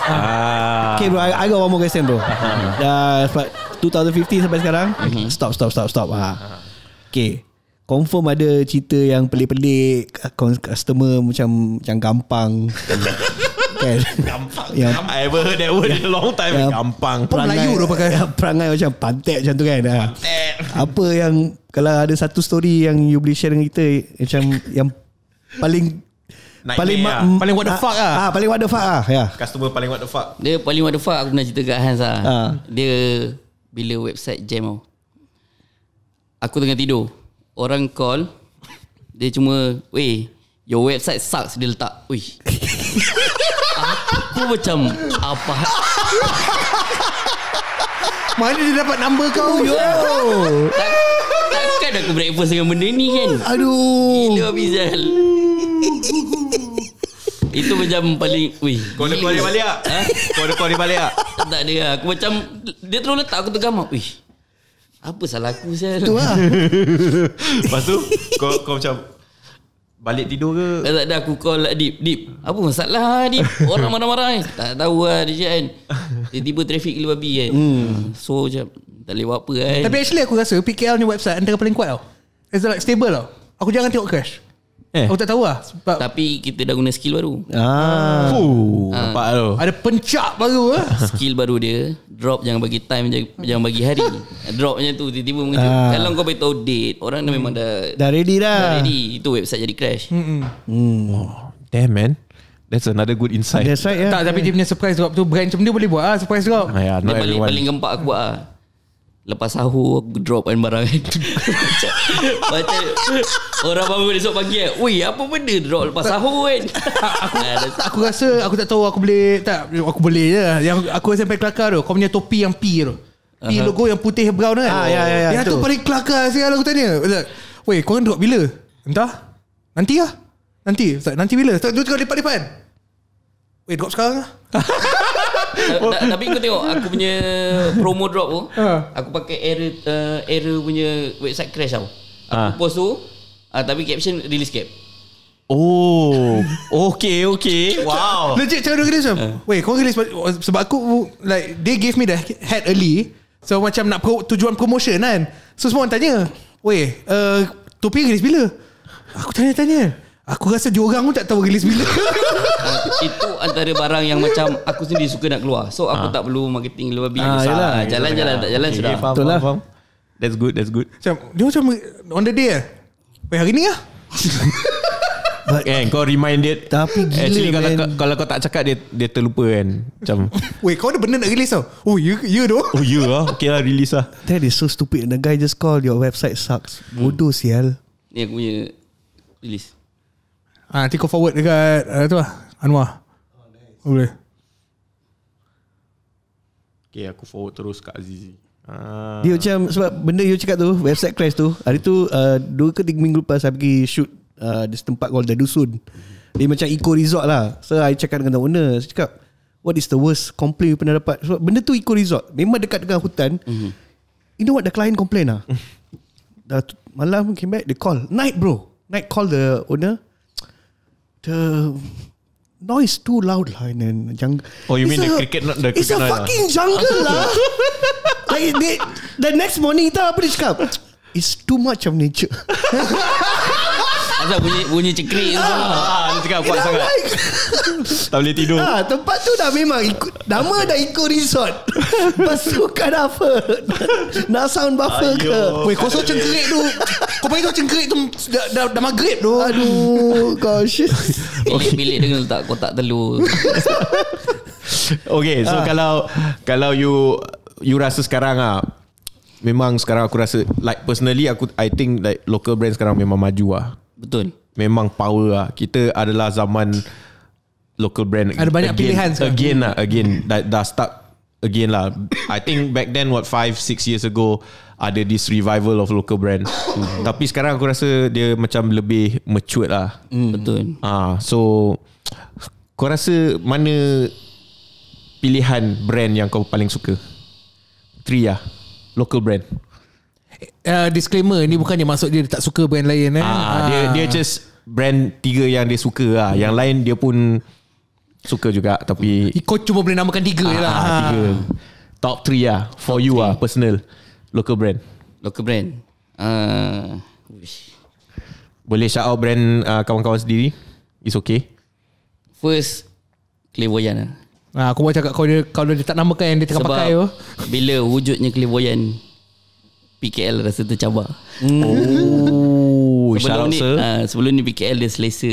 ah. Okay bro I, I got one more question bro uh-huh. Dah uh, 2015 sampai sekarang mm-hmm. Stop stop stop stop ha. Okay Confirm ada cerita yang pelik-pelik Customer macam Macam gampang kan Gampang I ever heard that word yang, a long time yang Gampang perangai, Melayu dah pakai Perangai macam pantek macam tu kan ah. Pantek Apa yang Kalau ada satu story yang you boleh share dengan kita Macam yang paling Nightmare paling lah. ma- lah. paling what the fuck ah. Ah paling what the fuck ah. Ya. Yeah. Customer paling what the fuck. Dia paling what the fuck aku pernah cerita kat Hans lah. ah. Ha. Dia bila website jam oh. Aku tengah tidur. Orang call dia cuma, weh, your website sucks." Dia letak, "Ui." Aku macam Apa Mana dia dapat number kau Yo Takkan aku breakfast dengan benda ni kan Aduh Gila Abizal Itu macam paling Wih Kau ada keluar dia balik tak? Ha? Kau ada keluar dia balik tak? Tak ada Aku macam Dia terus letak aku tergamak Wih apa salah aku saya? Tu lah. Lepas tu kau kau macam Balik tidur ke? Eh, tak, ada aku call lah. deep, Adip Apa masalah deep Orang marah-marah eh. Tak tahu lah DJ kan Tiba-tiba trafik gila babi kan hmm. So macam Tak boleh buat apa kan Tapi actually aku rasa PKL ni website Antara paling kuat tau It's like stable tau Aku jangan tengok crash Eh. Oh tak tahu lah sebab Tapi kita dah guna skill baru ah. Fuh, ah. Nampak tu Ada pencak baru lah Skill baru dia Drop jangan bagi time Jangan bagi hari Drop macam tu Tiba-tiba ah. Kalau kau beritahu date Orang dah memang dah Dah ready dah Dah ready Itu website jadi crash hmm. Oh, damn man That's another good insight. right, yeah. Tak, yeah. tapi dia punya surprise drop tu. Brand macam dia boleh buat lah. Surprise drop. Ah, yeah, dia paling, paling gempak aku lah. Lepas sahur aku drop kan barang kan Macam, Orang bangun besok pagi kan Ui apa benda drop lepas sahur kan aku, aku rasa aku tak tahu aku boleh Tak aku boleh je yang Aku rasa sampai kelakar tu Kau punya topi yang P tu P uh-huh. logo yang putih brown kan ah, ya, ya, ya, Yang tu paling kelakar sekali aku tanya Weh kau drop bila? Entah Nanti lah Nanti Nanti bila? Tengok-tengok lepas-lepas kan Weh drop sekarang lah tapi kau tengok aku punya promo drop tu ha. aku pakai error uh, eh, error punya website crash tau. Aku ha. post tu ah, tapi caption release cap. Oh, okay, okay. Wow. Legit cara dia macam, uh. kau release oh, sebab aku like they gave me the head early. So macam nak pro, tujuan promotion kan. So semua orang tanya, weh, uh, topi release bila? Aku tanya-tanya. Aku rasa dia orang pun tak tahu release bila. itu antara barang yang macam aku sendiri suka nak keluar. So aku ha. tak perlu marketing lebih ah, besar. Ha, yalah, jalan jalan tak jalan okay, sudah. Okay, Betul lah. That's good, that's good. Macam, dia macam on the day eh? Wait, hari ni lah. But, kan, kau remind dia. Tapi gila, Actually, kalau, man. kalau, kalau kau tak cakap, dia dia terlupa kan. Macam, Wait, kau ada benda nak release tau? Oh, you, you do? Oh, you lah. Okay lah, release lah. That is so stupid. The guy just call your website sucks. Bodoh, hmm. sial. Ni aku punya release. Ah, nanti kau forward dekat uh, tu lah, Anwar. Oh, nice. Oh, boleh. Okay, aku forward terus kat Azizi. Ah. Dia macam sebab benda you cakap tu, website crash tu, hari tu uh, dua ke tiga minggu lepas saya pergi shoot uh, di tempat called The Dusun. Dia macam eco resort lah. So, I cakap dengan owner. Saya cakap, what is the worst complaint you pernah dapat? Sebab benda tu eco resort. Memang dekat dengan hutan. Mm-hmm. You know what the client complain lah? malam came back, they call. Night bro. Night call the owner the noise too loud lah in the jungle. Oh, you it's mean a, the cricket not the cricket It's a noise fucking la. jungle lah. like, the, next morning, kita apa dia cakap? It's too much of nature. Zah bunyi bunyi cekrik tu. Ah. Ha, ah, dia cakap kuat sangat. tak boleh tidur. Ha, tempat tu dah memang ikut, nama dah ikut resort. Pasukan apa? Nak sound buffer Ayuh. ke? Wei, kau so cengkerik tu. Kau panggil tu cengkerik tu dah dah, dah maghrib tu. Aduh, gosh. Okey, bilik dengan letak kotak telur. Okay so kalau kalau you you rasa sekarang ah memang sekarang aku rasa like personally aku I think like local brand sekarang memang maju ah. Betul. Memang power lah. Kita adalah zaman local brand. Ada banyak again, pilihan sekarang. Again lah, again. Dah, dah start again lah. I think back then, what, 5, 6 years ago, ada this revival of local brand. Hmm. Tapi sekarang aku rasa dia macam lebih mature lah. Mm. Betul. Ah, so, kau rasa mana pilihan brand yang kau paling suka? Three lah. Local brand. Eh, uh, disclaimer ni bukannya masuk dia tak suka brand lain eh. Ah, ah. dia dia just brand tiga yang dia suka lah. Hmm. Yang lain dia pun suka juga tapi Kau cuma boleh namakan tiga ah, je lah. Ah, tiga. Ah. Top three lah for Top you lah, three. ah personal local brand. Local brand. Uh, boleh shout out brand uh, kawan-kawan sendiri. It's okay. First Clairvoyant lah. Ah, aku buat cakap kau dia, kalau dia tak namakan yang dia tengah Sebab pakai tu. Bila wujudnya Clairvoyant PKL rasa tercabar. Oh, sebelum ni, uh, sebelum ni PKL dia selesa.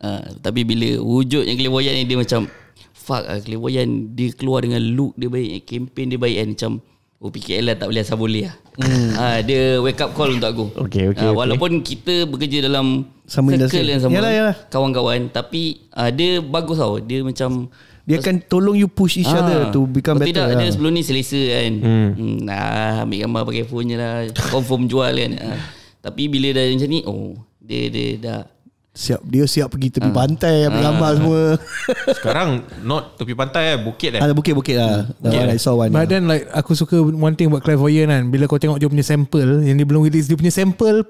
Uh, tapi bila wujud wujudnya Kelewayan ni dia macam fuck ah uh, Kelewayan dia keluar dengan look dia baik, eh, campaign dia baik kan macam Oh PKL lah tak boleh asal boleh lah mm. uh, Dia wake up call untuk aku okay, okay, uh, Walaupun okay. kita bekerja dalam sama Circle yang sama Kawan-kawan Tapi uh, dia bagus tau Dia macam dia akan tolong you push each other ah. to become Berarti better. Tidak, lah. dia ah. sebelum ni selesa kan. Hmm. hmm nah, ambil gambar pakai phone je lah. Confirm jual kan. Ah. Tapi bila dah macam ni, oh, dia dia dah siap dia siap pergi tepi ah. pantai ambil ah. gambar semua. Sekarang not tepi pantai eh, bukit lah. Ah, bukit bukit lah. Hmm. Yeah. But then like aku suka one thing about Clairvoyant kan. Bila kau tengok dia punya sample yang dia belum release dia punya sample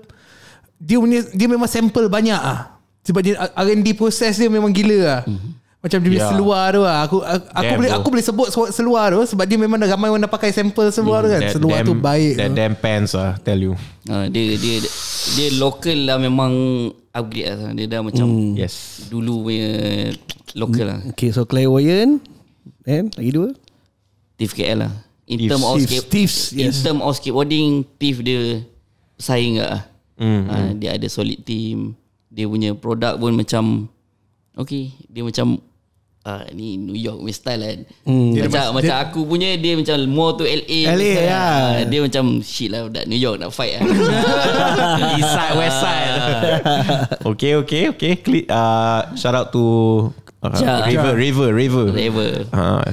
dia punya dia memang sample banyak ah. Sebab dia R&D process dia memang gila ah. Mm-hmm. Macam dia yeah. Ya. seluar tu lah. Aku aku, boleh aku boleh sebut seluar tu sebab dia memang dah ramai orang dah pakai sampel seluar kan. mm, kan. That seluar damn, tu baik. That tu. pants lah, tell you. Uh, ah, dia, dia dia dia local lah memang upgrade lah. Dia dah macam mm. yes. dulu punya local lah. Okay, so Clay Clairvoyant. Then, lagi dua. Thief KL lah. In Thief. term of Thief. skate, yes. in term of skateboarding, Thief dia saing lah. Mm, uh, mm. Dia ada solid team. Dia punya produk pun macam Okay Dia macam Ah ni New York punya style kan. Hmm. Macam dia, macam dia, aku punya dia macam more to LA. LA ya. Lah. Ah, dia macam shit lah dah New York nak fight ah. East side west ah. side. okay okay okay. Click uh, ah, shout out to uh, ja. River River River. River. Uh.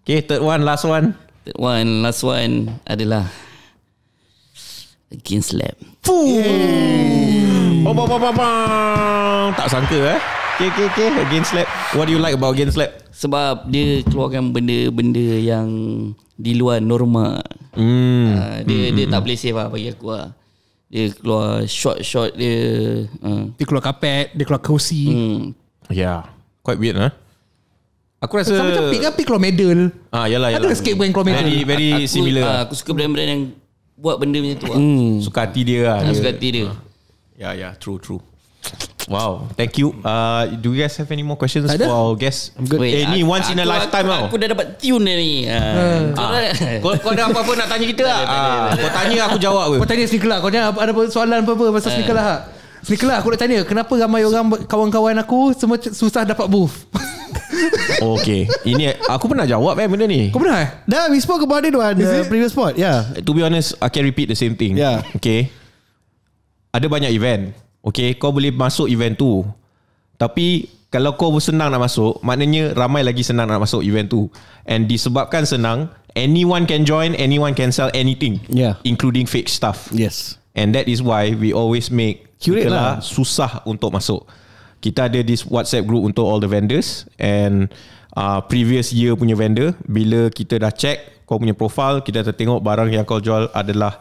Okay, third one last one. Third one last one adalah Against Lab. Boom. Yeah. Oh, bah, bah, bah, bah. Tak sangka eh. Okay, okay, okay. Again slap. What do you like about again slap? Sebab dia keluarkan benda-benda yang di luar norma. Hmm. Uh, dia hmm. dia tak boleh save lah bagi aku lah. Dia keluar short short. dia. Uh. Dia keluar kapet, dia keluar kursi. Hmm. Yeah. Quite weird lah. Huh? Aku rasa... Sama macam pick kan? up, medal. Ah, yalah, yalah. Ada yalah. skateboard yang keluar medal. Very, very aku, similar. Uh, aku suka brand-brand yang buat benda macam tu lah. Hmm. Suka hati dia lah. Suka hati dia. Ya, yeah, ya, yeah, true, true. Wow, thank you. Uh, do you guys have any more questions Ada? for our guest? Eh, ni uh, once in a lifetime aku, aku, aku dah dapat tune ni. Uh, uh, uh, kau, kau ada apa-apa nak tanya kita lah. uh, kau tanya aku jawab. kau tanya sneaker lah. Kau tanya ada soalan apa-apa pasal uh. sneaker lah. Sneaker lah aku nak tanya. Kenapa ramai orang kawan-kawan aku semua susah dapat booth? okay Ini aku pernah jawab eh benda ni Kau pernah eh? Dah we spoke about it one The previous spot Yeah. To be honest I can repeat the same thing yeah. Okay Ada banyak event Okay kau boleh masuk event tu Tapi kalau kau senang nak masuk Maknanya ramai lagi senang nak masuk event tu And disebabkan senang Anyone can join Anyone can sell anything yeah. Including fake stuff Yes And that is why we always make Curate kita lah. Susah untuk masuk Kita ada this whatsapp group untuk all the vendors And uh, previous year punya vendor Bila kita dah check kau punya profile Kita dah tengok barang yang kau jual adalah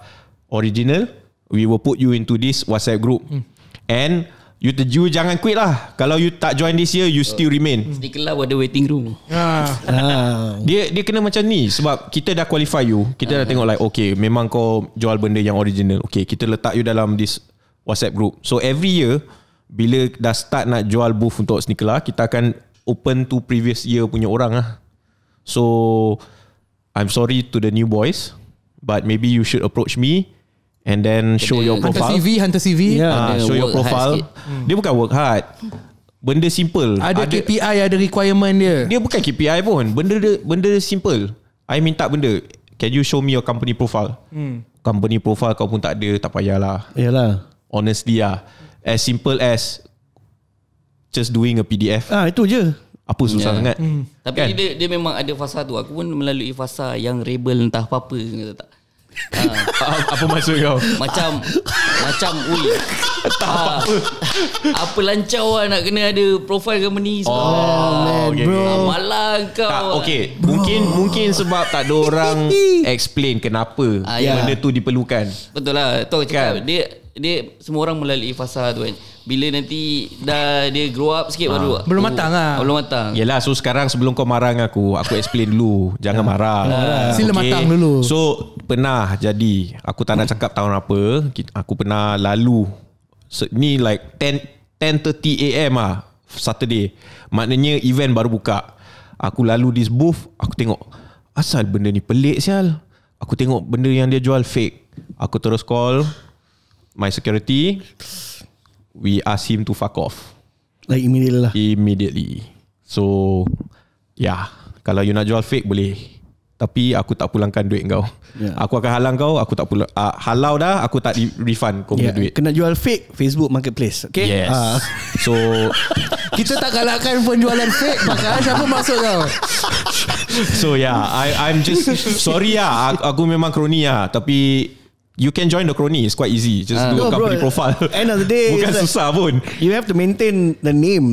Original We will put you into this whatsapp group hmm. And You the Jew jangan quit lah Kalau you tak join this year You still remain Sneak love ada waiting room ya. ah. Dia dia kena macam ni Sebab kita dah qualify you Kita dah ah. tengok like Okay memang kau Jual benda yang original Okay kita letak you dalam This WhatsApp group So every year Bila dah start nak jual booth Untuk sneak lah, Kita akan Open to previous year punya orang ah. So I'm sorry to the new boys But maybe you should approach me And then ah, show your profile. Hunter CV, Hunter CV. Yeah. Uh, show your profile. Dia bukan work hard. Benda simple. Ada, ada KPI, ada requirement dia. Dia bukan KPI pun. Benda dia, benda simple. I minta benda. Can you show me your company profile? Hmm. Company profile kau pun tak ada, tak payahlah. Yalah. Honestly ah. As simple as just doing a PDF. Ah, itu je. Apa susah yeah. sangat. Hmm. Kan? Tapi kan? dia dia memang ada fasa tu. Aku pun melalui fasa yang rebel entah apa-apa tak. Ah, apa maksud kau? Macam macam ui. apa. Ah, apa lancau lah nak kena ada profil kamu ni sebab. Oh, bro. Malang kau. okay. Mungkin mungkin sebab tak ada orang explain kenapa ah, ya. benda tu diperlukan. Betul lah. Tu aku cakap. Kan? Dia dia semua orang melalui fasa tu kan bila nanti dah dia grow up sikit ha. baru ah. belum matang lah oh, belum matang yelah so sekarang sebelum kau marah aku aku explain dulu jangan ya. marah ha. okay. sila matang dulu so pernah jadi aku tak nak cakap tahun apa aku pernah lalu so, ni like 10 10.30 am ah Saturday maknanya event baru buka aku lalu this booth aku tengok asal benda ni pelik sial aku tengok benda yang dia jual fake aku terus call my security we ask him to fuck off. Like immediately lah. Immediately. So, yeah. Kalau you nak jual fake boleh. Tapi aku tak pulangkan duit kau. Yeah. Aku akan halang kau, aku tak pulang. Uh, ah, halau dah, aku tak refund kau punya ya, duit. Kena jual fake, Facebook Marketplace. Okay? Yes. Uh. So, kita tak kalahkan penjualan fake, maka siapa masuk kau? So, yeah. I, I'm just, sorry lah. Aku memang kroni lah. Tapi, You can join the crony. It's quite easy. Just uh, ah. do no, a company bro, profile. End of the day, bukan like, susah pun. You have to maintain the name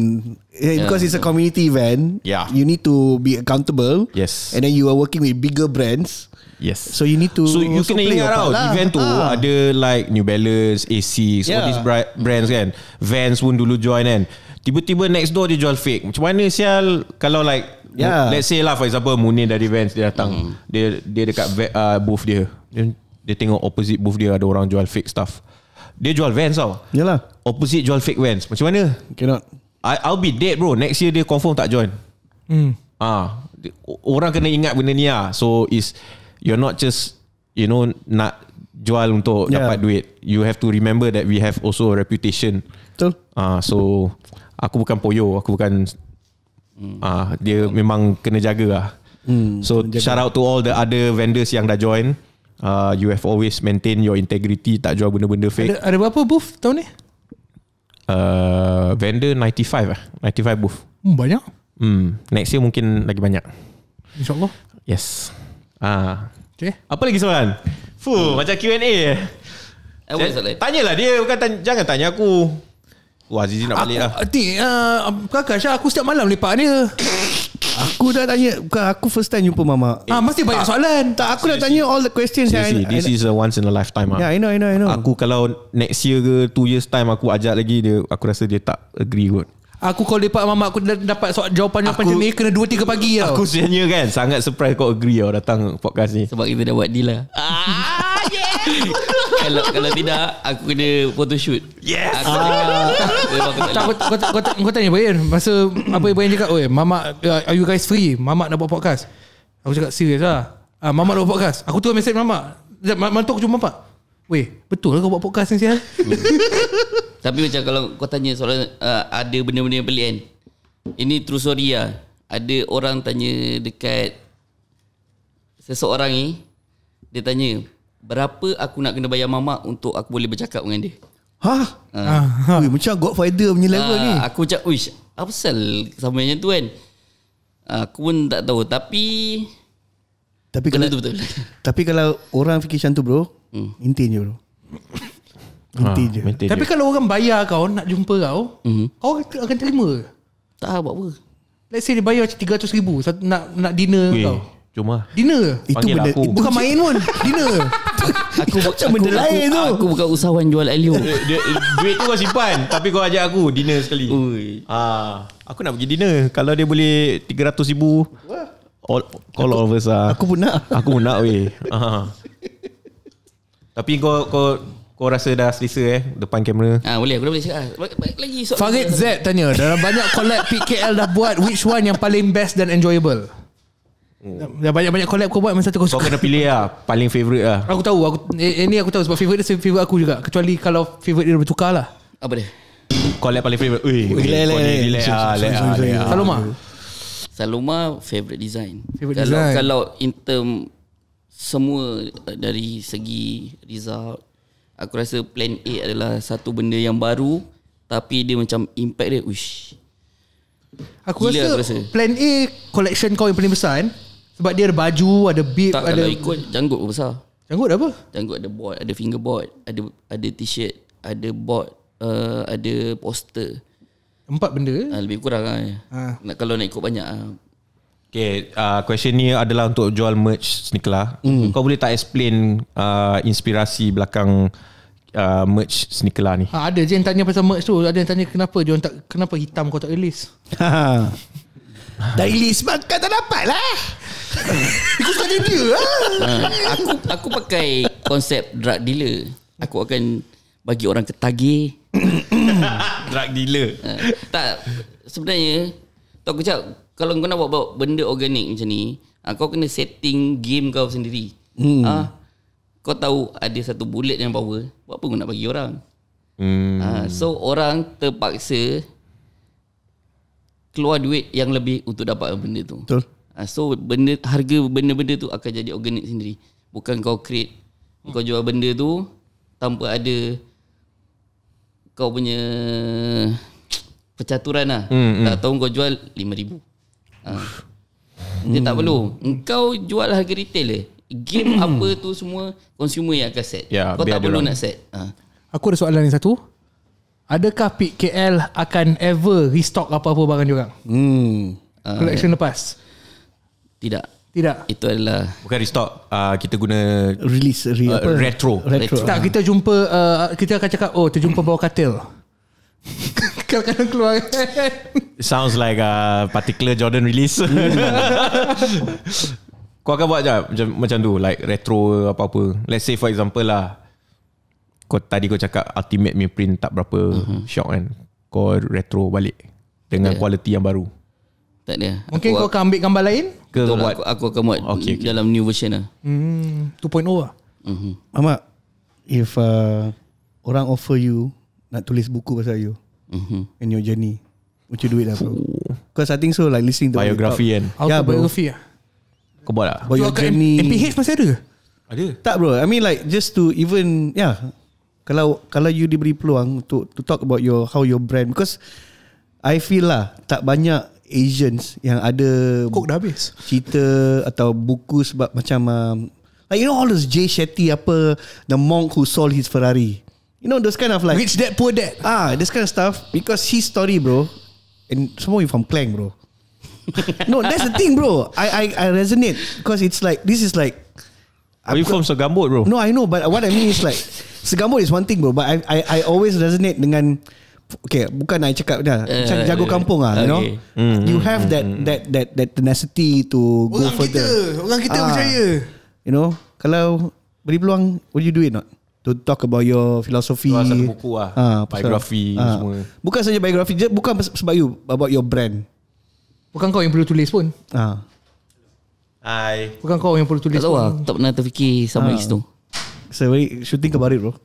eh, yeah. because it's a community event. Yeah. You need to be accountable. Yes. And then you are working with bigger brands. Yes. So you need to. So you can ingat out lah. event tu ah. ada like New Balance, AC, yeah. all these brands kan. Vans pun dulu join kan. Tiba-tiba next door dia jual fake. Macam mana sial kalau like yeah. let's say lah for example Munir dari Vans dia datang. Mm. Dia dia dekat uh, booth Dia dia tengok opposite booth dia ada orang jual fake stuff. Dia jual Vans tau. Yalah. Opposite jual fake Vans. Macam mana? Cannot. I, I'll be dead bro. Next year dia confirm tak join. Hmm. Ah, ha. Orang kena ingat benda ni lah. So is you're not just you know nak jual untuk yeah. dapat duit. You have to remember that we have also a reputation. Betul. Ah, ha, so aku bukan poyo. Aku bukan hmm. ah ha, dia memang kena jaga lah. Hmm, so jaga. shout out to all the other vendors yang dah join uh, you have always maintain your integrity tak jual benda-benda fake ada, ada berapa booth tahun ni uh, vendor 95 ah 95 booth hmm, banyak hmm next year mungkin lagi banyak insyaallah yes uh, ah. okay. apa lagi soalan fuh hmm. macam Q&A Tanya lah dia bukan tanya, jangan tanya aku Wah Zizi nak balik aku, lah ah, Nanti ah, uh, Kakak Syah aku setiap malam lepak dia Aku dah tanya Bukan aku first time jumpa mama eh, Ah Mesti banyak soalan Tak aku dah tanya all the questions yang This is a once in a lifetime ah. Yeah I know I know I know. Aku kalau next year ke Two years time aku ajak lagi dia, Aku rasa dia tak agree kot Aku kalau depan mama aku dapat soal jawapan yang macam ni kena dua tiga pagi tau. Aku sebenarnya kan sangat surprise kau agree tau datang podcast ni. Sebab kita dah buat deal lah. Ah, yeah. kalau kalau tidak aku kena photoshoot. Yes. Aku, ah. aku, aku, aku, tak, aku, aku, aku, aku tanya Bayan masa apa Bayan cakap oi mama uh, are you guys free? Mama nak buat podcast. Aku cakap serius lah. Ah, mama nak buat podcast. Aku tu mesej mama. Mantuk cuma mama. Weh, betul lah kau buat podcast ni sial. Tapi macam kalau kau tanya soalan uh, ada benda-benda yang pelik kan. Ini true story lah. Ada orang tanya dekat seseorang ni. Dia tanya, Berapa aku nak kena bayar mamak Untuk aku boleh bercakap dengan dia Hah? Ha. ha. Ha. Ui, macam Godfather punya ha. level ni Aku macam Uish Apa sel Sama macam tu kan Aku pun tak tahu Tapi Tapi kalau betul, betul. Tapi kalau orang fikir macam tu bro hmm. Intin je bro Intin ha, je intin Tapi je. kalau orang bayar kau Nak jumpa kau hmm Kau akan terima Tak buat apa Let's say dia bayar macam 300 ribu Nak, nak dinner Ui. kau Cuma Dinner Itu benda aku. Itu Bukan main pun Dina. Aku macam benda lain tu Aku bukan usahawan jual Elio Duit tu kau simpan Tapi kau ajak aku dina sekali Ui. Ha. Aku nak pergi dina. Kalau dia boleh 300 ribu all, Call all of us lah Aku pun nak Aku pun nak weh ah. Tapi kau Kau kau rasa dah selesa eh Depan kamera Ah Boleh aku dah boleh cakap Lagi Farid Z tanya Dalam banyak collab PKL dah buat Which one yang paling best Dan enjoyable Hmm. Dah banyak-banyak collab kau buat masa tu kau suka. Kau kena pilih lah. Paling favorite lah. Aku tahu. Aku, ini eh, eh, aku tahu. Sebab favorite dia favorite aku juga. Kecuali kalau favorite dia bertukar lah. Apa dia? Collab paling favorite. Ui. Lelek. Lelek. Lelek. Saloma. Saloma favourite design. Favourite design. Kalau in term semua dari segi result. Aku rasa plan A adalah satu benda yang baru. Tapi dia macam impact dia. Wish. Aku rasa, aku rasa plan A collection kau yang paling besar kan? Sebab dia ada baju, ada bib, tak, ada kalau ikut janggut pun besar. Janggut apa? Janggut ada board, ada fingerboard, ada ada t-shirt, ada board, uh, ada poster. Empat benda. Ha, lebih kurang lah. Ha. Nak, kalau nak ikut banyak lah. Okay, uh, question ni adalah untuk jual merch sneaker lah. Mm. Kau boleh tak explain uh, inspirasi belakang uh, merch sneaker lah ni? Ha, ada je yang tanya pasal merch tu. Ada yang tanya kenapa dia tak kenapa hitam kau tak release. Dah release makan tak dapat lah. Aku tak dia ah. ha. Aku aku pakai konsep drug dealer. Aku akan bagi orang ketagih. drug dealer. Ha. Tak sebenarnya tak kejap kalau kau nak buat, buat benda organik macam ni, ha, kau kena setting game kau sendiri. Hmm. Ha. Kau tahu ada satu bullet yang power, buat apa kau nak bagi orang? Hmm. Ha. so orang terpaksa keluar duit yang lebih untuk dapat benda tu. Betul. Uh, so benda harga benda-benda tu akan jadi organik sendiri. Bukan kau create hmm. kau jual benda tu tanpa ada kau punya pecaturan lah. Hmm, hmm, tak tahu kau jual RM5,000. Uh, hmm. Dia tak perlu. Kau jual harga retail je. Game apa tu semua consumer yang akan set. Yeah, kau tak perlu nak set. Uh. Aku ada soalan yang satu. Adakah PKL akan ever restock apa-apa barang dia orang? Hmm. Ah, collection yeah. lepas. Tidak. Tidak. Itu adalah bukan restock. Uh, kita guna release re- uh, apa? retro. Retro. Tak kita jumpa uh, kita akan cakap oh terjumpa bawah katil. Kadang-kadang keluar. Sounds like a particular Jordan release. kau akan buat jap, macam macam tu like retro apa-apa. Let's say for example lah. Kau tadi kau cakap ultimate me print tak berapa mm-hmm. shock kan. Kau retro balik dengan yeah. quality yang baru. Tak ada. Mungkin aku, kau akan ambil gambar lain? Ke aku, buat? Aku, aku akan buat okay, okay. dalam new version lah. Hmm, 2.0 lah. Mm-hmm. Amat, if uh, orang offer you nak tulis buku pasal you mm-hmm. and your journey, would you do it lah bro? Because I think so like listening to biography kan? Yeah, biography lah. Kau buat lah? About your journey. MPH masih ada ke? Ada. Tak bro, I mean like just to even, yeah. Kalau kalau you diberi peluang to, to talk about your how your brand because I feel lah tak banyak Asians yang ada Kok dah habis Cerita atau buku sebab macam um, Like you know all those Jay Shetty apa The monk who sold his Ferrari You know those kind of like Rich dad poor dad Ah, This kind of stuff Because his story bro And some of you from Klang bro No that's the thing bro I I, I resonate Because it's like This is like Are you from Segambut bro? No I know but what I mean is like Segambut is one thing bro But I I, I always resonate dengan Okay bukan I cakap dah eh, macam uh, jago eh. kampung ah uh, you know mm, you hmm, have mm, that mm. that that that tenacity to orang go further kita, orang kita orang uh, you know kalau beri peluang would you do it not to talk about your philosophy Luar satu buku lah uh, ah, biografi uh, semua ah. bukan saja biografi je bukan sebab you about your brand bukan kau yang perlu tulis pun ah uh. hai bukan kau yang perlu tulis tak tahu lah, tak pernah terfikir sama uh. itu so we should think about it bro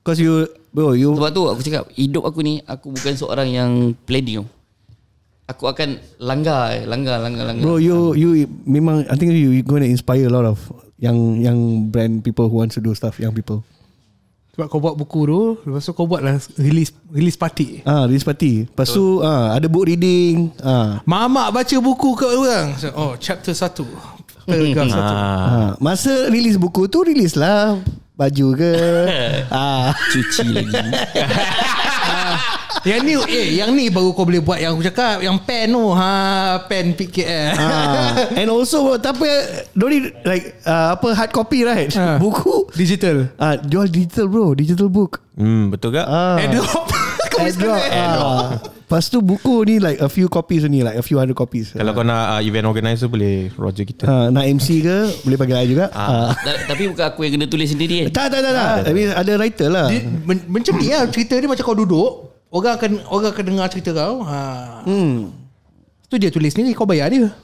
because you Bro, you Sebab tu aku cakap Hidup aku ni Aku bukan seorang yang Pleading Aku akan Langgar eh, Langgar langgar, langgar. Bro you you Memang I think you going to inspire a lot of Yang yang brand people Who wants to do stuff Young people sebab kau buat buku tu Lepas tu kau buat lah Release, release party Ah, ha, Release party Lepas tu ha, Ada book reading ah. Ha. Mamak baca buku ke orang Oh chapter 1 Pergang 1 ha. Masa rilis buku tu Release lah baju ke ah. cuci lagi ah. yang ni eh yang ni baru kau boleh buat yang aku cakap yang pen tu ha pen PKL ah. and also tapi Dori like uh, apa hard copy right ah. buku digital ah jual digital bro digital book hmm betul ke ah. and drop kau Lepas tu buku ni like a few copies ni like a few hundred copies. Kalau uh. kau nak uh, event organizer boleh Roger kita. Uh, nak MC ke boleh panggil saya juga. Uh. Tapi bukan aku yang kena tulis sendiri kan? Tak, tak, tak. tak. Ha, ah. I mean, ada writer lah. Dia, macam ni lah cerita ni macam kau duduk. Orang akan orang akan dengar cerita kau. Ha. Hmm. Tu dia tulis sendiri kau bayar dia.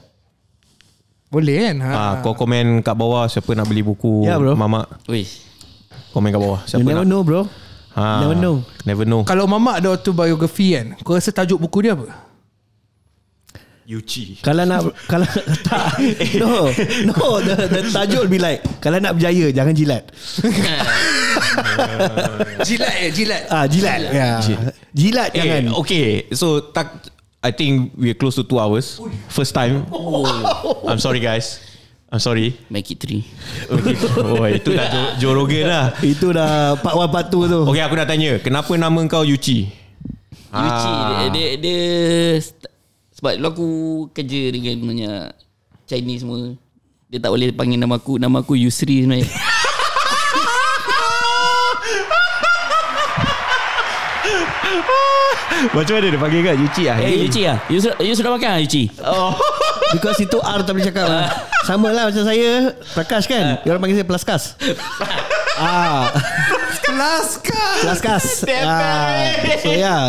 Boleh kan? Ha. Ah, kau komen kat bawah siapa nak beli buku ya, bro. Mamak. Wih. Komen kat bawah. Siapa you never nak? know bro ha. Never know Never know Kalau Mama ada autobiography kan Kau rasa tajuk buku dia apa? Yuchi Kalau nak Kalau Tak No No the, the tajuk will be like Kalau nak berjaya Jangan jilat Jilat ya Jilat Ah Jilat Jilat, yeah. jilat hey, eh, jangan Okay So tak I think we're close to two hours. First time. Oh. I'm sorry guys. I'm ah, sorry Make it three. okay. Oh eh, itu dah Joe, lah Itu dah Part 1 part 2 tu Okay aku nak tanya Kenapa nama kau Yuchi Yuchi ah. dia, dia, dia, Sebab dulu aku Kerja dengan banyak Chinese semua Dia tak boleh panggil nama aku Nama aku Yusri sebenarnya Macam mana dia panggil kan Yuchi lah Eh hey, Yuchi lah you, you sudah makan lah Yuchi oh. Because itu R tak boleh cakap lah Sama lah macam saya Prakash kan eh. Dia orang panggil saya Pelaskas ah. Pelaskas Pelaskas ah. So yeah.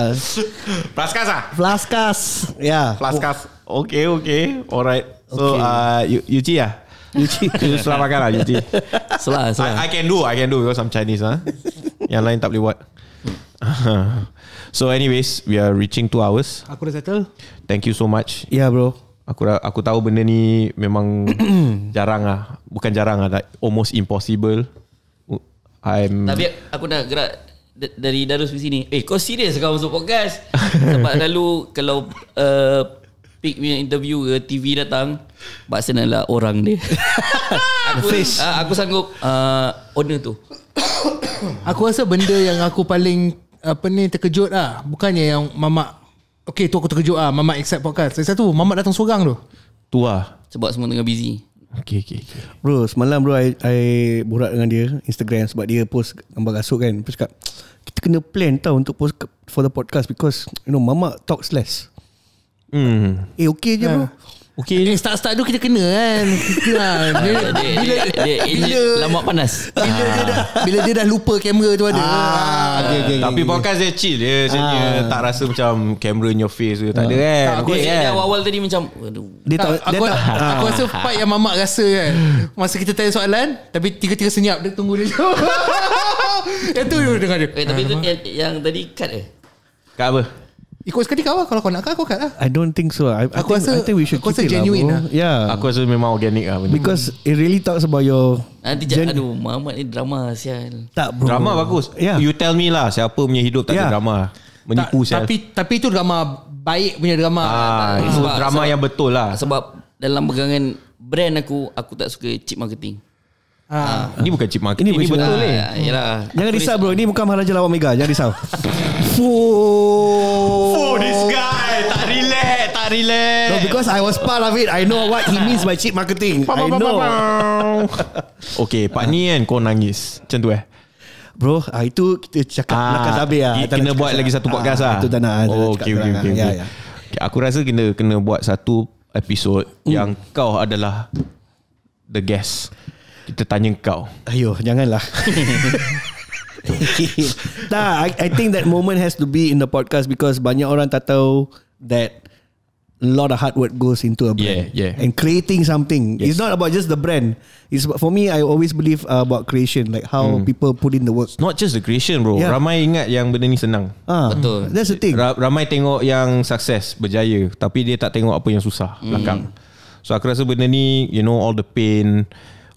Pelaskas lah Pelaskas Ya yeah. Pelaskas Okay okay Alright So okay. uh, Yuji ah? lah Yuji Selamat makan lah Yuji Selamat selamat I, can do I can do Because I'm Chinese huh? Yang lain tak boleh buat So anyways We are reaching two hours Aku dah settle Thank you so much Yeah bro Aku aku tahu benda ni memang jarang lah. Bukan jarang lah. Like almost impossible. I'm Tapi aku dah gerak dari Darus di sini. Eh kau serius kau masuk podcast? Sebab lalu kalau uh, pick me interview ke TV datang. Bak senalah orang dia. aku, uh, aku sanggup uh, owner tu. aku rasa benda yang aku paling apa ni terkejut lah. Bukannya yang mamak Okay tu aku terkejut ah Mamat accept podcast Saya tu Mamat datang seorang tu Tu lah Sebab semua tengah busy Okay okay, okay. Bro semalam bro I, I borak dengan dia Instagram Sebab dia post Gambar kasut kan Dia cakap Kita kena plan tau Untuk post for the podcast Because you know Mamat talks less Hmm. Eh okay je yeah. bro ya. Okey. Eh, start-start tu kita kena kan. Lah. bila dia, lama panas. Bila dia dah lupa kamera tu ada. Ah, okay, okay, Tapi okay, podcast dia chill dia ah. sebenarnya tak rasa macam camera in your face tu tak ada ah. kan. aku okay, kan. awal-awal tadi macam aduh. Dia tak, tak, aku, dia tak, aku, tak, aku, tak, aku part yang mamak rasa kan. Masa kita tanya soalan tapi tiga-tiga senyap dia tunggu dia. yang tu dengar dia. Eh, tapi ah, tu, yang, tadi cut eh. Cut apa? Ikut seketika lah Kalau kau nak kau kat lah I don't think so I, I aku think, rasa, I think we should aku rasa keep it lah, genuine lah, lah. Yeah. Aku rasa memang organic lah Because hmm. it really talks about your Nanti jangan Aduh Muhammad ni drama sial Tak bro Drama bagus yeah. You tell me lah Siapa punya hidup tak yeah. ada drama Menipu sial Tapi tapi itu drama Baik punya drama ah, lah. Itu sebab, drama sebab, yang betul lah Sebab Dalam pegangan Brand aku Aku tak suka cheap marketing Ah. ah. Ini bukan chip market. Ini, ini betul ni. Ah, Jangan risau bro. Ini bukan Maharaja Lawan Mega. Jangan risau. Fuuu oh, this guy tak relax, tak relax. No, because I was part of it. I know what he means by cheap marketing. I know. okay, Pak ni kan kau nangis. Macam tu eh? Bro, ah, itu kita cakap ah, ah. nak sabi lah. kena buat lagi satu ah, podcast ah, Itu tak Oh, okay, okay, okay, okay. Ya, ya. Aku rasa kena kena buat satu episod mm. yang kau adalah the guest. Kita tanya kau. Ayuh, janganlah. Tak, I, I think that moment has to be in the podcast because banyak orang tak tahu that a lot of hard work goes into a brand yeah, yeah. and creating something. Yes. It's not about just the brand. It's for me, I always believe uh, about creation, like how mm. people put in the work. It's not just the creation, bro. Yeah. Ramai ingat yang benda ni senang. Ah, Betul. That's the thing. Ramai tengok yang sukses, berjaya, tapi dia tak tengok apa yang susah mm. belakang. So aku rasa benda ni, you know, all the pain,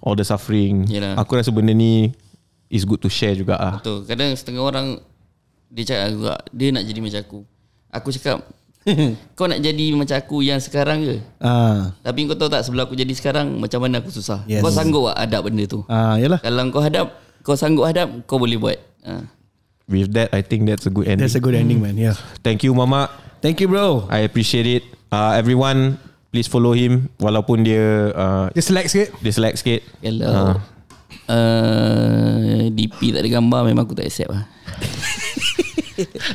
all the suffering. Yalah. Aku rasa benda ni It's good to share juga lah. Betul. Kadang setengah orang dia cakap juga dia nak jadi macam aku. Aku cakap kau nak jadi macam aku yang sekarang ke? Ah. Tapi kau tahu tak sebelum aku jadi sekarang macam mana aku susah. Yes. Kau sanggup lah hadap benda tu? Ah, yalah. Kalau kau hadap, kau sanggup hadap, kau boleh buat. Ah. With that, I think that's a good ending. That's a good ending, hmm. man. Yeah. Thank you, Mama. Thank you, bro. I appreciate it. Uh, everyone, please follow him. Walaupun dia... Uh, dia select sikit. Dia select sikit. Hello. Uh uh, eh, DP tak ada gambar Memang aku tak accept lah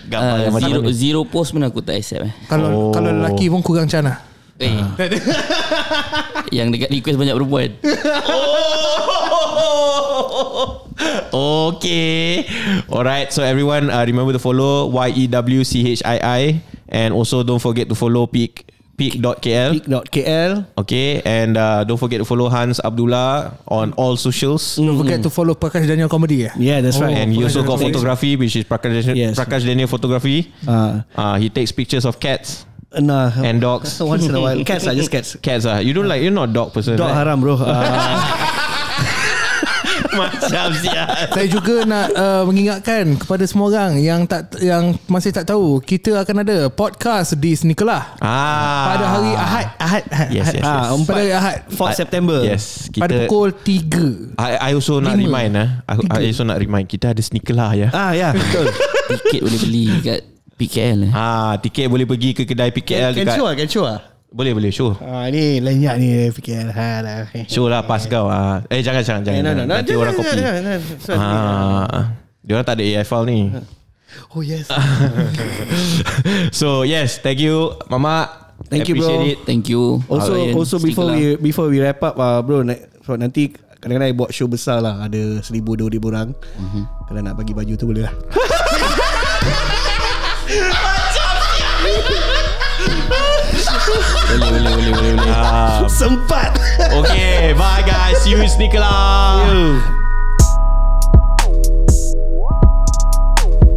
gambar uh, zero, zero post pun aku tak accept eh. Kalau oh. kalau lelaki pun kurang cana Eh. Uh. yang dekat request banyak perempuan oh. Okay Alright So everyone uh, Remember to follow Y-E-W-C-H-I-I And also don't forget to follow Peak Peak.kl Peak.kl Okay And uh, don't forget to follow Hans Abdullah On all socials mm. Don't forget to follow Prakash Daniel Comedy Yeah, yeah that's oh, right And you oh, also got photography Which is Prakash Daniel, yes. Prakash Daniel Photography uh, uh, He takes pictures of cats uh, Nah. And dogs Once in a while Cats are just cats Cats are You don't like You're not a dog person Dog right? haram bro uh, Macam siap Saya juga nak uh, Mengingatkan Kepada semua orang Yang tak yang masih tak tahu Kita akan ada Podcast di Snikalah ah. Pada hari Ahad Ahad, ahad, yes, Yes, yes, yes. Ah, pada hari Ahad 4 September yes, kita, Pada pukul 3 I, I also 5, nak remind ah. Uh. also nak remind Kita ada Snikalah ya Ah ya Betul Tiket boleh beli Kat PKL eh. Ah, Tiket boleh pergi ke kedai PKL Can dekat, show lah boleh boleh show. Ha ah, ni lenyap ni fikir ha lah. Show lah pas kau. Ah. Eh jangan jangan jangan. Eh, nanti orang copy. Ha. Dia orang tak ada AI file ni. Oh yes. so yes, thank you mama. Thank you bro. It. Thank you. Also Halloween. also before lah. we before we wrap up uh, bro so nanti kadang-kadang buat show besar lah ada seribu dua ribu orang. Mm-hmm. Kalau nak bagi baju tu boleh lah. boleh boleh boleh boleh. Ah. Sempat. Okay, bye guys. See you in sneaker lah.